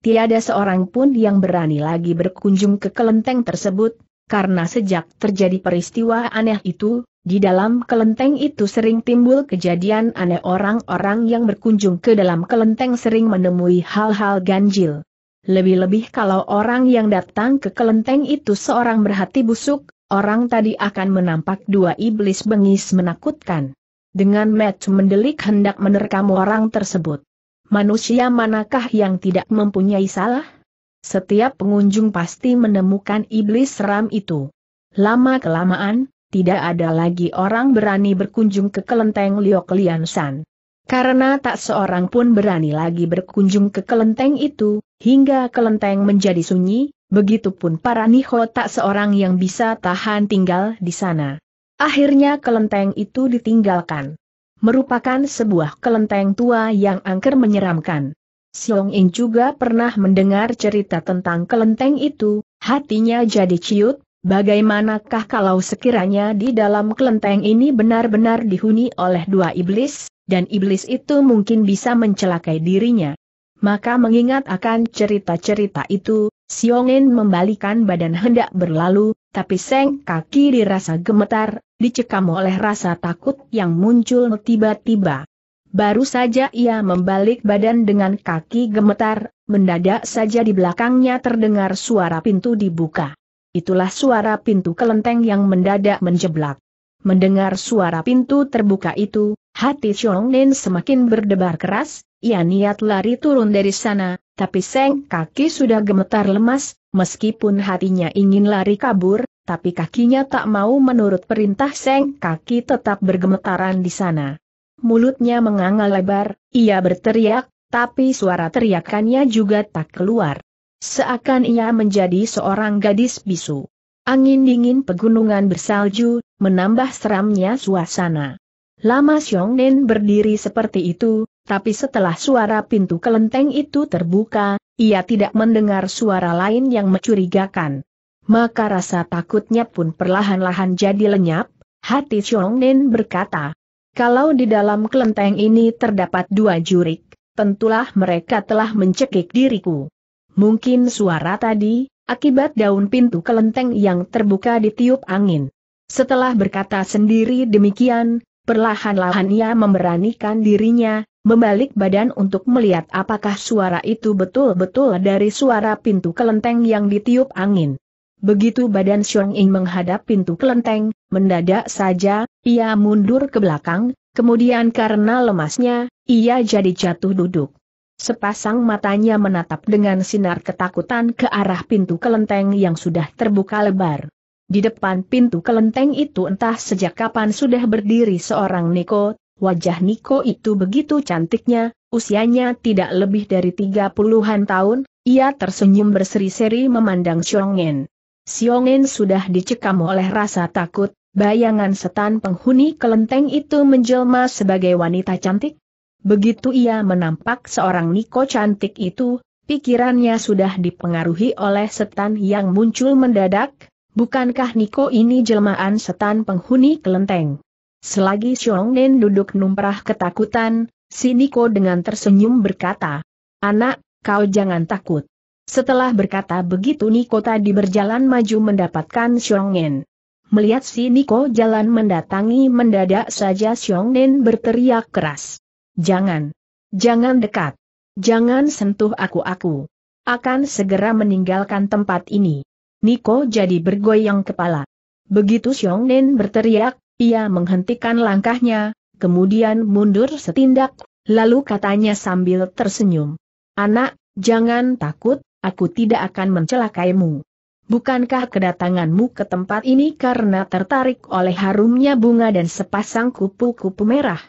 Tiada seorang pun yang berani lagi berkunjung ke kelenteng tersebut, karena sejak terjadi peristiwa aneh itu, di dalam kelenteng itu sering timbul kejadian aneh orang-orang yang berkunjung ke dalam kelenteng sering menemui hal-hal ganjil. Lebih-lebih kalau orang yang datang ke kelenteng itu seorang berhati busuk, orang tadi akan menampak dua iblis bengis menakutkan. Dengan match mendelik hendak menerkam orang tersebut. Manusia manakah yang tidak mempunyai salah? Setiap pengunjung pasti menemukan iblis seram itu. Lama-kelamaan, tidak ada lagi orang berani berkunjung ke kelenteng Liok Lian San. Karena tak seorang pun berani lagi berkunjung ke kelenteng itu, hingga kelenteng menjadi sunyi, Begitupun para Niho tak seorang yang bisa tahan tinggal di sana. Akhirnya kelenteng itu ditinggalkan. Merupakan sebuah kelenteng tua yang angker menyeramkan. Siong In juga pernah mendengar cerita tentang kelenteng itu, hatinya jadi ciut, bagaimanakah kalau sekiranya di dalam kelenteng ini benar-benar dihuni oleh dua iblis, dan iblis itu mungkin bisa mencelakai dirinya. Maka mengingat akan cerita-cerita itu, Siongin membalikan badan hendak berlalu, tapi seng kaki dirasa gemetar, dicekam oleh rasa takut yang muncul tiba-tiba. Baru saja ia membalik badan dengan kaki gemetar, mendadak saja di belakangnya terdengar suara pintu dibuka. Itulah suara pintu kelenteng yang mendadak menjeblak. Mendengar suara pintu terbuka itu, Hati Chong Nen semakin berdebar keras, ia niat lari turun dari sana, tapi seng kaki sudah gemetar lemas, meskipun hatinya ingin lari kabur, tapi kakinya tak mau menurut perintah seng kaki tetap bergemetaran di sana. Mulutnya menganga lebar, ia berteriak, tapi suara teriakannya juga tak keluar. Seakan ia menjadi seorang gadis bisu. Angin dingin pegunungan bersalju, menambah seramnya suasana. Lama Xiong Nen berdiri seperti itu, tapi setelah suara pintu kelenteng itu terbuka, ia tidak mendengar suara lain yang mencurigakan. Maka rasa takutnya pun perlahan-lahan jadi lenyap, hati Xiong Nen berkata, kalau di dalam kelenteng ini terdapat dua jurik, tentulah mereka telah mencekik diriku. Mungkin suara tadi, akibat daun pintu kelenteng yang terbuka ditiup angin. Setelah berkata sendiri demikian, Perlahan-lahan ia memberanikan dirinya, membalik badan untuk melihat apakah suara itu betul-betul dari suara pintu kelenteng yang ditiup angin. Begitu badan Xiong Ying menghadap pintu kelenteng, mendadak saja, ia mundur ke belakang, kemudian karena lemasnya, ia jadi jatuh duduk. Sepasang matanya menatap dengan sinar ketakutan ke arah pintu kelenteng yang sudah terbuka lebar. Di depan pintu kelenteng itu entah sejak kapan sudah berdiri seorang Niko, wajah Niko itu begitu cantiknya, usianya tidak lebih dari tiga puluhan tahun, ia tersenyum berseri-seri memandang Xiongen. Xiongen sudah dicekam oleh rasa takut, bayangan setan penghuni kelenteng itu menjelma sebagai wanita cantik. Begitu ia menampak seorang Niko cantik itu, pikirannya sudah dipengaruhi oleh setan yang muncul mendadak, Bukankah Niko ini jelmaan setan penghuni kelenteng? Selagi Xiong Nen duduk numprah ketakutan, si Niko dengan tersenyum berkata, Anak, kau jangan takut. Setelah berkata begitu Niko tadi berjalan maju mendapatkan Xiong Nen. Melihat si Niko jalan mendatangi mendadak saja Xiong Nen berteriak keras. Jangan. Jangan dekat. Jangan sentuh aku-aku. Akan segera meninggalkan tempat ini. Niko jadi bergoyang kepala. Begitu Xiong Nen berteriak, ia menghentikan langkahnya, kemudian mundur setindak, lalu katanya sambil tersenyum. Anak, jangan takut, aku tidak akan mencelakaimu. Bukankah kedatanganmu ke tempat ini karena tertarik oleh harumnya bunga dan sepasang kupu-kupu merah?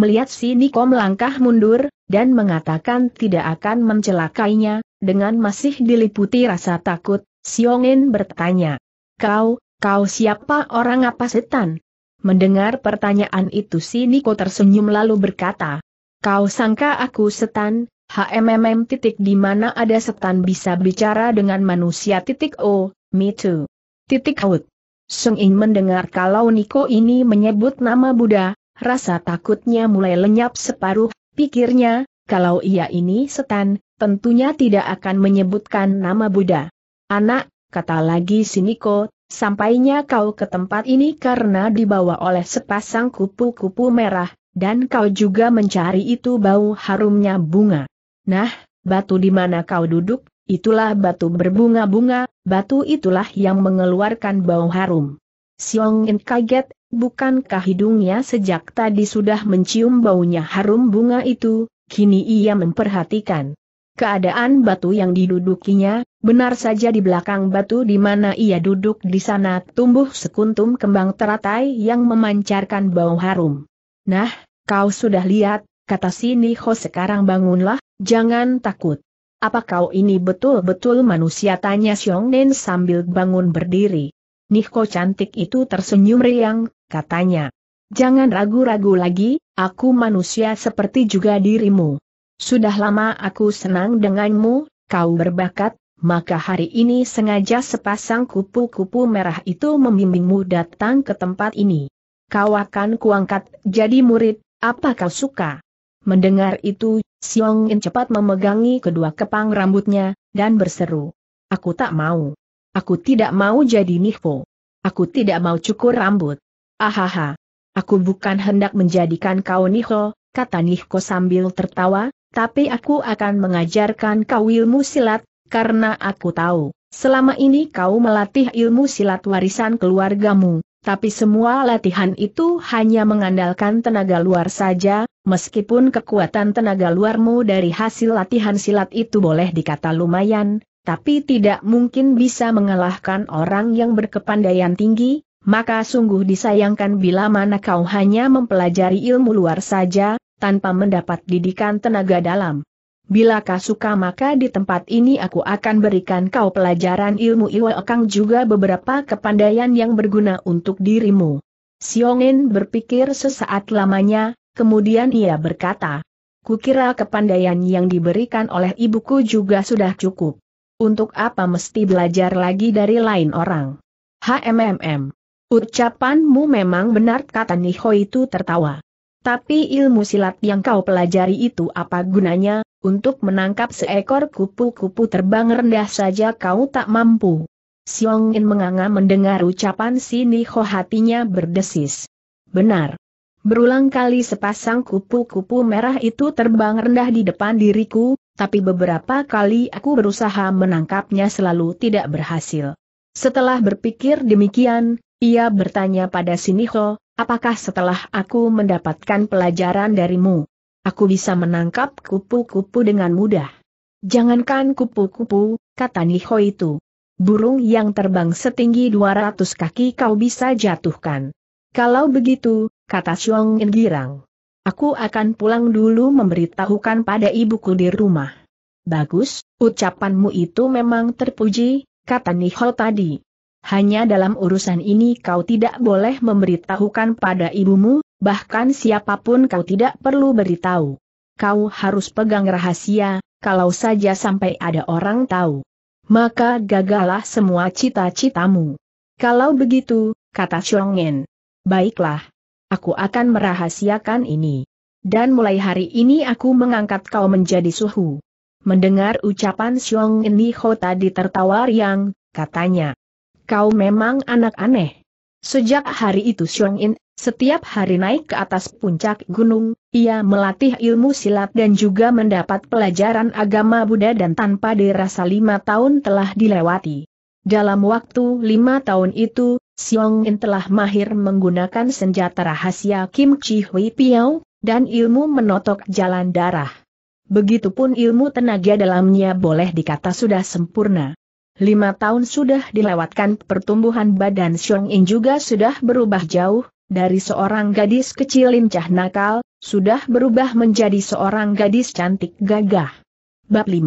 Melihat si Niko melangkah mundur, dan mengatakan tidak akan mencelakainya, dengan masih diliputi rasa takut, Siongin bertanya. Kau, kau siapa orang apa setan? Mendengar pertanyaan itu si Niko tersenyum lalu berkata. Kau sangka aku setan, HMMM titik di mana ada setan bisa bicara dengan manusia titik O, me too. Titik out. Sung In mendengar kalau Niko ini menyebut nama Buddha, rasa takutnya mulai lenyap separuh, pikirnya, kalau ia ini setan, tentunya tidak akan menyebutkan nama Buddha. Anak, kata lagi si Niko, sampainya kau ke tempat ini karena dibawa oleh sepasang kupu-kupu merah, dan kau juga mencari itu bau harumnya bunga. Nah, batu di mana kau duduk, itulah batu berbunga-bunga, batu itulah yang mengeluarkan bau harum. Siong In kaget, bukankah hidungnya sejak tadi sudah mencium baunya harum bunga itu, kini ia memperhatikan keadaan batu yang didudukinya, Benar saja di belakang batu di mana ia duduk di sana tumbuh sekuntum kembang teratai yang memancarkan bau harum. Nah, kau sudah lihat, kata sini Niho sekarang bangunlah, jangan takut. Apa kau ini betul-betul manusia tanya Xiong Nen sambil bangun berdiri. Nihko cantik itu tersenyum riang, katanya. Jangan ragu-ragu lagi, aku manusia seperti juga dirimu. Sudah lama aku senang denganmu, kau berbakat, maka hari ini sengaja sepasang kupu-kupu merah itu membimbingmu datang ke tempat ini. Kau akan kuangkat jadi murid, apa kau suka? Mendengar itu, Siong In cepat memegangi kedua kepang rambutnya, dan berseru. Aku tak mau. Aku tidak mau jadi Nihpo. Aku tidak mau cukur rambut. Ahaha. Aku bukan hendak menjadikan kau Niho, kata Nihko sambil tertawa, tapi aku akan mengajarkan kau ilmu silat, karena aku tahu, selama ini kau melatih ilmu silat warisan keluargamu, tapi semua latihan itu hanya mengandalkan tenaga luar saja, meskipun kekuatan tenaga luarmu dari hasil latihan silat itu boleh dikata lumayan, tapi tidak mungkin bisa mengalahkan orang yang berkepandaian tinggi, maka sungguh disayangkan bila mana kau hanya mempelajari ilmu luar saja, tanpa mendapat didikan tenaga dalam. Bila kau suka maka di tempat ini aku akan berikan kau pelajaran ilmu Iwa Kang juga beberapa kepandaian yang berguna untuk dirimu. Siongin berpikir sesaat lamanya, kemudian ia berkata, Kukira kepandaian yang diberikan oleh ibuku juga sudah cukup. Untuk apa mesti belajar lagi dari lain orang? HMMM. Ucapanmu memang benar kata Niho itu tertawa. Tapi ilmu silat yang kau pelajari itu apa gunanya, untuk menangkap seekor kupu-kupu terbang rendah saja kau tak mampu. Siong menganga mendengar ucapan si Niho hatinya berdesis. Benar. Berulang kali sepasang kupu-kupu merah itu terbang rendah di depan diriku, tapi beberapa kali aku berusaha menangkapnya selalu tidak berhasil. Setelah berpikir demikian, ia bertanya pada si Niho, apakah setelah aku mendapatkan pelajaran darimu, Aku bisa menangkap kupu-kupu dengan mudah. Jangankan kupu-kupu, kata Niho itu. Burung yang terbang setinggi 200 kaki kau bisa jatuhkan. Kalau begitu, kata Xiong In girang. Aku akan pulang dulu memberitahukan pada ibuku di rumah. Bagus, ucapanmu itu memang terpuji, kata Niho tadi. Hanya dalam urusan ini kau tidak boleh memberitahukan pada ibumu, bahkan siapapun kau tidak perlu beritahu. Kau harus pegang rahasia, kalau saja sampai ada orang tahu. Maka gagalah semua cita-citamu. Kalau begitu, kata Chongen. Baiklah. Aku akan merahasiakan ini. Dan mulai hari ini aku mengangkat kau menjadi suhu. Mendengar ucapan Xiong Niho tadi tertawa riang, katanya. Kau memang anak aneh. Sejak hari itu Xiong In, setiap hari naik ke atas puncak gunung, ia melatih ilmu silat dan juga mendapat pelajaran agama Buddha dan tanpa dirasa lima tahun telah dilewati. Dalam waktu lima tahun itu, Xiong In telah mahir menggunakan senjata rahasia Kim Chi Hui Piao, dan ilmu menotok jalan darah. Begitupun ilmu tenaga dalamnya boleh dikata sudah sempurna. Lima tahun sudah dilewatkan pertumbuhan badan Xiong In juga sudah berubah jauh, dari seorang gadis kecil lincah nakal, sudah berubah menjadi seorang gadis cantik gagah. Bab 5.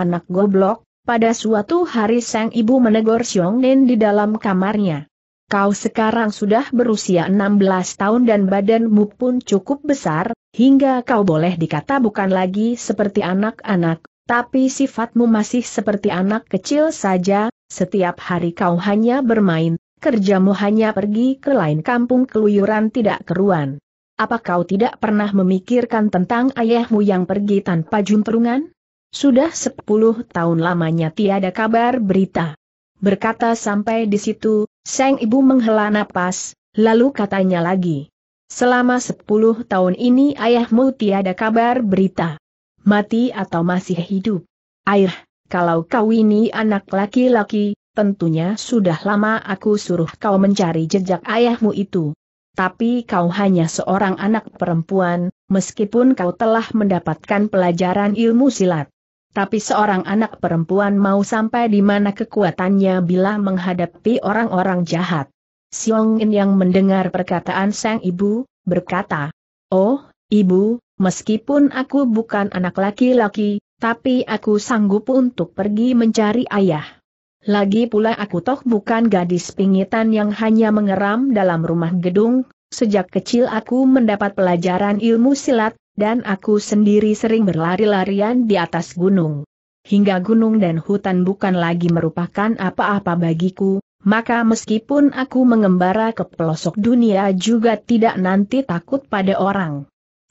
Anak goblok, pada suatu hari sang ibu menegur Xiong In di dalam kamarnya. Kau sekarang sudah berusia 16 tahun dan badanmu pun cukup besar, hingga kau boleh dikata bukan lagi seperti anak-anak, tapi sifatmu masih seperti anak kecil saja, setiap hari kau hanya bermain, kerjamu hanya pergi ke lain kampung keluyuran tidak keruan. Apa kau tidak pernah memikirkan tentang ayahmu yang pergi tanpa jumperungan? Sudah sepuluh tahun lamanya tiada kabar berita. Berkata sampai di situ, sang ibu menghela napas, lalu katanya lagi. Selama sepuluh tahun ini ayahmu tiada kabar berita mati atau masih hidup. Ayah, kalau kau ini anak laki-laki, tentunya sudah lama aku suruh kau mencari jejak ayahmu itu. Tapi kau hanya seorang anak perempuan, meskipun kau telah mendapatkan pelajaran ilmu silat. Tapi seorang anak perempuan mau sampai di mana kekuatannya bila menghadapi orang-orang jahat. Siong In yang mendengar perkataan sang ibu, berkata, Oh, ibu, Meskipun aku bukan anak laki-laki, tapi aku sanggup untuk pergi mencari ayah. Lagi pula aku toh bukan gadis pingitan yang hanya mengeram dalam rumah gedung, sejak kecil aku mendapat pelajaran ilmu silat, dan aku sendiri sering berlari-larian di atas gunung. Hingga gunung dan hutan bukan lagi merupakan apa-apa bagiku, maka meskipun aku mengembara ke pelosok dunia juga tidak nanti takut pada orang.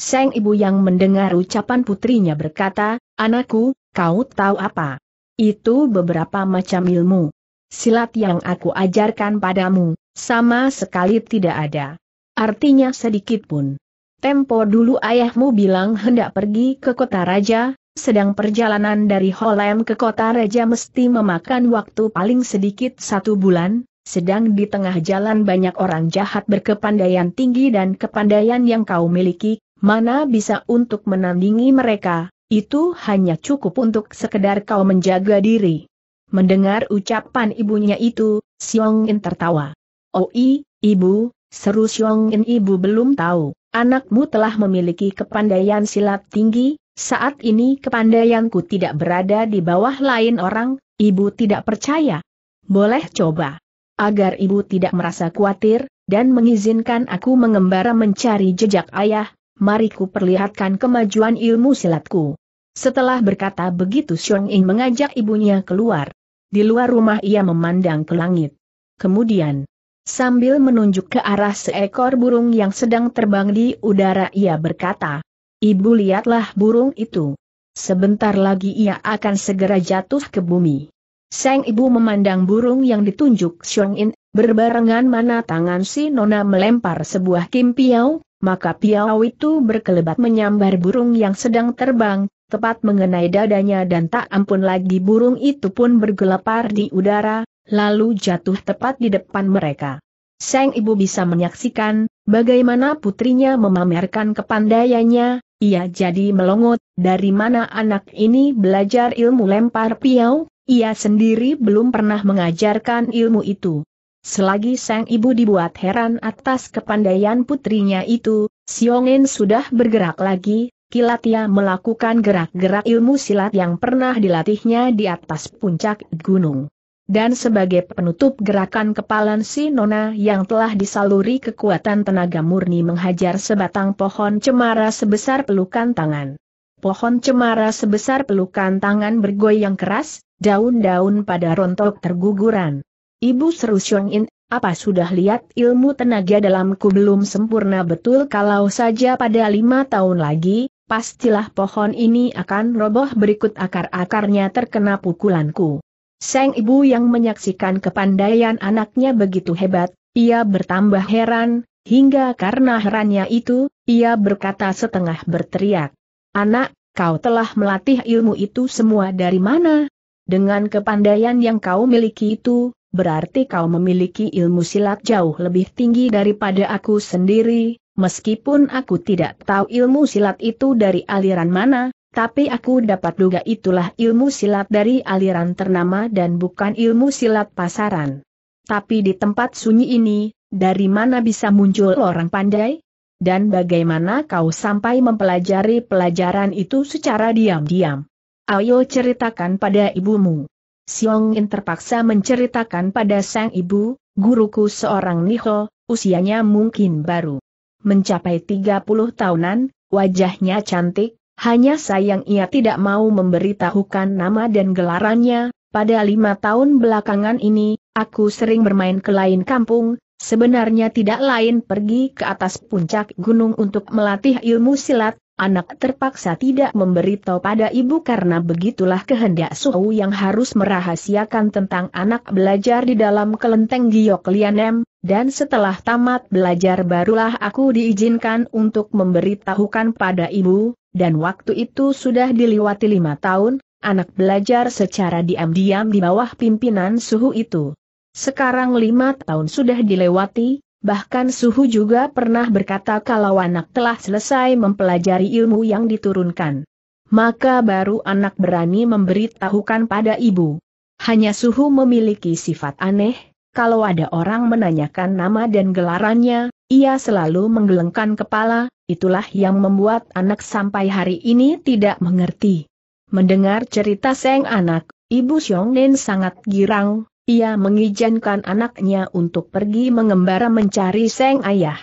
Seng ibu yang mendengar ucapan putrinya berkata, Anakku, kau tahu apa? Itu beberapa macam ilmu. Silat yang aku ajarkan padamu, sama sekali tidak ada. Artinya sedikit pun. Tempo dulu ayahmu bilang hendak pergi ke kota raja, sedang perjalanan dari Holem ke kota raja mesti memakan waktu paling sedikit satu bulan, sedang di tengah jalan banyak orang jahat berkepandaian tinggi dan kepandaian yang kau miliki, mana bisa untuk menandingi mereka, itu hanya cukup untuk sekedar kau menjaga diri. Mendengar ucapan ibunya itu, Xiong In tertawa. Oh i, ibu, seru Xiong In ibu belum tahu, anakmu telah memiliki kepandaian silat tinggi, saat ini kepandaianku tidak berada di bawah lain orang, ibu tidak percaya. Boleh coba. Agar ibu tidak merasa khawatir, dan mengizinkan aku mengembara mencari jejak ayah, mariku perlihatkan kemajuan ilmu silatku. Setelah berkata begitu Xiong Ying mengajak ibunya keluar. Di luar rumah ia memandang ke langit. Kemudian, sambil menunjuk ke arah seekor burung yang sedang terbang di udara ia berkata, Ibu lihatlah burung itu. Sebentar lagi ia akan segera jatuh ke bumi. Sang ibu memandang burung yang ditunjuk Xiong Ying, berbarengan mana tangan si Nona melempar sebuah kim piau, maka piau itu berkelebat menyambar burung yang sedang terbang, tepat mengenai dadanya dan tak ampun lagi burung itu pun bergelepar di udara, lalu jatuh tepat di depan mereka. Sang ibu bisa menyaksikan, bagaimana putrinya memamerkan kepandaiannya, ia jadi melongot, dari mana anak ini belajar ilmu lempar piau, ia sendiri belum pernah mengajarkan ilmu itu. Selagi sang ibu dibuat heran atas kepandaian putrinya itu, Xiongin sudah bergerak lagi, Kilat ia melakukan gerak-gerak ilmu silat yang pernah dilatihnya di atas puncak gunung. Dan sebagai penutup gerakan kepalan si Nona yang telah disaluri kekuatan tenaga murni menghajar sebatang pohon cemara sebesar pelukan tangan. Pohon cemara sebesar pelukan tangan bergoyang keras, daun-daun pada rontok terguguran. Ibu seru Xiong In, apa sudah lihat ilmu tenaga dalamku belum sempurna betul kalau saja pada lima tahun lagi, pastilah pohon ini akan roboh berikut akar-akarnya terkena pukulanku. Seng ibu yang menyaksikan kepandaian anaknya begitu hebat, ia bertambah heran, hingga karena herannya itu, ia berkata setengah berteriak. Anak, kau telah melatih ilmu itu semua dari mana? Dengan kepandaian yang kau miliki itu, berarti kau memiliki ilmu silat jauh lebih tinggi daripada aku sendiri, meskipun aku tidak tahu ilmu silat itu dari aliran mana, tapi aku dapat duga itulah ilmu silat dari aliran ternama dan bukan ilmu silat pasaran. Tapi di tempat sunyi ini, dari mana bisa muncul orang pandai? Dan bagaimana kau sampai mempelajari pelajaran itu secara diam-diam? Ayo ceritakan pada ibumu. Siong In terpaksa menceritakan pada sang ibu, guruku seorang Niho, usianya mungkin baru mencapai 30 tahunan, wajahnya cantik, hanya sayang ia tidak mau memberitahukan nama dan gelarannya, pada lima tahun belakangan ini, aku sering bermain ke lain kampung, sebenarnya tidak lain pergi ke atas puncak gunung untuk melatih ilmu silat, Anak terpaksa tidak memberitahu pada ibu karena begitulah kehendak Suhu yang harus merahasiakan tentang anak belajar di dalam kelenteng Giok Lianem, dan setelah tamat belajar barulah aku diizinkan untuk memberitahukan pada ibu, dan waktu itu sudah diliwati lima tahun, anak belajar secara diam-diam di bawah pimpinan Suhu itu. Sekarang lima tahun sudah dilewati, Bahkan Suhu juga pernah berkata kalau anak telah selesai mempelajari ilmu yang diturunkan. Maka baru anak berani memberitahukan pada ibu. Hanya Suhu memiliki sifat aneh, kalau ada orang menanyakan nama dan gelarannya, ia selalu menggelengkan kepala, itulah yang membuat anak sampai hari ini tidak mengerti. Mendengar cerita Seng anak, Ibu Nen sangat girang, ia mengizinkan anaknya untuk pergi mengembara mencari sang ayah.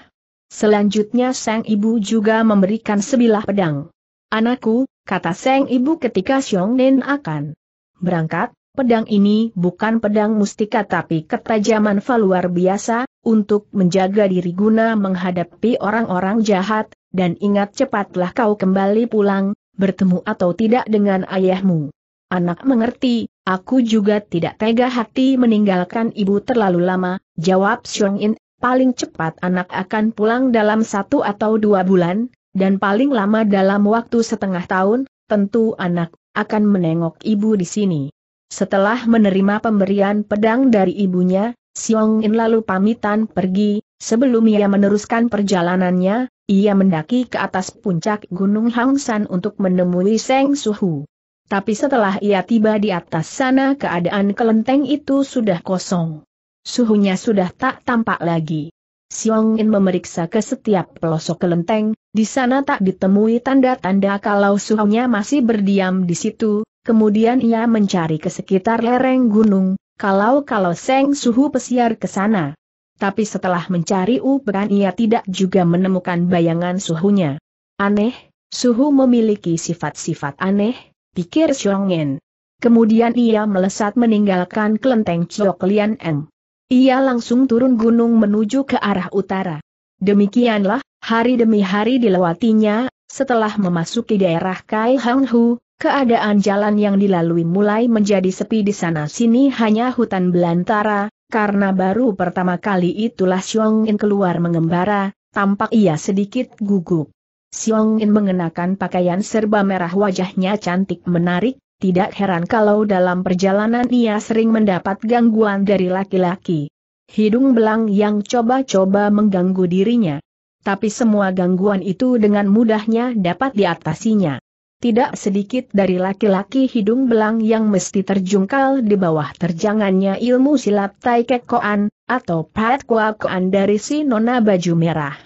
Selanjutnya sang ibu juga memberikan sebilah pedang. Anakku, kata sang ibu ketika Xiong Nen akan berangkat, pedang ini bukan pedang mustika tapi ketajaman luar biasa, untuk menjaga diri guna menghadapi orang-orang jahat, dan ingat cepatlah kau kembali pulang, bertemu atau tidak dengan ayahmu. Anak mengerti, aku juga tidak tega hati meninggalkan ibu terlalu lama, jawab Xiong In, paling cepat anak akan pulang dalam satu atau dua bulan, dan paling lama dalam waktu setengah tahun, tentu anak akan menengok ibu di sini. Setelah menerima pemberian pedang dari ibunya, Xiong In lalu pamitan pergi, sebelum ia meneruskan perjalanannya, ia mendaki ke atas puncak Gunung Hangsan untuk menemui Seng Suhu. Tapi setelah ia tiba di atas sana keadaan kelenteng itu sudah kosong. Suhunya sudah tak tampak lagi. Siong In memeriksa ke setiap pelosok kelenteng, di sana tak ditemui tanda-tanda kalau suhunya masih berdiam di situ, kemudian ia mencari ke sekitar lereng gunung, kalau-kalau Seng Suhu pesiar ke sana. Tapi setelah mencari uberan ia tidak juga menemukan bayangan suhunya. Aneh, suhu memiliki sifat-sifat aneh, pikir Xiongin. Kemudian ia melesat meninggalkan kelenteng Chok Lian Eng. Ia langsung turun gunung menuju ke arah utara. Demikianlah, hari demi hari dilewatinya, setelah memasuki daerah Kai Hang Hu, keadaan jalan yang dilalui mulai menjadi sepi di sana-sini hanya hutan belantara, karena baru pertama kali itulah Xiong Xiongin keluar mengembara, tampak ia sedikit gugup. Siong In mengenakan pakaian serba merah wajahnya cantik menarik, tidak heran kalau dalam perjalanan ia sering mendapat gangguan dari laki-laki. Hidung belang yang coba-coba mengganggu dirinya. Tapi semua gangguan itu dengan mudahnya dapat diatasinya. Tidak sedikit dari laki-laki hidung belang yang mesti terjungkal di bawah terjangannya ilmu silat Tai Kekoan, atau Pat Koan dari si Nona Baju Merah.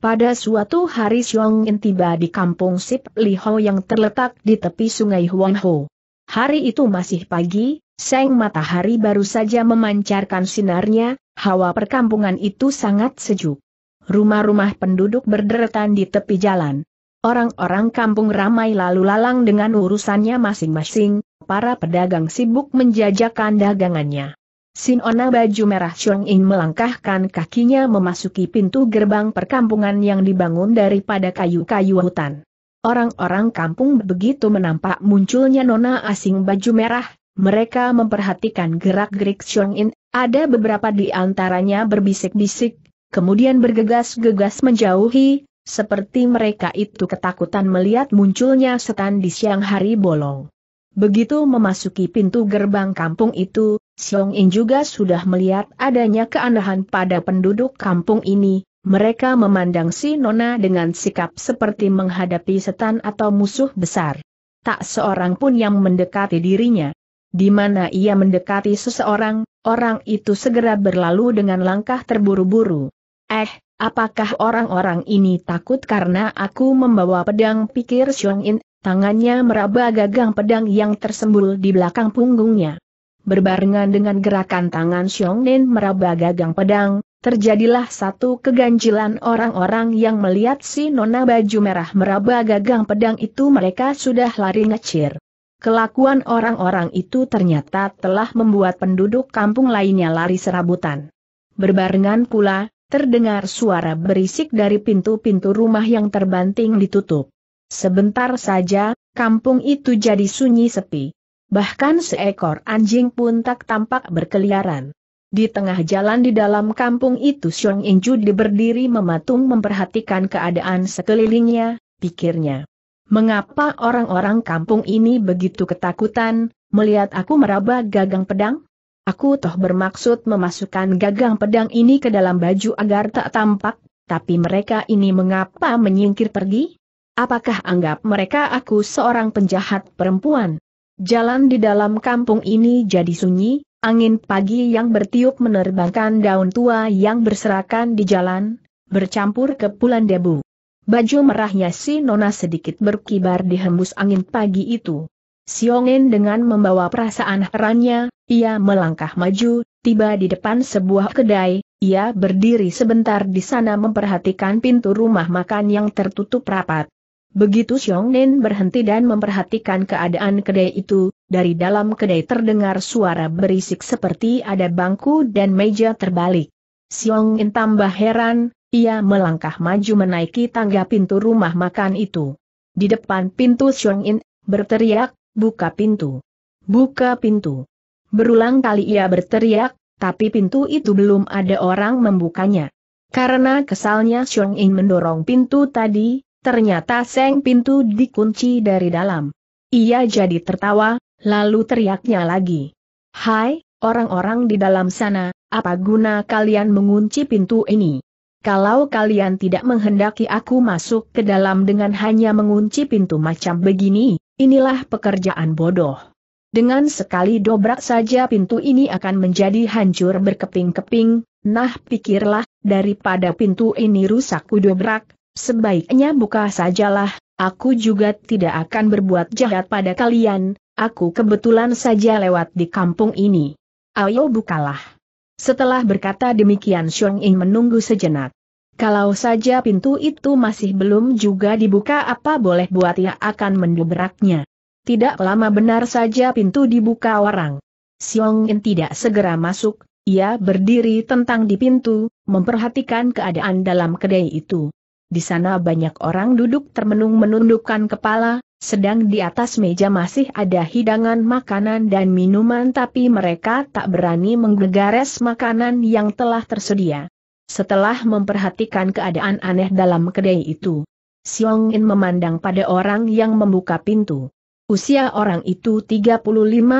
Pada suatu hari Xiong In tiba di kampung Sip Liho yang terletak di tepi sungai Ho. Hari itu masih pagi, seng matahari baru saja memancarkan sinarnya, hawa perkampungan itu sangat sejuk. Rumah-rumah penduduk berderetan di tepi jalan. Orang-orang kampung ramai lalu lalang dengan urusannya masing-masing, para pedagang sibuk menjajakan dagangannya. Sinona baju merah Chong In melangkahkan kakinya memasuki pintu gerbang perkampungan yang dibangun daripada kayu-kayu hutan. Orang-orang kampung begitu menampak munculnya nona asing baju merah, mereka memperhatikan gerak-gerik Chong In, ada beberapa di antaranya berbisik-bisik, kemudian bergegas-gegas menjauhi, seperti mereka itu ketakutan melihat munculnya setan di siang hari bolong. Begitu memasuki pintu gerbang kampung itu, Xiong In juga sudah melihat adanya keanehan pada penduduk kampung ini, mereka memandang si Nona dengan sikap seperti menghadapi setan atau musuh besar. Tak seorang pun yang mendekati dirinya. Di mana ia mendekati seseorang, orang itu segera berlalu dengan langkah terburu-buru. Eh, apakah orang-orang ini takut karena aku membawa pedang pikir Xiong In Tangannya meraba gagang pedang yang tersembul di belakang punggungnya. Berbarengan dengan gerakan tangan Xiong Nen meraba gagang pedang, terjadilah satu keganjilan orang-orang yang melihat si nona baju merah meraba gagang pedang itu mereka sudah lari ngecir. Kelakuan orang-orang itu ternyata telah membuat penduduk kampung lainnya lari serabutan. Berbarengan pula, terdengar suara berisik dari pintu-pintu rumah yang terbanting ditutup. Sebentar saja, kampung itu jadi sunyi sepi. Bahkan seekor anjing pun tak tampak berkeliaran. Di tengah jalan di dalam kampung itu Xiong Inju berdiri mematung memperhatikan keadaan sekelilingnya, pikirnya. Mengapa orang-orang kampung ini begitu ketakutan, melihat aku meraba gagang pedang? Aku toh bermaksud memasukkan gagang pedang ini ke dalam baju agar tak tampak, tapi mereka ini mengapa menyingkir pergi? Apakah anggap mereka aku seorang penjahat perempuan? Jalan di dalam kampung ini jadi sunyi, angin pagi yang bertiup menerbangkan daun tua yang berserakan di jalan, bercampur ke pulan debu. Baju merahnya si Nona sedikit berkibar di hembus angin pagi itu. Siongin dengan membawa perasaan herannya, ia melangkah maju, tiba di depan sebuah kedai, ia berdiri sebentar di sana memperhatikan pintu rumah makan yang tertutup rapat. Begitu Xiong Nen berhenti dan memperhatikan keadaan kedai itu, dari dalam kedai terdengar suara berisik seperti ada bangku dan meja terbalik. Xiong In tambah heran, ia melangkah maju menaiki tangga pintu rumah makan itu. Di depan pintu Xiong In, berteriak, buka pintu. Buka pintu. Berulang kali ia berteriak, tapi pintu itu belum ada orang membukanya. Karena kesalnya Xiong In mendorong pintu tadi, Ternyata seng pintu dikunci dari dalam. Ia jadi tertawa, lalu teriaknya lagi. Hai, orang-orang di dalam sana, apa guna kalian mengunci pintu ini? Kalau kalian tidak menghendaki aku masuk ke dalam dengan hanya mengunci pintu macam begini, inilah pekerjaan bodoh. Dengan sekali dobrak saja pintu ini akan menjadi hancur berkeping-keping, nah pikirlah, daripada pintu ini rusak kudobrak, Sebaiknya buka sajalah, aku juga tidak akan berbuat jahat pada kalian, aku kebetulan saja lewat di kampung ini. Ayo bukalah. Setelah berkata demikian Xiong Ying menunggu sejenak. Kalau saja pintu itu masih belum juga dibuka apa boleh buat ia akan mendobraknya. Tidak lama benar saja pintu dibuka orang. Xiong Ying tidak segera masuk, ia berdiri tentang di pintu, memperhatikan keadaan dalam kedai itu. Di sana banyak orang duduk termenung menundukkan kepala, sedang di atas meja masih ada hidangan makanan dan minuman tapi mereka tak berani menggegares makanan yang telah tersedia. Setelah memperhatikan keadaan aneh dalam kedai itu, Siong In memandang pada orang yang membuka pintu. Usia orang itu 35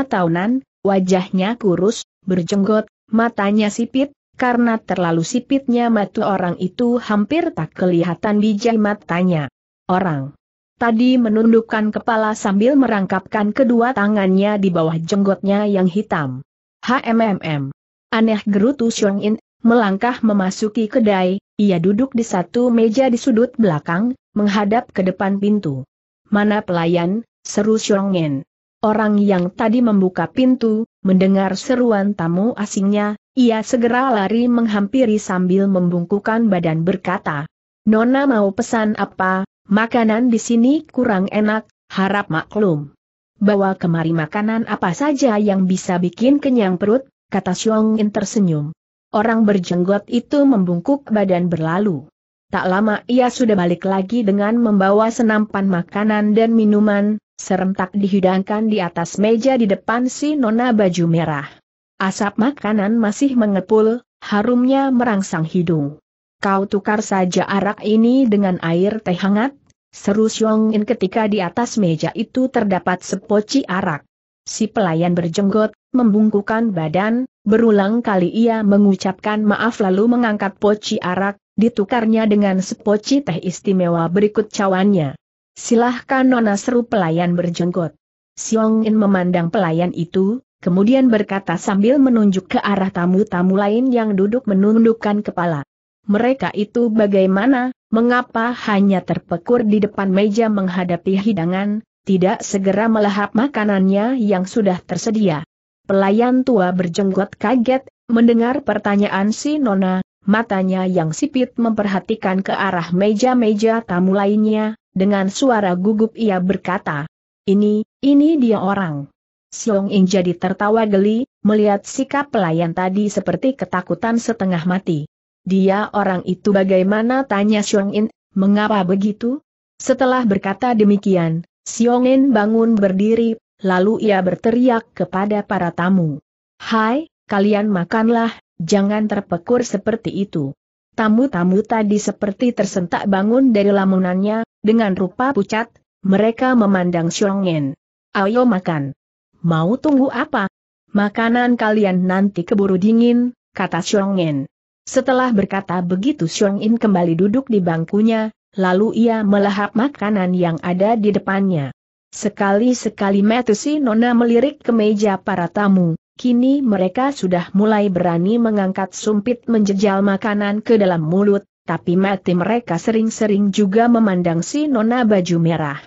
tahunan, wajahnya kurus, berjenggot, matanya sipit, karena terlalu sipitnya mata orang itu hampir tak kelihatan biji matanya. Orang tadi menundukkan kepala sambil merangkapkan kedua tangannya di bawah jenggotnya yang hitam. HMMM. Aneh gerutu Xiong In, melangkah memasuki kedai, ia duduk di satu meja di sudut belakang, menghadap ke depan pintu. Mana pelayan, seru Xiong In. Orang yang tadi membuka pintu, mendengar seruan tamu asingnya, ia segera lari menghampiri sambil membungkukan badan berkata, Nona mau pesan apa, makanan di sini kurang enak, harap maklum. Bawa kemari makanan apa saja yang bisa bikin kenyang perut, kata Xiong In tersenyum. Orang berjenggot itu membungkuk badan berlalu. Tak lama ia sudah balik lagi dengan membawa senampan makanan dan minuman, serentak dihidangkan di atas meja di depan si Nona baju merah. Asap makanan masih mengepul, harumnya merangsang hidung. Kau tukar saja arak ini dengan air teh hangat, seru Xiong In ketika di atas meja itu terdapat sepoci arak. Si pelayan berjenggot, membungkukan badan, berulang kali ia mengucapkan maaf lalu mengangkat poci arak, ditukarnya dengan sepoci teh istimewa berikut cawannya. Silahkan nona seru pelayan berjenggot. Siong In memandang pelayan itu, kemudian berkata sambil menunjuk ke arah tamu-tamu lain yang duduk menundukkan kepala. Mereka itu bagaimana, mengapa hanya terpekur di depan meja menghadapi hidangan, tidak segera melahap makanannya yang sudah tersedia. Pelayan tua berjenggot kaget, mendengar pertanyaan si Nona, matanya yang sipit memperhatikan ke arah meja-meja tamu lainnya, dengan suara gugup ia berkata, ini, ini dia orang. Siong In jadi tertawa geli, melihat sikap pelayan tadi seperti ketakutan setengah mati. Dia orang itu bagaimana tanya Siong In, mengapa begitu? Setelah berkata demikian, Siong In bangun berdiri, lalu ia berteriak kepada para tamu. Hai, kalian makanlah, jangan terpekur seperti itu. Tamu-tamu tadi seperti tersentak bangun dari lamunannya, dengan rupa pucat, mereka memandang Siong In. Ayo makan. Mau tunggu apa? Makanan kalian nanti keburu dingin, kata Xiong Xiongin. Setelah berkata begitu Xiong Xiongin kembali duduk di bangkunya, lalu ia melahap makanan yang ada di depannya. Sekali-sekali Metusi Nona melirik ke meja para tamu, kini mereka sudah mulai berani mengangkat sumpit menjejal makanan ke dalam mulut, tapi mati mereka sering-sering juga memandang si Nona baju merah.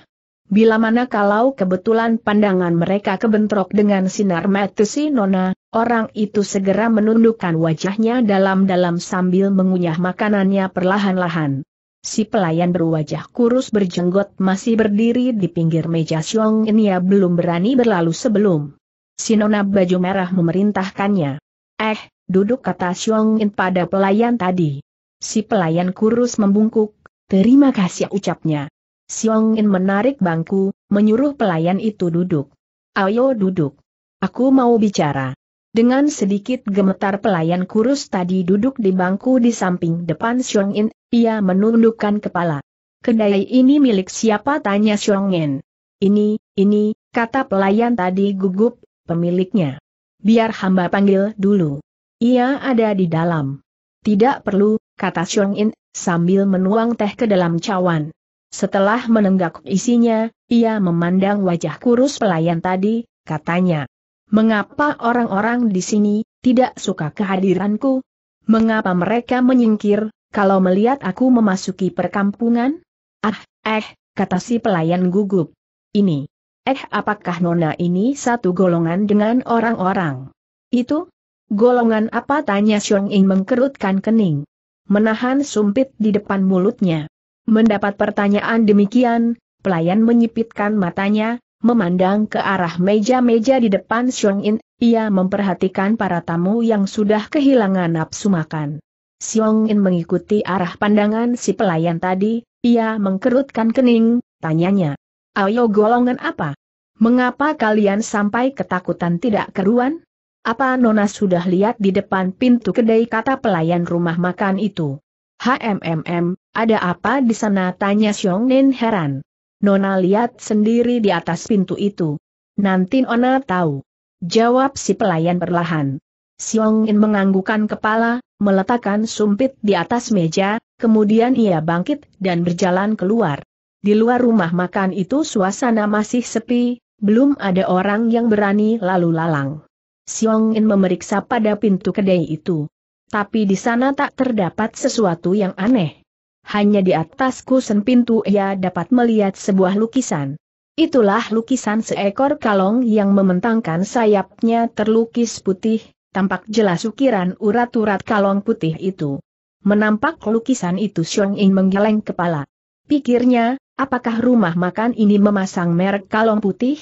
Bila mana kalau kebetulan pandangan mereka kebentrok dengan sinar mata si Nona, orang itu segera menundukkan wajahnya dalam-dalam sambil mengunyah makanannya perlahan-lahan. Si pelayan berwajah kurus berjenggot masih berdiri di pinggir meja Siong Inia belum berani berlalu sebelum. Si Nona baju merah memerintahkannya. Eh, duduk kata Siong In pada pelayan tadi. Si pelayan kurus membungkuk, terima kasih ucapnya. Siong In menarik bangku, menyuruh pelayan itu duduk. Ayo duduk. Aku mau bicara. Dengan sedikit gemetar pelayan kurus tadi duduk di bangku di samping depan Siong In, ia menundukkan kepala. Kedai ini milik siapa tanya Siong In. Ini, ini, kata pelayan tadi gugup, pemiliknya. Biar hamba panggil dulu. Ia ada di dalam. Tidak perlu, kata Siong In, sambil menuang teh ke dalam cawan. Setelah menenggak isinya, ia memandang wajah kurus pelayan tadi, katanya. Mengapa orang-orang di sini, tidak suka kehadiranku? Mengapa mereka menyingkir, kalau melihat aku memasuki perkampungan? Ah, eh, kata si pelayan gugup. Ini. Eh apakah nona ini satu golongan dengan orang-orang? Itu? Golongan apa tanya Xiong Ying mengkerutkan kening. Menahan sumpit di depan mulutnya. Mendapat pertanyaan demikian, pelayan menyipitkan matanya, memandang ke arah meja-meja di depan Xiong In, ia memperhatikan para tamu yang sudah kehilangan nafsu makan. Xiong In mengikuti arah pandangan si pelayan tadi, ia mengkerutkan kening, tanyanya. Ayo golongan apa? Mengapa kalian sampai ketakutan tidak keruan? Apa Nona sudah lihat di depan pintu kedai kata pelayan rumah makan itu? HMMM, ada apa di sana tanya Xiong Nen heran. Nona lihat sendiri di atas pintu itu. Nanti Nona tahu. Jawab si pelayan perlahan. Xiong Nen menganggukkan kepala, meletakkan sumpit di atas meja, kemudian ia bangkit dan berjalan keluar. Di luar rumah makan itu suasana masih sepi, belum ada orang yang berani lalu lalang. Xiong Nen memeriksa pada pintu kedai itu tapi di sana tak terdapat sesuatu yang aneh. Hanya di atas kusen pintu ia dapat melihat sebuah lukisan. Itulah lukisan seekor kalong yang mementangkan sayapnya terlukis putih, tampak jelas ukiran urat-urat kalong putih itu. Menampak lukisan itu Xiong In menggeleng kepala. Pikirnya, apakah rumah makan ini memasang merek kalong putih?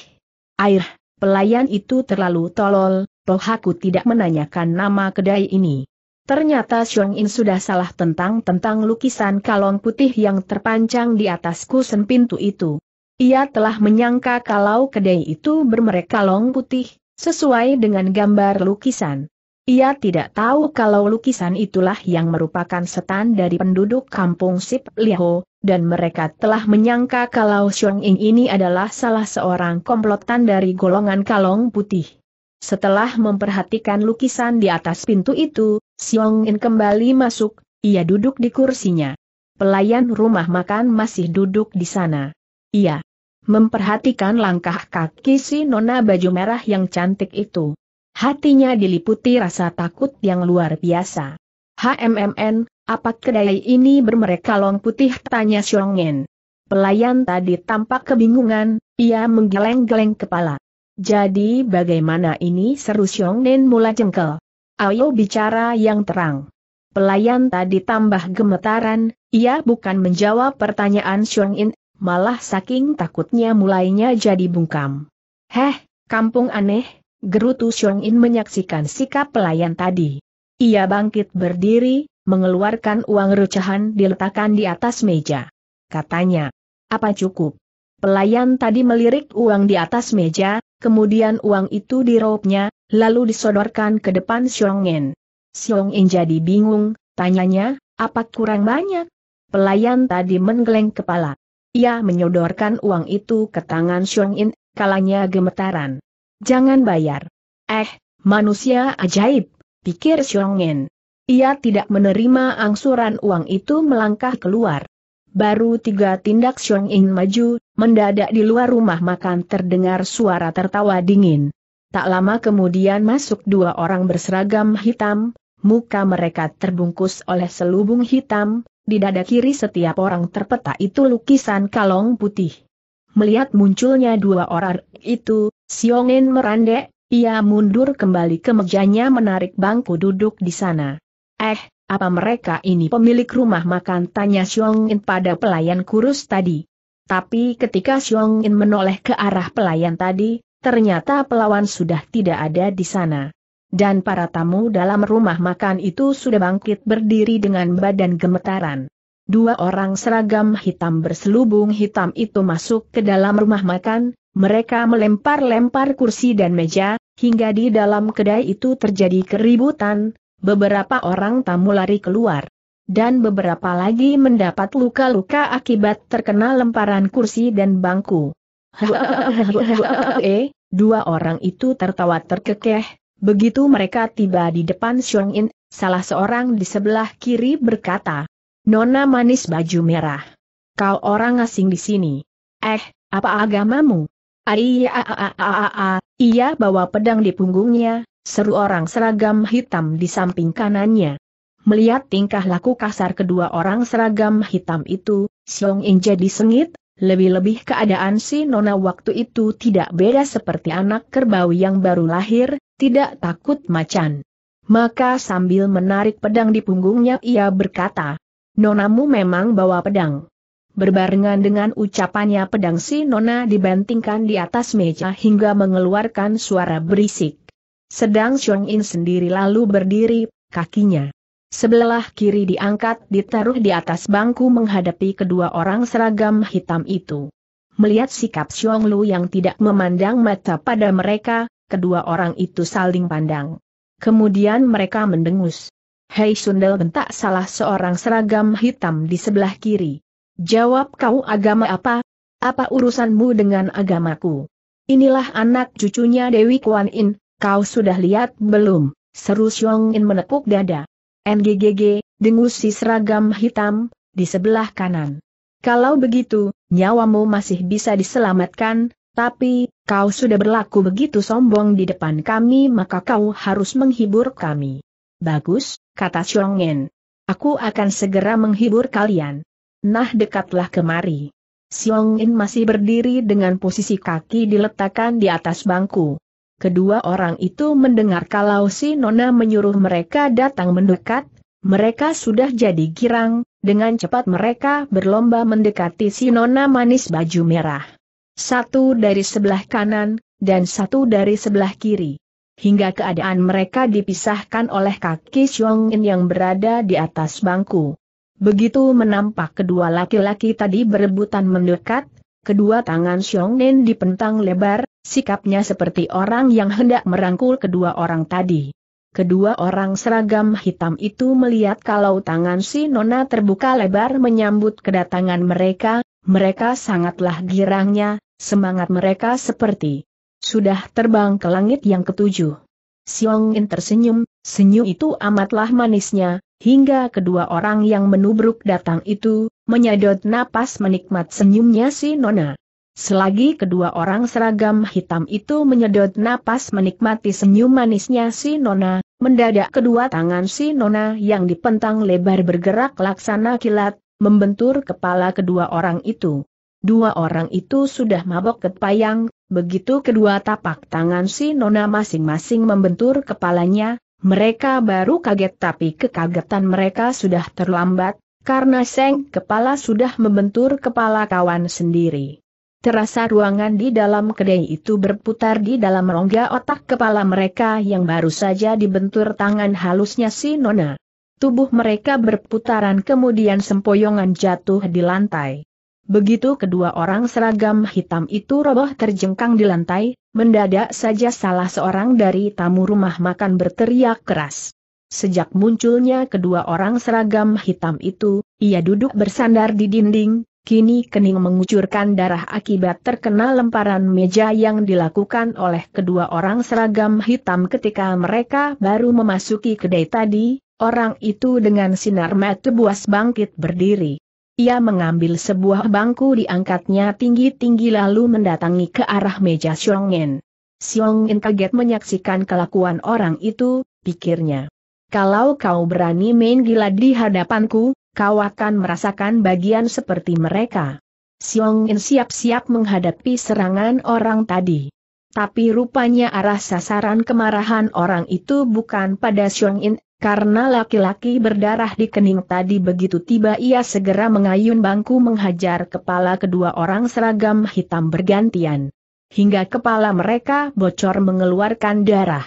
Air, pelayan itu terlalu tolol, toh aku tidak menanyakan nama kedai ini. Ternyata Xiong In sudah salah tentang-tentang lukisan kalong putih yang terpancang di atas kusen pintu itu. Ia telah menyangka kalau kedai itu bermerek kalong putih, sesuai dengan gambar lukisan. Ia tidak tahu kalau lukisan itulah yang merupakan setan dari penduduk kampung Sip Liho, dan mereka telah menyangka kalau Xiong In ini adalah salah seorang komplotan dari golongan kalong putih. Setelah memperhatikan lukisan di atas pintu itu, Siong In kembali masuk, ia duduk di kursinya. Pelayan rumah makan masih duduk di sana. Ia memperhatikan langkah kaki si nona baju merah yang cantik itu. Hatinya diliputi rasa takut yang luar biasa. HMMN, apa kedai ini bermereka long putih? Tanya In. Pelayan tadi tampak kebingungan, ia menggeleng-geleng kepala. Jadi bagaimana ini seru Xiong Nen mula jengkel. Ayo bicara yang terang. Pelayan tadi tambah gemetaran, ia bukan menjawab pertanyaan Xiong In, malah saking takutnya mulainya jadi bungkam. Heh, kampung aneh, gerutu Xiong In menyaksikan sikap pelayan tadi. Ia bangkit berdiri, mengeluarkan uang rucahan diletakkan di atas meja. Katanya, apa cukup? Pelayan tadi melirik uang di atas meja, kemudian uang itu diraupnya, lalu disodorkan ke depan Xiong In. Xiong In jadi bingung, tanyanya, apa kurang banyak? Pelayan tadi menggeleng kepala. Ia menyodorkan uang itu ke tangan Xiong In, kalanya gemetaran. Jangan bayar. Eh, manusia ajaib, pikir Xiong In. Ia tidak menerima angsuran uang itu melangkah keluar. Baru tiga tindak Xiong In maju, mendadak di luar rumah makan terdengar suara tertawa dingin. Tak lama kemudian masuk dua orang berseragam hitam, muka mereka terbungkus oleh selubung hitam, di dada kiri setiap orang terpeta itu lukisan kalong putih. Melihat munculnya dua orang itu, Siongin merandek, ia mundur kembali ke mejanya menarik bangku duduk di sana. Eh, apa mereka ini pemilik rumah makan? Tanya Siongin pada pelayan kurus tadi. Tapi ketika Siongin menoleh ke arah pelayan tadi, ternyata pelawan sudah tidak ada di sana. Dan para tamu dalam rumah makan itu sudah bangkit berdiri dengan badan gemetaran. Dua orang seragam hitam berselubung hitam itu masuk ke dalam rumah makan, mereka melempar-lempar kursi dan meja, hingga di dalam kedai itu terjadi keributan, beberapa orang tamu lari keluar. Dan beberapa lagi mendapat luka-luka akibat terkena lemparan kursi dan bangku. Eh, dua orang itu tertawa terkekeh, begitu mereka tiba di depan Xiong In, salah seorang di sebelah kiri berkata, Nona manis baju merah. Kau orang asing di sini. Eh, apa agamamu? Iya, ia bawa pedang di punggungnya, seru orang seragam hitam di samping kanannya. Melihat tingkah laku kasar kedua orang seragam hitam itu, Xiong In jadi sengit, lebih-lebih keadaan si Nona waktu itu tidak beda seperti anak kerbau yang baru lahir, tidak takut macan. Maka sambil menarik pedang di punggungnya ia berkata, Nonamu memang bawa pedang. Berbarengan dengan ucapannya pedang si Nona dibantingkan di atas meja hingga mengeluarkan suara berisik. Sedang Xiong In sendiri lalu berdiri, kakinya Sebelah kiri diangkat ditaruh di atas bangku menghadapi kedua orang seragam hitam itu. Melihat sikap Xiong Lu yang tidak memandang mata pada mereka, kedua orang itu saling pandang. Kemudian mereka mendengus. Hei Sundel bentak salah seorang seragam hitam di sebelah kiri. Jawab kau agama apa? Apa urusanmu dengan agamaku? Inilah anak cucunya Dewi Kuan Yin, kau sudah lihat belum? Seru Xiong In menepuk dada. NGGG, dengus si seragam hitam, di sebelah kanan. Kalau begitu, nyawamu masih bisa diselamatkan, tapi, kau sudah berlaku begitu sombong di depan kami maka kau harus menghibur kami. Bagus, kata Xiong'en. Aku akan segera menghibur kalian. Nah dekatlah kemari. Xiong'en masih berdiri dengan posisi kaki diletakkan di atas bangku. Kedua orang itu mendengar kalau si Nona menyuruh mereka datang mendekat, mereka sudah jadi girang, dengan cepat mereka berlomba mendekati si Nona manis baju merah. Satu dari sebelah kanan, dan satu dari sebelah kiri. Hingga keadaan mereka dipisahkan oleh kaki Xiong In yang berada di atas bangku. Begitu menampak kedua laki-laki tadi berebutan mendekat, kedua tangan Xiong In dipentang lebar, Sikapnya seperti orang yang hendak merangkul kedua orang tadi. Kedua orang seragam hitam itu melihat kalau tangan si Nona terbuka lebar menyambut kedatangan mereka, mereka sangatlah girangnya, semangat mereka seperti sudah terbang ke langit yang ketujuh. Siong In tersenyum, senyum itu amatlah manisnya, hingga kedua orang yang menubruk datang itu, menyedot napas menikmat senyumnya si Nona. Selagi kedua orang seragam hitam itu menyedot napas menikmati senyum manisnya si Nona, mendadak kedua tangan si Nona yang dipentang lebar bergerak laksana kilat, membentur kepala kedua orang itu. Dua orang itu sudah mabok ketpayang, begitu kedua tapak tangan si Nona masing-masing membentur kepalanya, mereka baru kaget tapi kekagetan mereka sudah terlambat, karena seng kepala sudah membentur kepala kawan sendiri. Terasa ruangan di dalam kedai itu berputar di dalam rongga otak kepala mereka yang baru saja dibentur tangan halusnya si Nona. Tubuh mereka berputaran kemudian sempoyongan jatuh di lantai. Begitu kedua orang seragam hitam itu roboh terjengkang di lantai, mendadak saja salah seorang dari tamu rumah makan berteriak keras. Sejak munculnya kedua orang seragam hitam itu, ia duduk bersandar di dinding, kini kening mengucurkan darah akibat terkena lemparan meja yang dilakukan oleh kedua orang seragam hitam ketika mereka baru memasuki kedai tadi, orang itu dengan sinar mata buas bangkit berdiri. Ia mengambil sebuah bangku diangkatnya tinggi-tinggi lalu mendatangi ke arah meja Xiongin. Xiongin kaget menyaksikan kelakuan orang itu, pikirnya. Kalau kau berani main gila di hadapanku, kau akan merasakan bagian seperti mereka. Siong In siap-siap menghadapi serangan orang tadi. Tapi rupanya arah sasaran kemarahan orang itu bukan pada Siong In, karena laki-laki berdarah di kening tadi begitu tiba ia segera mengayun bangku menghajar kepala kedua orang seragam hitam bergantian. Hingga kepala mereka bocor mengeluarkan darah.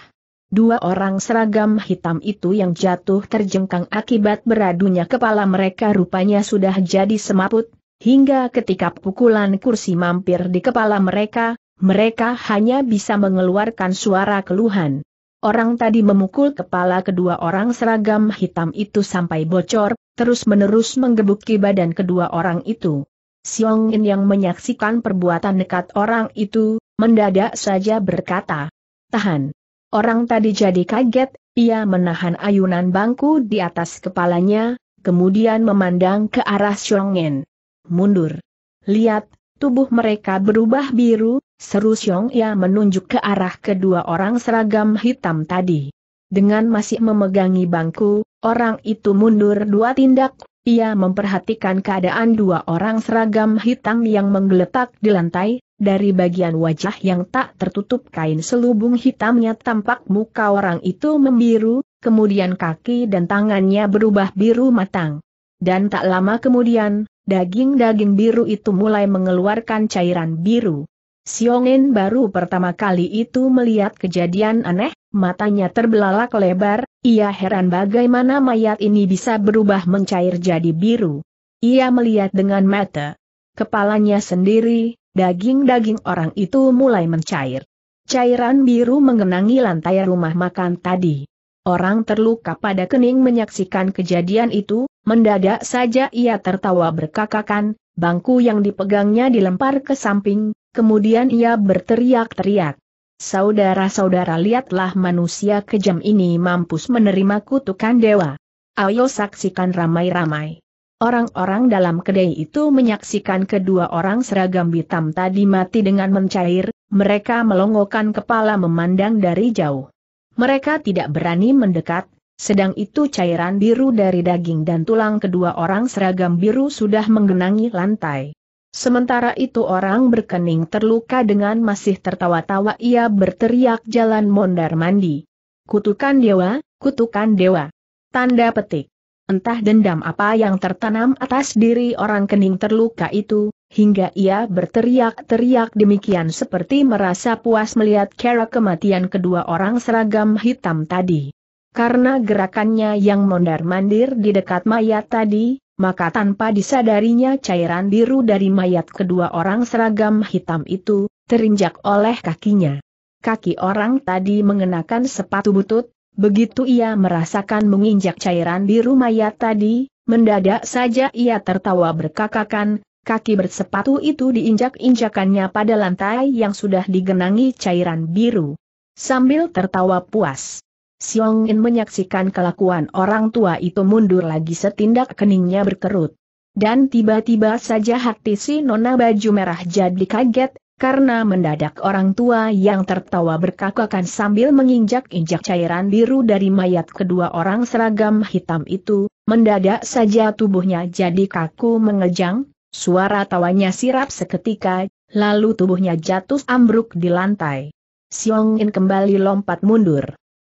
Dua orang seragam hitam itu yang jatuh terjengkang akibat beradunya kepala mereka rupanya sudah jadi semaput, hingga ketika pukulan kursi mampir di kepala mereka, mereka hanya bisa mengeluarkan suara keluhan. Orang tadi memukul kepala kedua orang seragam hitam itu sampai bocor, terus-menerus menggebuki badan kedua orang itu. Siong In yang menyaksikan perbuatan nekat orang itu, mendadak saja berkata, Tahan, Orang tadi jadi kaget, ia menahan ayunan bangku di atas kepalanya, kemudian memandang ke arah Xiongen. Mundur. Lihat, tubuh mereka berubah biru, seru Xiong ia menunjuk ke arah kedua orang seragam hitam tadi. Dengan masih memegangi bangku, orang itu mundur dua tindak, ia memperhatikan keadaan dua orang seragam hitam yang menggeletak di lantai, dari bagian wajah yang tak tertutup kain selubung hitamnya tampak muka orang itu membiru, kemudian kaki dan tangannya berubah biru matang. Dan tak lama kemudian, daging-daging biru itu mulai mengeluarkan cairan biru. Siongin baru pertama kali itu melihat kejadian aneh, matanya terbelalak lebar, ia heran bagaimana mayat ini bisa berubah mencair jadi biru. Ia melihat dengan mata kepalanya sendiri, daging-daging orang itu mulai mencair. Cairan biru mengenangi lantai rumah makan tadi. Orang terluka pada kening menyaksikan kejadian itu, mendadak saja ia tertawa berkakakan, bangku yang dipegangnya dilempar ke samping, kemudian ia berteriak-teriak. Saudara-saudara lihatlah manusia kejam ini mampus menerima kutukan dewa. Ayo saksikan ramai-ramai. Orang-orang dalam kedai itu menyaksikan kedua orang seragam hitam tadi mati dengan mencair, mereka melongokkan kepala memandang dari jauh. Mereka tidak berani mendekat, sedang itu cairan biru dari daging dan tulang kedua orang seragam biru sudah menggenangi lantai. Sementara itu orang berkening terluka dengan masih tertawa-tawa ia berteriak jalan mondar mandi. Kutukan dewa, kutukan dewa. Tanda petik. Entah dendam apa yang tertanam atas diri orang kening terluka itu, hingga ia berteriak-teriak demikian seperti merasa puas melihat cara kematian kedua orang seragam hitam tadi. Karena gerakannya yang mondar-mandir di dekat mayat tadi, maka tanpa disadarinya cairan biru dari mayat kedua orang seragam hitam itu, terinjak oleh kakinya. Kaki orang tadi mengenakan sepatu butut, Begitu ia merasakan menginjak cairan biru mayat tadi, mendadak saja ia tertawa berkakakan, kaki bersepatu itu diinjak-injakannya pada lantai yang sudah digenangi cairan biru. Sambil tertawa puas. Siong In menyaksikan kelakuan orang tua itu mundur lagi setindak keningnya berkerut. Dan tiba-tiba saja hati si nona baju merah jadi kaget, karena mendadak orang tua yang tertawa berkakakan sambil menginjak-injak cairan biru dari mayat kedua orang seragam hitam itu, mendadak saja tubuhnya jadi kaku mengejang, suara tawanya sirap seketika, lalu tubuhnya jatuh ambruk di lantai. Siong In kembali lompat mundur.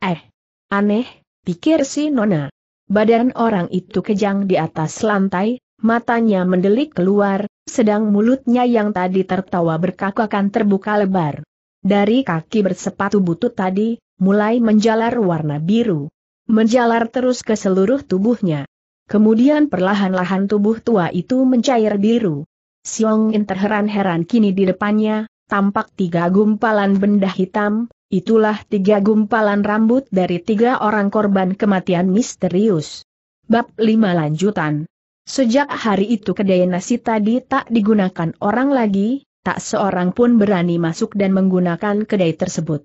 Eh, aneh, pikir si Nona. Badan orang itu kejang di atas lantai, matanya mendelik keluar, sedang mulutnya yang tadi tertawa akan terbuka lebar. Dari kaki bersepatu butut tadi, mulai menjalar warna biru. Menjalar terus ke seluruh tubuhnya. Kemudian perlahan-lahan tubuh tua itu mencair biru. Siong In terheran-heran kini di depannya, tampak tiga gumpalan benda hitam, itulah tiga gumpalan rambut dari tiga orang korban kematian misterius. Bab 5 lanjutan Sejak hari itu kedai nasi tadi tak digunakan orang lagi, tak seorang pun berani masuk dan menggunakan kedai tersebut.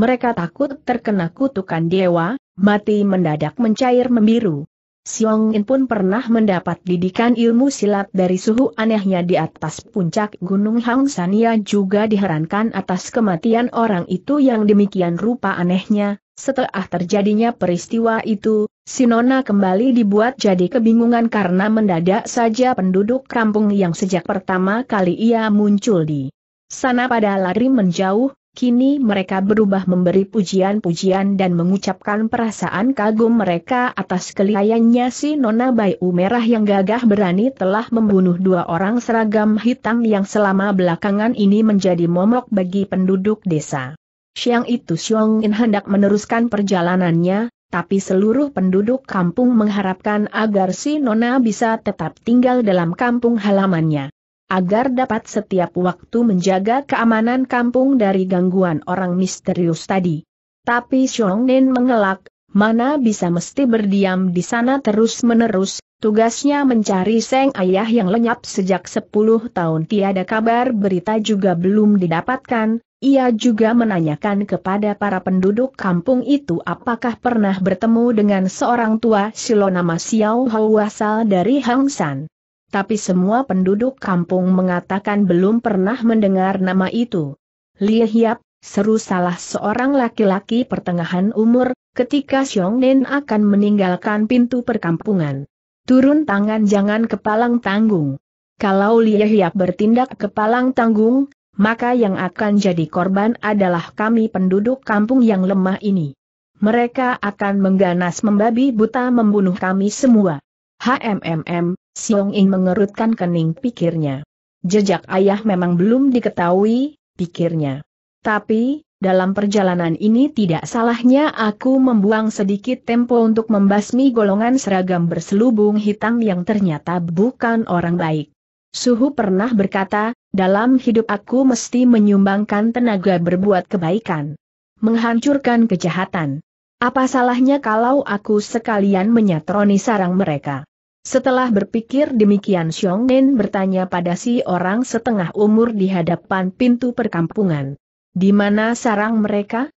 Mereka takut terkena kutukan dewa, mati mendadak mencair membiru. Siong In pun pernah mendapat didikan ilmu silat dari suhu anehnya di atas puncak Gunung Hang Sania juga diherankan atas kematian orang itu yang demikian rupa anehnya, setelah terjadinya peristiwa itu, Sinona kembali dibuat jadi kebingungan karena mendadak saja penduduk kampung yang sejak pertama kali ia muncul di sana pada lari menjauh, kini mereka berubah memberi pujian-pujian dan mengucapkan perasaan kagum mereka atas kelihayannya si Nona Bayu Merah yang gagah berani telah membunuh dua orang seragam hitam yang selama belakangan ini menjadi momok bagi penduduk desa. Siang itu Xiong In hendak meneruskan perjalanannya, tapi seluruh penduduk kampung mengharapkan agar si Nona bisa tetap tinggal dalam kampung halamannya. Agar dapat setiap waktu menjaga keamanan kampung dari gangguan orang misterius tadi. Tapi Xiong In mengelak, mana bisa mesti berdiam di sana terus-menerus, tugasnya mencari Seng Ayah yang lenyap sejak 10 tahun tiada kabar berita juga belum didapatkan, ia juga menanyakan kepada para penduduk kampung itu apakah pernah bertemu dengan seorang tua silo nama Xiao Hou asal dari Hang San. Tapi semua penduduk kampung mengatakan belum pernah mendengar nama itu. Li Hiap, seru salah seorang laki-laki pertengahan umur, ketika Xiong Nen akan meninggalkan pintu perkampungan. Turun tangan jangan kepalang tanggung. Kalau Li Hiap bertindak kepalang tanggung, maka yang akan jadi korban adalah kami penduduk kampung yang lemah ini. Mereka akan mengganas membabi buta membunuh kami semua. HMMM, Siong Ing mengerutkan kening pikirnya. Jejak ayah memang belum diketahui, pikirnya. Tapi, dalam perjalanan ini tidak salahnya aku membuang sedikit tempo untuk membasmi golongan seragam berselubung hitam yang ternyata bukan orang baik. Suhu pernah berkata, dalam hidup aku mesti menyumbangkan tenaga berbuat kebaikan. Menghancurkan kejahatan. Apa salahnya kalau aku sekalian menyatroni sarang mereka? Setelah berpikir demikian Xiong Nen bertanya pada si orang setengah umur di hadapan pintu perkampungan. Di mana sarang mereka?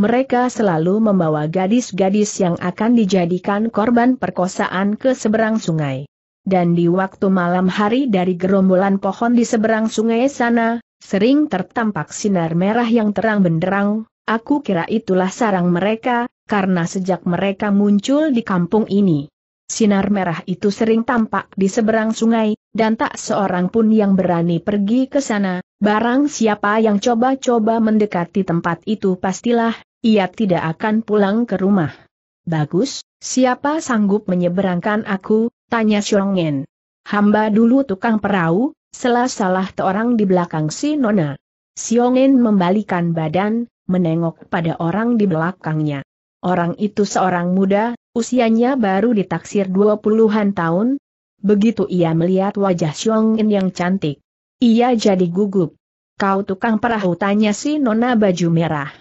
Mereka selalu membawa gadis-gadis yang akan dijadikan korban perkosaan ke seberang sungai dan di waktu malam hari dari gerombolan pohon di seberang sungai sana, sering tertampak sinar merah yang terang benderang, aku kira itulah sarang mereka, karena sejak mereka muncul di kampung ini. Sinar merah itu sering tampak di seberang sungai, dan tak seorang pun yang berani pergi ke sana, barang siapa yang coba-coba mendekati tempat itu pastilah, ia tidak akan pulang ke rumah. Bagus, siapa sanggup menyeberangkan aku, Tanya Xiongin. Hamba dulu tukang perahu, salah-salah orang di belakang si Nona. Xiongin membalikan badan, menengok pada orang di belakangnya. Orang itu seorang muda, usianya baru ditaksir dua puluhan tahun. Begitu ia melihat wajah Xiongin yang cantik. Ia jadi gugup. Kau tukang perahu tanya si Nona baju merah.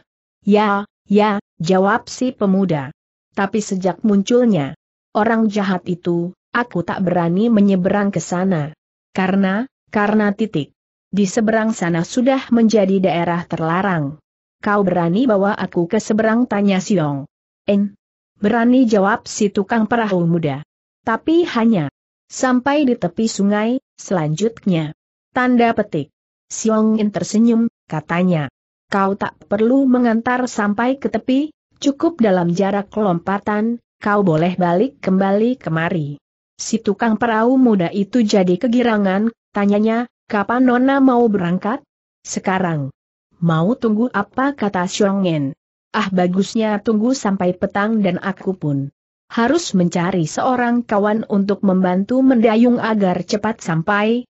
Ya, ya, jawab si pemuda. Tapi sejak munculnya, orang jahat itu, aku tak berani menyeberang ke sana. Karena, karena titik. Di seberang sana sudah menjadi daerah terlarang. Kau berani bawa aku ke seberang tanya Siong. En. Berani jawab si tukang perahu muda. Tapi hanya. Sampai di tepi sungai, selanjutnya. Tanda petik. Siong In tersenyum, katanya. Kau tak perlu mengantar sampai ke tepi, cukup dalam jarak kelompatan, kau boleh balik kembali kemari. Si tukang perahu muda itu jadi kegirangan, tanyanya, kapan Nona mau berangkat? Sekarang. Mau tunggu apa kata Xiongen? Ah bagusnya tunggu sampai petang dan aku pun harus mencari seorang kawan untuk membantu mendayung agar cepat sampai.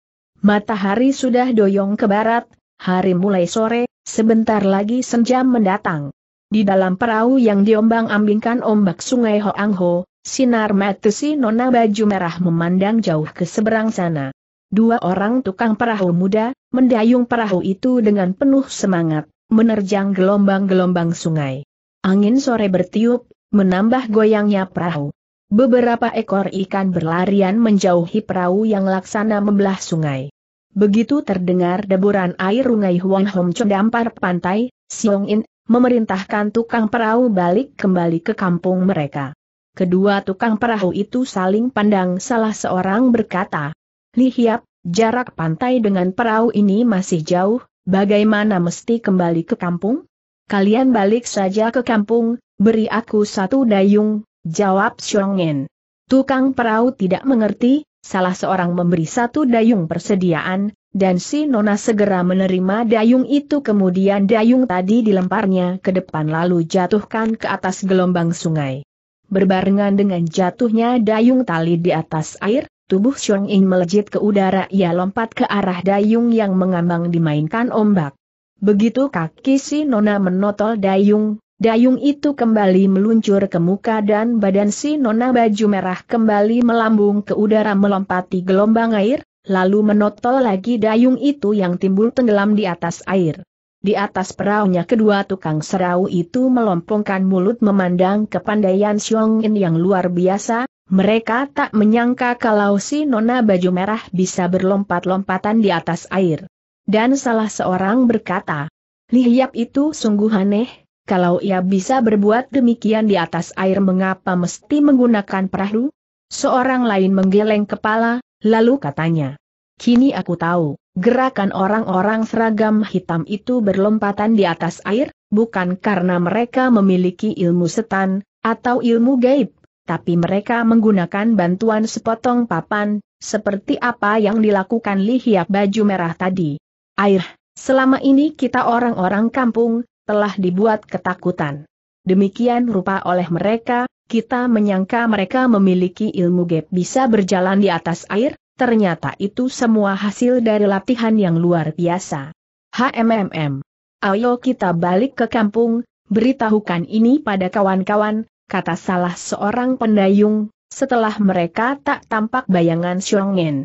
Matahari sudah doyong ke barat, hari mulai sore, sebentar lagi senja mendatang. Di dalam perahu yang diombang-ambingkan ombak sungai Hoang Ho. Sinar mata si nona baju merah memandang jauh ke seberang sana. Dua orang tukang perahu muda, mendayung perahu itu dengan penuh semangat, menerjang gelombang-gelombang sungai. Angin sore bertiup, menambah goyangnya perahu. Beberapa ekor ikan berlarian menjauhi perahu yang laksana membelah sungai. Begitu terdengar deburan air rungai Huang Hom dampar pantai, Siong In memerintahkan tukang perahu balik kembali ke kampung mereka. Kedua tukang perahu itu saling pandang salah seorang berkata, Hiap, jarak pantai dengan perahu ini masih jauh, bagaimana mesti kembali ke kampung? Kalian balik saja ke kampung, beri aku satu dayung, jawab Xiongin. Tukang perahu tidak mengerti, salah seorang memberi satu dayung persediaan, dan si Nona segera menerima dayung itu kemudian dayung tadi dilemparnya ke depan lalu jatuhkan ke atas gelombang sungai. Berbarengan dengan jatuhnya dayung tali di atas air, tubuh Xiong Ying melejit ke udara ia lompat ke arah dayung yang mengambang dimainkan ombak. Begitu kaki si Nona menotol dayung, dayung itu kembali meluncur ke muka dan badan si Nona baju merah kembali melambung ke udara melompati gelombang air, lalu menotol lagi dayung itu yang timbul tenggelam di atas air. Di atas perahunya kedua tukang serau itu melompongkan mulut memandang kepandaian Xiong In yang luar biasa, mereka tak menyangka kalau si nona baju merah bisa berlompat-lompatan di atas air. Dan salah seorang berkata, Hiap itu sungguh aneh, kalau ia bisa berbuat demikian di atas air mengapa mesti menggunakan perahu? Seorang lain menggeleng kepala, lalu katanya, Kini aku tahu, gerakan orang-orang seragam hitam itu berlompatan di atas air, bukan karena mereka memiliki ilmu setan, atau ilmu gaib, tapi mereka menggunakan bantuan sepotong papan, seperti apa yang dilakukan lihiap baju merah tadi. Air, selama ini kita orang-orang kampung, telah dibuat ketakutan. Demikian rupa oleh mereka, kita menyangka mereka memiliki ilmu gaib bisa berjalan di atas air, ternyata itu semua hasil dari latihan yang luar biasa. HMMM. Ayo kita balik ke kampung, beritahukan ini pada kawan-kawan, kata salah seorang pendayung, setelah mereka tak tampak bayangan Xiongin.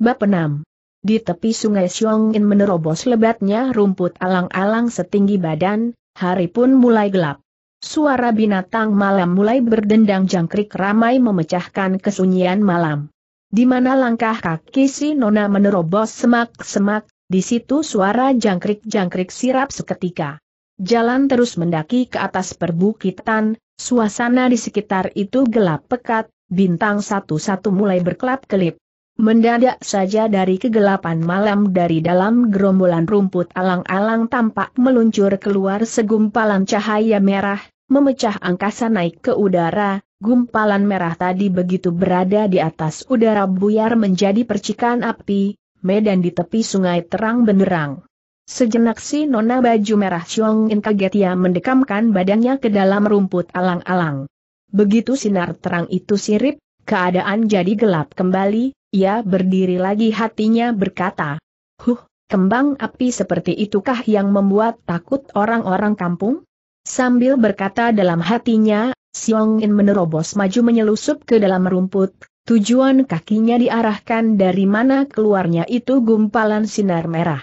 Bab 6. Di tepi sungai Xiongin menerobos lebatnya rumput alang-alang setinggi badan, hari pun mulai gelap. Suara binatang malam mulai berdendang jangkrik ramai memecahkan kesunyian malam. Di mana langkah kaki si Nona menerobos semak-semak, di situ suara jangkrik-jangkrik sirap seketika. Jalan terus mendaki ke atas perbukitan, suasana di sekitar itu gelap pekat, bintang satu-satu mulai berkelap-kelip. Mendadak saja dari kegelapan malam dari dalam gerombolan rumput alang-alang tampak meluncur keluar segumpalan cahaya merah, memecah angkasa naik ke udara, Gumpalan merah tadi begitu berada di atas udara buyar menjadi percikan api, medan di tepi sungai terang benderang. Sejenak si nona baju merah Chong In kaget ia mendekamkan badannya ke dalam rumput alang-alang. Begitu sinar terang itu sirip, keadaan jadi gelap kembali, ia berdiri lagi hatinya berkata, Huh, kembang api seperti itukah yang membuat takut orang-orang kampung? Sambil berkata dalam hatinya, Siong In menerobos maju menyelusup ke dalam rumput, tujuan kakinya diarahkan dari mana keluarnya itu gumpalan sinar merah.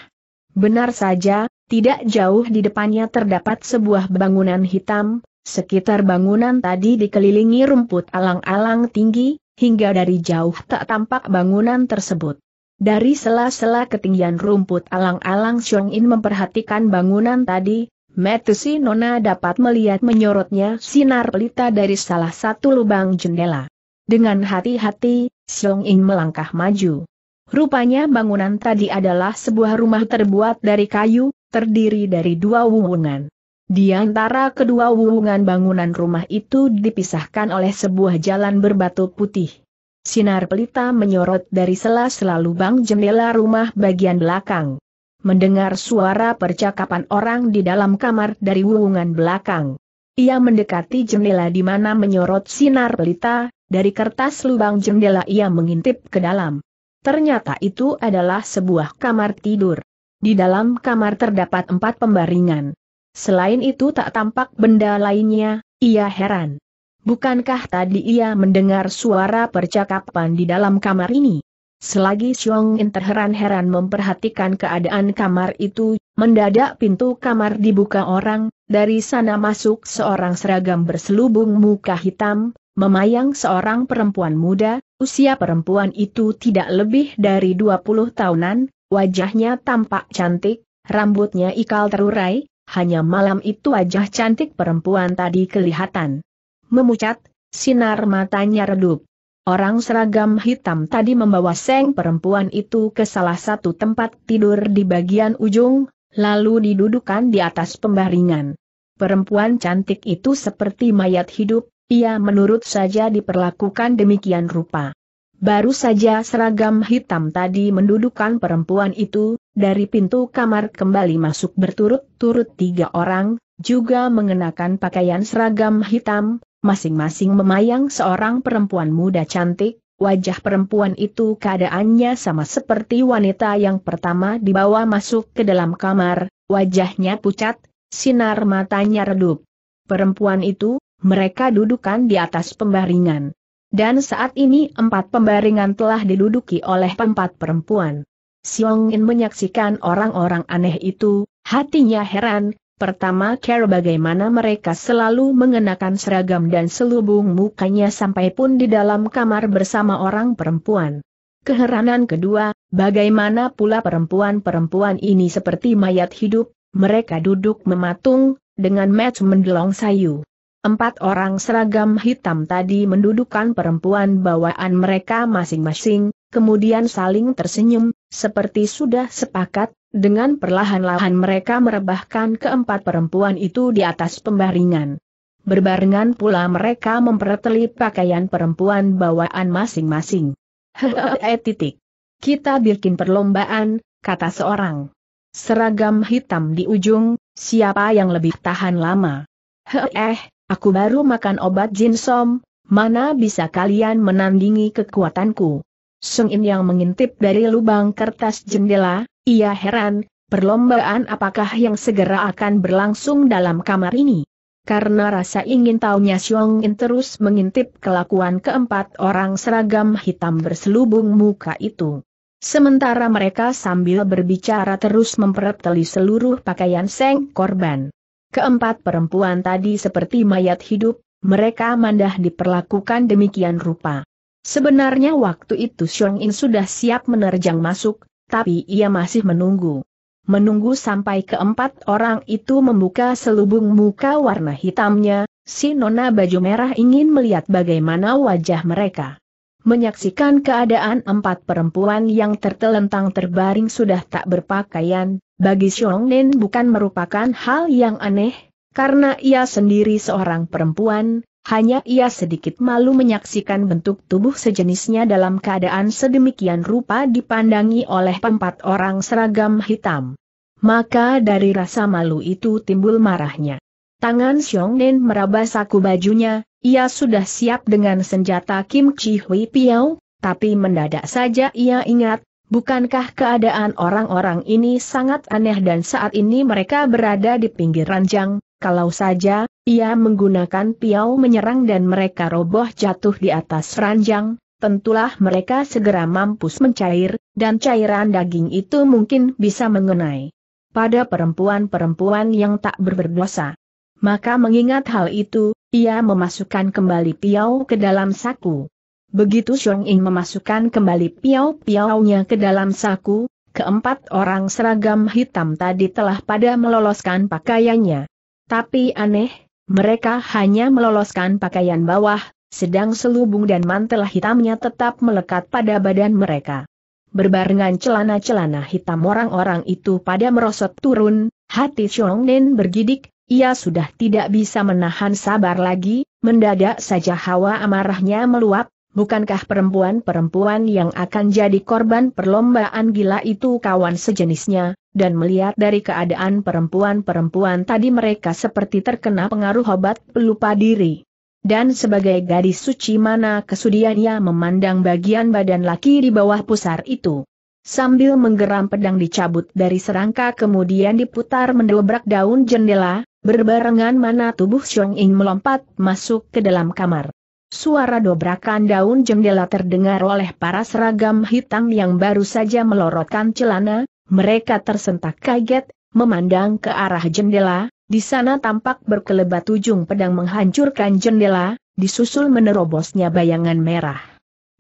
Benar saja, tidak jauh di depannya terdapat sebuah bangunan hitam, sekitar bangunan tadi dikelilingi rumput alang-alang tinggi, hingga dari jauh tak tampak bangunan tersebut. Dari sela-sela ketinggian rumput alang-alang Xiong In memperhatikan bangunan tadi, Metusi Nona dapat melihat menyorotnya sinar pelita dari salah satu lubang jendela. Dengan hati-hati, Xiong Ing melangkah maju. Rupanya bangunan tadi adalah sebuah rumah terbuat dari kayu, terdiri dari dua wuwungan. Di antara kedua wuwungan bangunan rumah itu dipisahkan oleh sebuah jalan berbatu putih. Sinar pelita menyorot dari sela-sela lubang jendela rumah bagian belakang mendengar suara percakapan orang di dalam kamar dari wuungan belakang. Ia mendekati jendela di mana menyorot sinar pelita, dari kertas lubang jendela ia mengintip ke dalam. Ternyata itu adalah sebuah kamar tidur. Di dalam kamar terdapat empat pembaringan. Selain itu tak tampak benda lainnya, ia heran. Bukankah tadi ia mendengar suara percakapan di dalam kamar ini? Selagi Xiong In terheran-heran memperhatikan keadaan kamar itu, mendadak pintu kamar dibuka orang, dari sana masuk seorang seragam berselubung muka hitam, memayang seorang perempuan muda, usia perempuan itu tidak lebih dari 20 tahunan, wajahnya tampak cantik, rambutnya ikal terurai, hanya malam itu wajah cantik perempuan tadi kelihatan. Memucat, sinar matanya redup. Orang seragam hitam tadi membawa seng perempuan itu ke salah satu tempat tidur di bagian ujung, lalu didudukan di atas pembaringan. Perempuan cantik itu seperti mayat hidup, ia menurut saja diperlakukan demikian rupa. Baru saja seragam hitam tadi mendudukan perempuan itu, dari pintu kamar kembali masuk berturut-turut tiga orang, juga mengenakan pakaian seragam hitam, masing-masing memayang seorang perempuan muda cantik, wajah perempuan itu keadaannya sama seperti wanita yang pertama dibawa masuk ke dalam kamar, wajahnya pucat, sinar matanya redup. Perempuan itu, mereka dudukan di atas pembaringan. Dan saat ini empat pembaringan telah diduduki oleh empat perempuan. Siong In menyaksikan orang-orang aneh itu, hatinya heran, Pertama cara bagaimana mereka selalu mengenakan seragam dan selubung mukanya sampai pun di dalam kamar bersama orang perempuan. Keheranan kedua, bagaimana pula perempuan-perempuan ini seperti mayat hidup, mereka duduk mematung, dengan match mendelong sayu. Empat orang seragam hitam tadi mendudukan perempuan bawaan mereka masing-masing, kemudian saling tersenyum, seperti sudah sepakat, dengan perlahan-lahan mereka merebahkan keempat perempuan itu di atas pembaringan. Berbarengan pula mereka memperteli pakaian perempuan bawaan masing-masing. Hehehe titik. Kita bikin perlombaan, kata seorang. Seragam hitam di ujung, siapa yang lebih tahan lama? Heeh, aku baru makan obat jinsom, mana bisa kalian menandingi kekuatanku? Sung In yang mengintip dari lubang kertas jendela, ia heran, perlombaan apakah yang segera akan berlangsung dalam kamar ini. Karena rasa ingin tahunya Xiong In terus mengintip kelakuan keempat orang seragam hitam berselubung muka itu. Sementara mereka sambil berbicara terus memperteli seluruh pakaian seng korban. Keempat perempuan tadi seperti mayat hidup, mereka mandah diperlakukan demikian rupa. Sebenarnya waktu itu Xiong In sudah siap menerjang masuk, tapi ia masih menunggu. Menunggu sampai keempat orang itu membuka selubung muka warna hitamnya, si nona baju merah ingin melihat bagaimana wajah mereka. Menyaksikan keadaan empat perempuan yang tertelentang terbaring sudah tak berpakaian, bagi Xiong Nen bukan merupakan hal yang aneh, karena ia sendiri seorang perempuan, hanya ia sedikit malu menyaksikan bentuk tubuh sejenisnya dalam keadaan sedemikian rupa dipandangi oleh empat orang seragam hitam. Maka dari rasa malu itu timbul marahnya. Tangan Xiong Nen meraba saku bajunya, ia sudah siap dengan senjata Kim Chi Hui Piao, tapi mendadak saja ia ingat, bukankah keadaan orang-orang ini sangat aneh dan saat ini mereka berada di pinggir ranjang, kalau saja, ia menggunakan piau menyerang dan mereka roboh jatuh di atas ranjang, tentulah mereka segera mampus mencair, dan cairan daging itu mungkin bisa mengenai pada perempuan-perempuan yang tak berberdosa. Maka mengingat hal itu, ia memasukkan kembali piau ke dalam saku. Begitu Xiong Ying memasukkan kembali piau-piaunya ke dalam saku, keempat orang seragam hitam tadi telah pada meloloskan pakaiannya. Tapi aneh, mereka hanya meloloskan pakaian bawah, sedang selubung dan mantel hitamnya tetap melekat pada badan mereka. Berbarengan celana-celana hitam orang-orang itu pada merosot turun, hati Nen bergidik, ia sudah tidak bisa menahan sabar lagi, mendadak saja hawa amarahnya meluap, Bukankah perempuan-perempuan yang akan jadi korban perlombaan gila itu kawan sejenisnya, dan melihat dari keadaan perempuan-perempuan tadi mereka seperti terkena pengaruh obat pelupa diri. Dan sebagai gadis suci mana kesudian ia memandang bagian badan laki di bawah pusar itu. Sambil menggeram pedang dicabut dari serangka kemudian diputar mendobrak daun jendela, berbarengan mana tubuh Xiong Ying melompat masuk ke dalam kamar. Suara dobrakan daun jendela terdengar oleh para seragam hitam yang baru saja melorotkan celana, mereka tersentak kaget, memandang ke arah jendela, di sana tampak berkelebat ujung pedang menghancurkan jendela, disusul menerobosnya bayangan merah.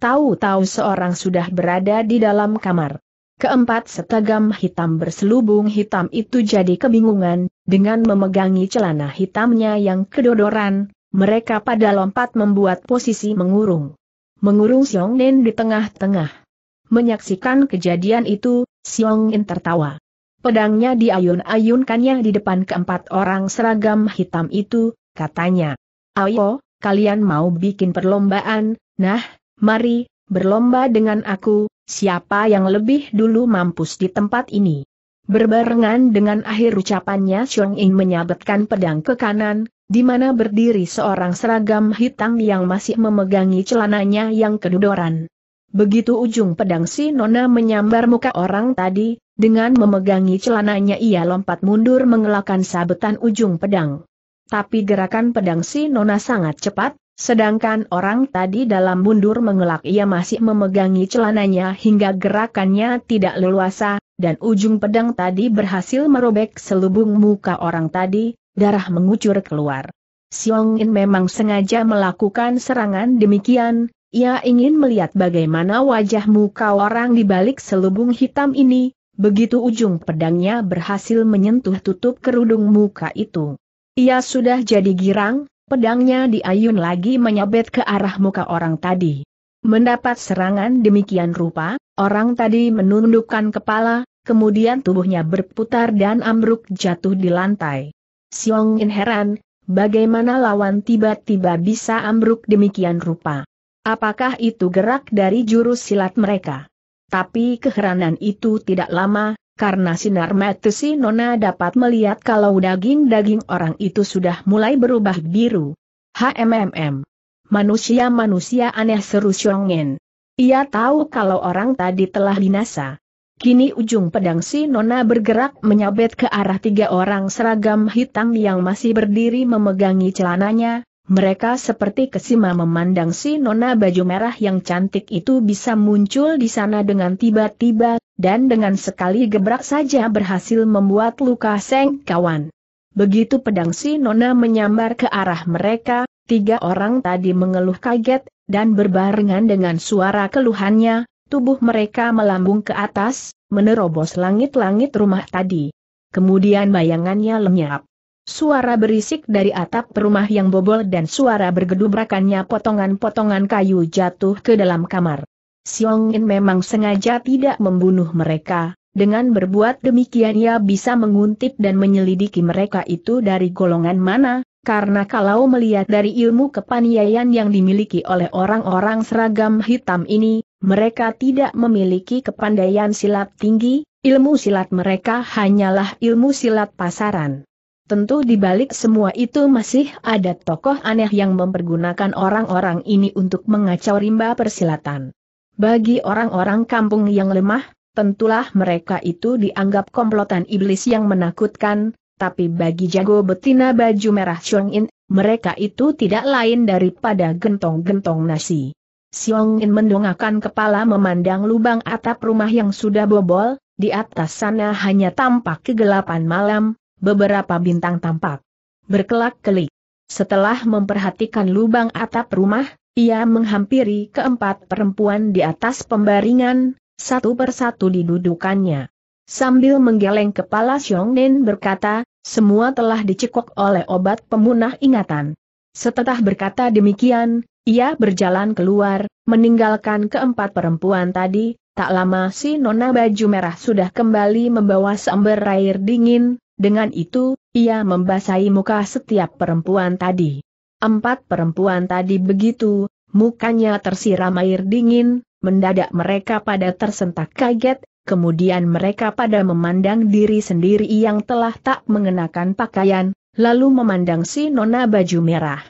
Tahu-tahu seorang sudah berada di dalam kamar. Keempat setegam hitam berselubung hitam itu jadi kebingungan, dengan memegangi celana hitamnya yang kedodoran, mereka pada lompat membuat posisi mengurung. Mengurung Xiong Nen di tengah-tengah. Menyaksikan kejadian itu, Siong In tertawa. Pedangnya diayun-ayunkannya di depan keempat orang seragam hitam itu, katanya. Ayo, kalian mau bikin perlombaan, nah, mari, berlomba dengan aku, siapa yang lebih dulu mampus di tempat ini. Berbarengan dengan akhir ucapannya Siong In menyabetkan pedang ke kanan, di mana berdiri seorang seragam hitam yang masih memegangi celananya yang kedudoran. Begitu ujung pedang si Nona menyambar muka orang tadi, dengan memegangi celananya ia lompat mundur mengelakkan sabetan ujung pedang. Tapi gerakan pedang si Nona sangat cepat, sedangkan orang tadi dalam mundur mengelak ia masih memegangi celananya hingga gerakannya tidak leluasa, dan ujung pedang tadi berhasil merobek selubung muka orang tadi, darah mengucur keluar. Siong In memang sengaja melakukan serangan demikian, ia ingin melihat bagaimana wajah muka orang di balik selubung hitam ini, begitu ujung pedangnya berhasil menyentuh tutup kerudung muka itu. Ia sudah jadi girang, pedangnya diayun lagi menyabet ke arah muka orang tadi. Mendapat serangan demikian rupa, orang tadi menundukkan kepala, kemudian tubuhnya berputar dan ambruk jatuh di lantai. Siong In heran, bagaimana lawan tiba-tiba bisa ambruk demikian rupa. Apakah itu gerak dari jurus silat mereka? Tapi keheranan itu tidak lama, karena sinar mata si Nona dapat melihat kalau daging-daging orang itu sudah mulai berubah biru. HMMM. Manusia-manusia aneh seru Xiongin. Ia tahu kalau orang tadi telah binasa. Kini ujung pedang si Nona bergerak menyabet ke arah tiga orang seragam hitam yang masih berdiri memegangi celananya, mereka seperti kesima memandang si nona baju merah yang cantik itu bisa muncul di sana dengan tiba-tiba, dan dengan sekali gebrak saja berhasil membuat luka seng kawan. Begitu pedang si nona menyambar ke arah mereka, tiga orang tadi mengeluh kaget, dan berbarengan dengan suara keluhannya, tubuh mereka melambung ke atas, menerobos langit-langit rumah tadi. Kemudian bayangannya lenyap. Suara berisik dari atap rumah yang bobol dan suara bergedubrakannya potongan-potongan kayu jatuh ke dalam kamar. Siong memang sengaja tidak membunuh mereka, dengan berbuat demikian ia bisa menguntit dan menyelidiki mereka itu dari golongan mana, karena kalau melihat dari ilmu kepaniayan yang dimiliki oleh orang-orang seragam hitam ini, mereka tidak memiliki kepandaian silat tinggi, ilmu silat mereka hanyalah ilmu silat pasaran. Tentu di balik semua itu masih ada tokoh aneh yang mempergunakan orang-orang ini untuk mengacau rimba persilatan. Bagi orang-orang kampung yang lemah, tentulah mereka itu dianggap komplotan iblis yang menakutkan, tapi bagi jago betina baju merah Xiong In, mereka itu tidak lain daripada gentong-gentong nasi. Xiong In mendongakkan kepala memandang lubang atap rumah yang sudah bobol, di atas sana hanya tampak kegelapan malam, beberapa bintang tampak. Berkelak-kelik. Setelah memperhatikan lubang atap rumah, ia menghampiri keempat perempuan di atas pembaringan, satu persatu didudukannya. Sambil menggeleng kepala Nen berkata, semua telah dicekok oleh obat pemunah ingatan. Setelah berkata demikian, ia berjalan keluar, meninggalkan keempat perempuan tadi, tak lama si nona baju merah sudah kembali membawa seember air dingin, dengan itu, ia membasahi muka setiap perempuan tadi. Empat perempuan tadi begitu, mukanya tersiram air dingin, mendadak mereka pada tersentak kaget, kemudian mereka pada memandang diri sendiri yang telah tak mengenakan pakaian, lalu memandang si nona baju merah.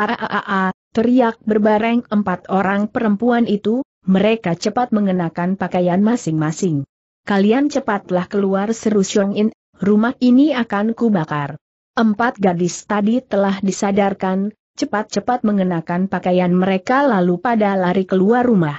Aaaa, teriak berbareng empat orang perempuan itu, mereka cepat mengenakan pakaian masing-masing. Kalian cepatlah keluar seru Xiong In rumah ini akan kubakar. Empat gadis tadi telah disadarkan, cepat-cepat mengenakan pakaian mereka lalu pada lari keluar rumah.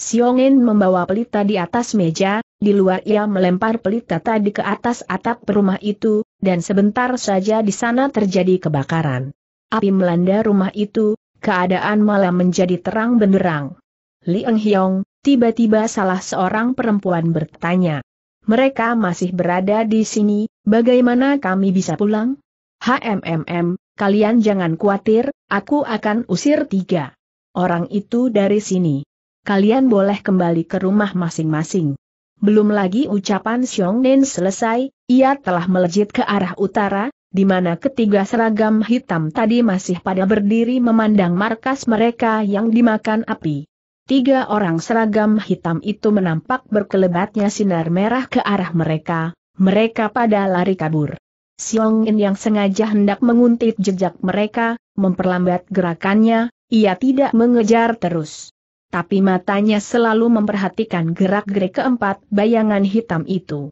Siongin membawa pelita di atas meja, di luar ia melempar pelita tadi ke atas atap rumah itu, dan sebentar saja di sana terjadi kebakaran. Api melanda rumah itu, keadaan malah menjadi terang benderang. Li Enghyong, tiba-tiba salah seorang perempuan bertanya mereka masih berada di sini, bagaimana kami bisa pulang? HMMM, kalian jangan khawatir, aku akan usir tiga orang itu dari sini. Kalian boleh kembali ke rumah masing-masing. Belum lagi ucapan Xiong Nen selesai, ia telah melejit ke arah utara, di mana ketiga seragam hitam tadi masih pada berdiri memandang markas mereka yang dimakan api. Tiga orang seragam hitam itu menampak berkelebatnya sinar merah ke arah mereka, mereka pada lari kabur. Siong In yang sengaja hendak menguntit jejak mereka, memperlambat gerakannya, ia tidak mengejar terus. Tapi matanya selalu memperhatikan gerak-gerik keempat bayangan hitam itu.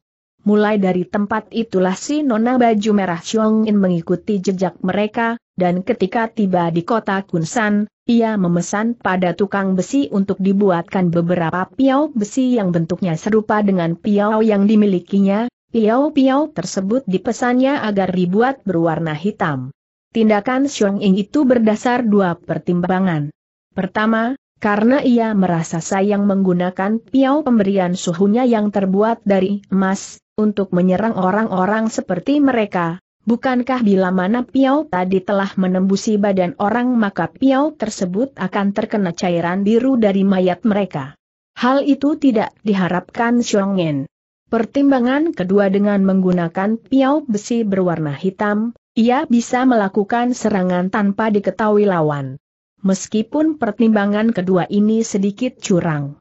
Mulai dari tempat itulah si Nona Baju Merah Chong In mengikuti jejak mereka, dan ketika tiba di kota Kunsan, ia memesan pada tukang besi untuk dibuatkan beberapa piau besi yang bentuknya serupa dengan piau yang dimilikinya, piau-piau tersebut dipesannya agar dibuat berwarna hitam. Tindakan Xiong Ing itu berdasar dua pertimbangan. Pertama, karena ia merasa sayang menggunakan piau pemberian suhunya yang terbuat dari emas, untuk menyerang orang-orang seperti mereka, bukankah bila mana piao tadi telah menembusi badan orang maka piao tersebut akan terkena cairan biru dari mayat mereka. Hal itu tidak diharapkan Xiongen. Pertimbangan kedua dengan menggunakan piao besi berwarna hitam, ia bisa melakukan serangan tanpa diketahui lawan. Meskipun pertimbangan kedua ini sedikit curang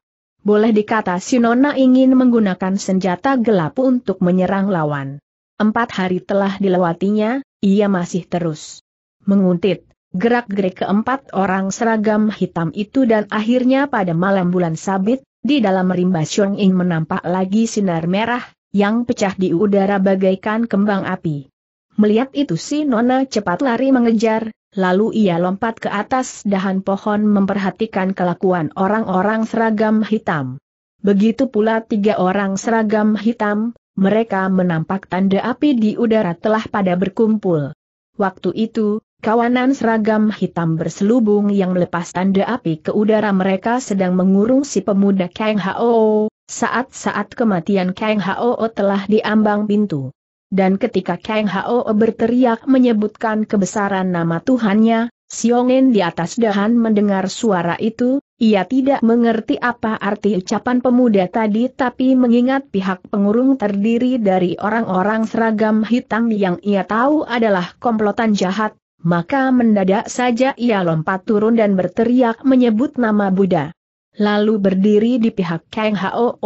boleh dikata Sinona ingin menggunakan senjata gelap untuk menyerang lawan. Empat hari telah dilewatinya, ia masih terus menguntit, gerak-gerik keempat orang seragam hitam itu dan akhirnya pada malam bulan sabit, di dalam rimba Xiong Ing menampak lagi sinar merah, yang pecah di udara bagaikan kembang api. Melihat itu si Nona cepat lari mengejar, lalu ia lompat ke atas dahan pohon memperhatikan kelakuan orang-orang seragam hitam. Begitu pula tiga orang seragam hitam, mereka menampak tanda api di udara telah pada berkumpul. Waktu itu, kawanan seragam hitam berselubung yang melepas tanda api ke udara mereka sedang mengurung si pemuda Kang Hao. Saat-saat kematian Kang Hao telah diambang pintu. Dan ketika Kang Hao berteriak menyebutkan kebesaran nama Tuhannya, Siongen di atas dahan mendengar suara itu, ia tidak mengerti apa arti ucapan pemuda tadi tapi mengingat pihak pengurung terdiri dari orang-orang seragam hitam yang ia tahu adalah komplotan jahat, maka mendadak saja ia lompat turun dan berteriak menyebut nama Buddha. Lalu berdiri di pihak Kang Hao.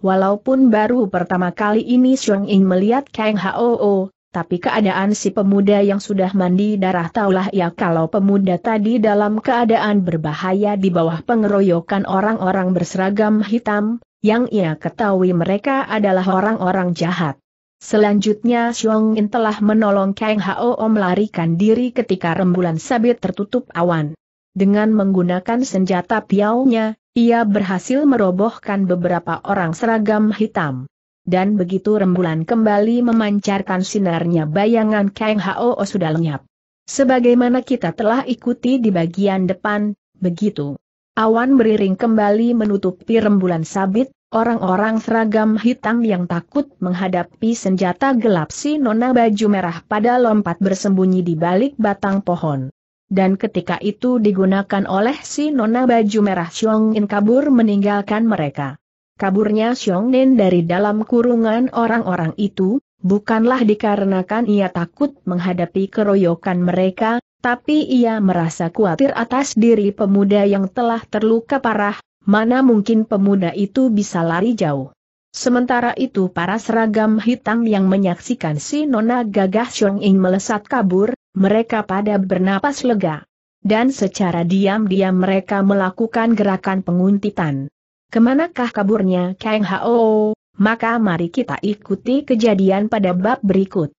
Walaupun baru pertama kali ini Xiong Ying melihat Kang Hao, tapi keadaan si pemuda yang sudah mandi darah taulah ya kalau pemuda tadi dalam keadaan berbahaya di bawah pengeroyokan orang-orang berseragam hitam, yang ia ketahui mereka adalah orang-orang jahat. Selanjutnya Xiong Ying telah menolong Kang Hao melarikan diri ketika rembulan sabit tertutup awan. Dengan menggunakan senjata piaunya, ia berhasil merobohkan beberapa orang seragam hitam. Dan begitu rembulan kembali memancarkan sinarnya bayangan Kang Hao sudah lenyap. Sebagaimana kita telah ikuti di bagian depan, begitu. Awan beriring kembali menutupi rembulan sabit, orang-orang seragam hitam yang takut menghadapi senjata gelap si nona baju merah pada lompat bersembunyi di balik batang pohon dan ketika itu digunakan oleh si nona baju merah Xiong In kabur meninggalkan mereka. Kaburnya Xiong Nin dari dalam kurungan orang-orang itu, bukanlah dikarenakan ia takut menghadapi keroyokan mereka, tapi ia merasa khawatir atas diri pemuda yang telah terluka parah, mana mungkin pemuda itu bisa lari jauh. Sementara itu para seragam hitam yang menyaksikan si Nona Gagah Xiong In melesat kabur, mereka pada bernapas lega. Dan secara diam-diam mereka melakukan gerakan penguntitan. Kemanakah kaburnya Kang Hao? Maka mari kita ikuti kejadian pada bab berikut.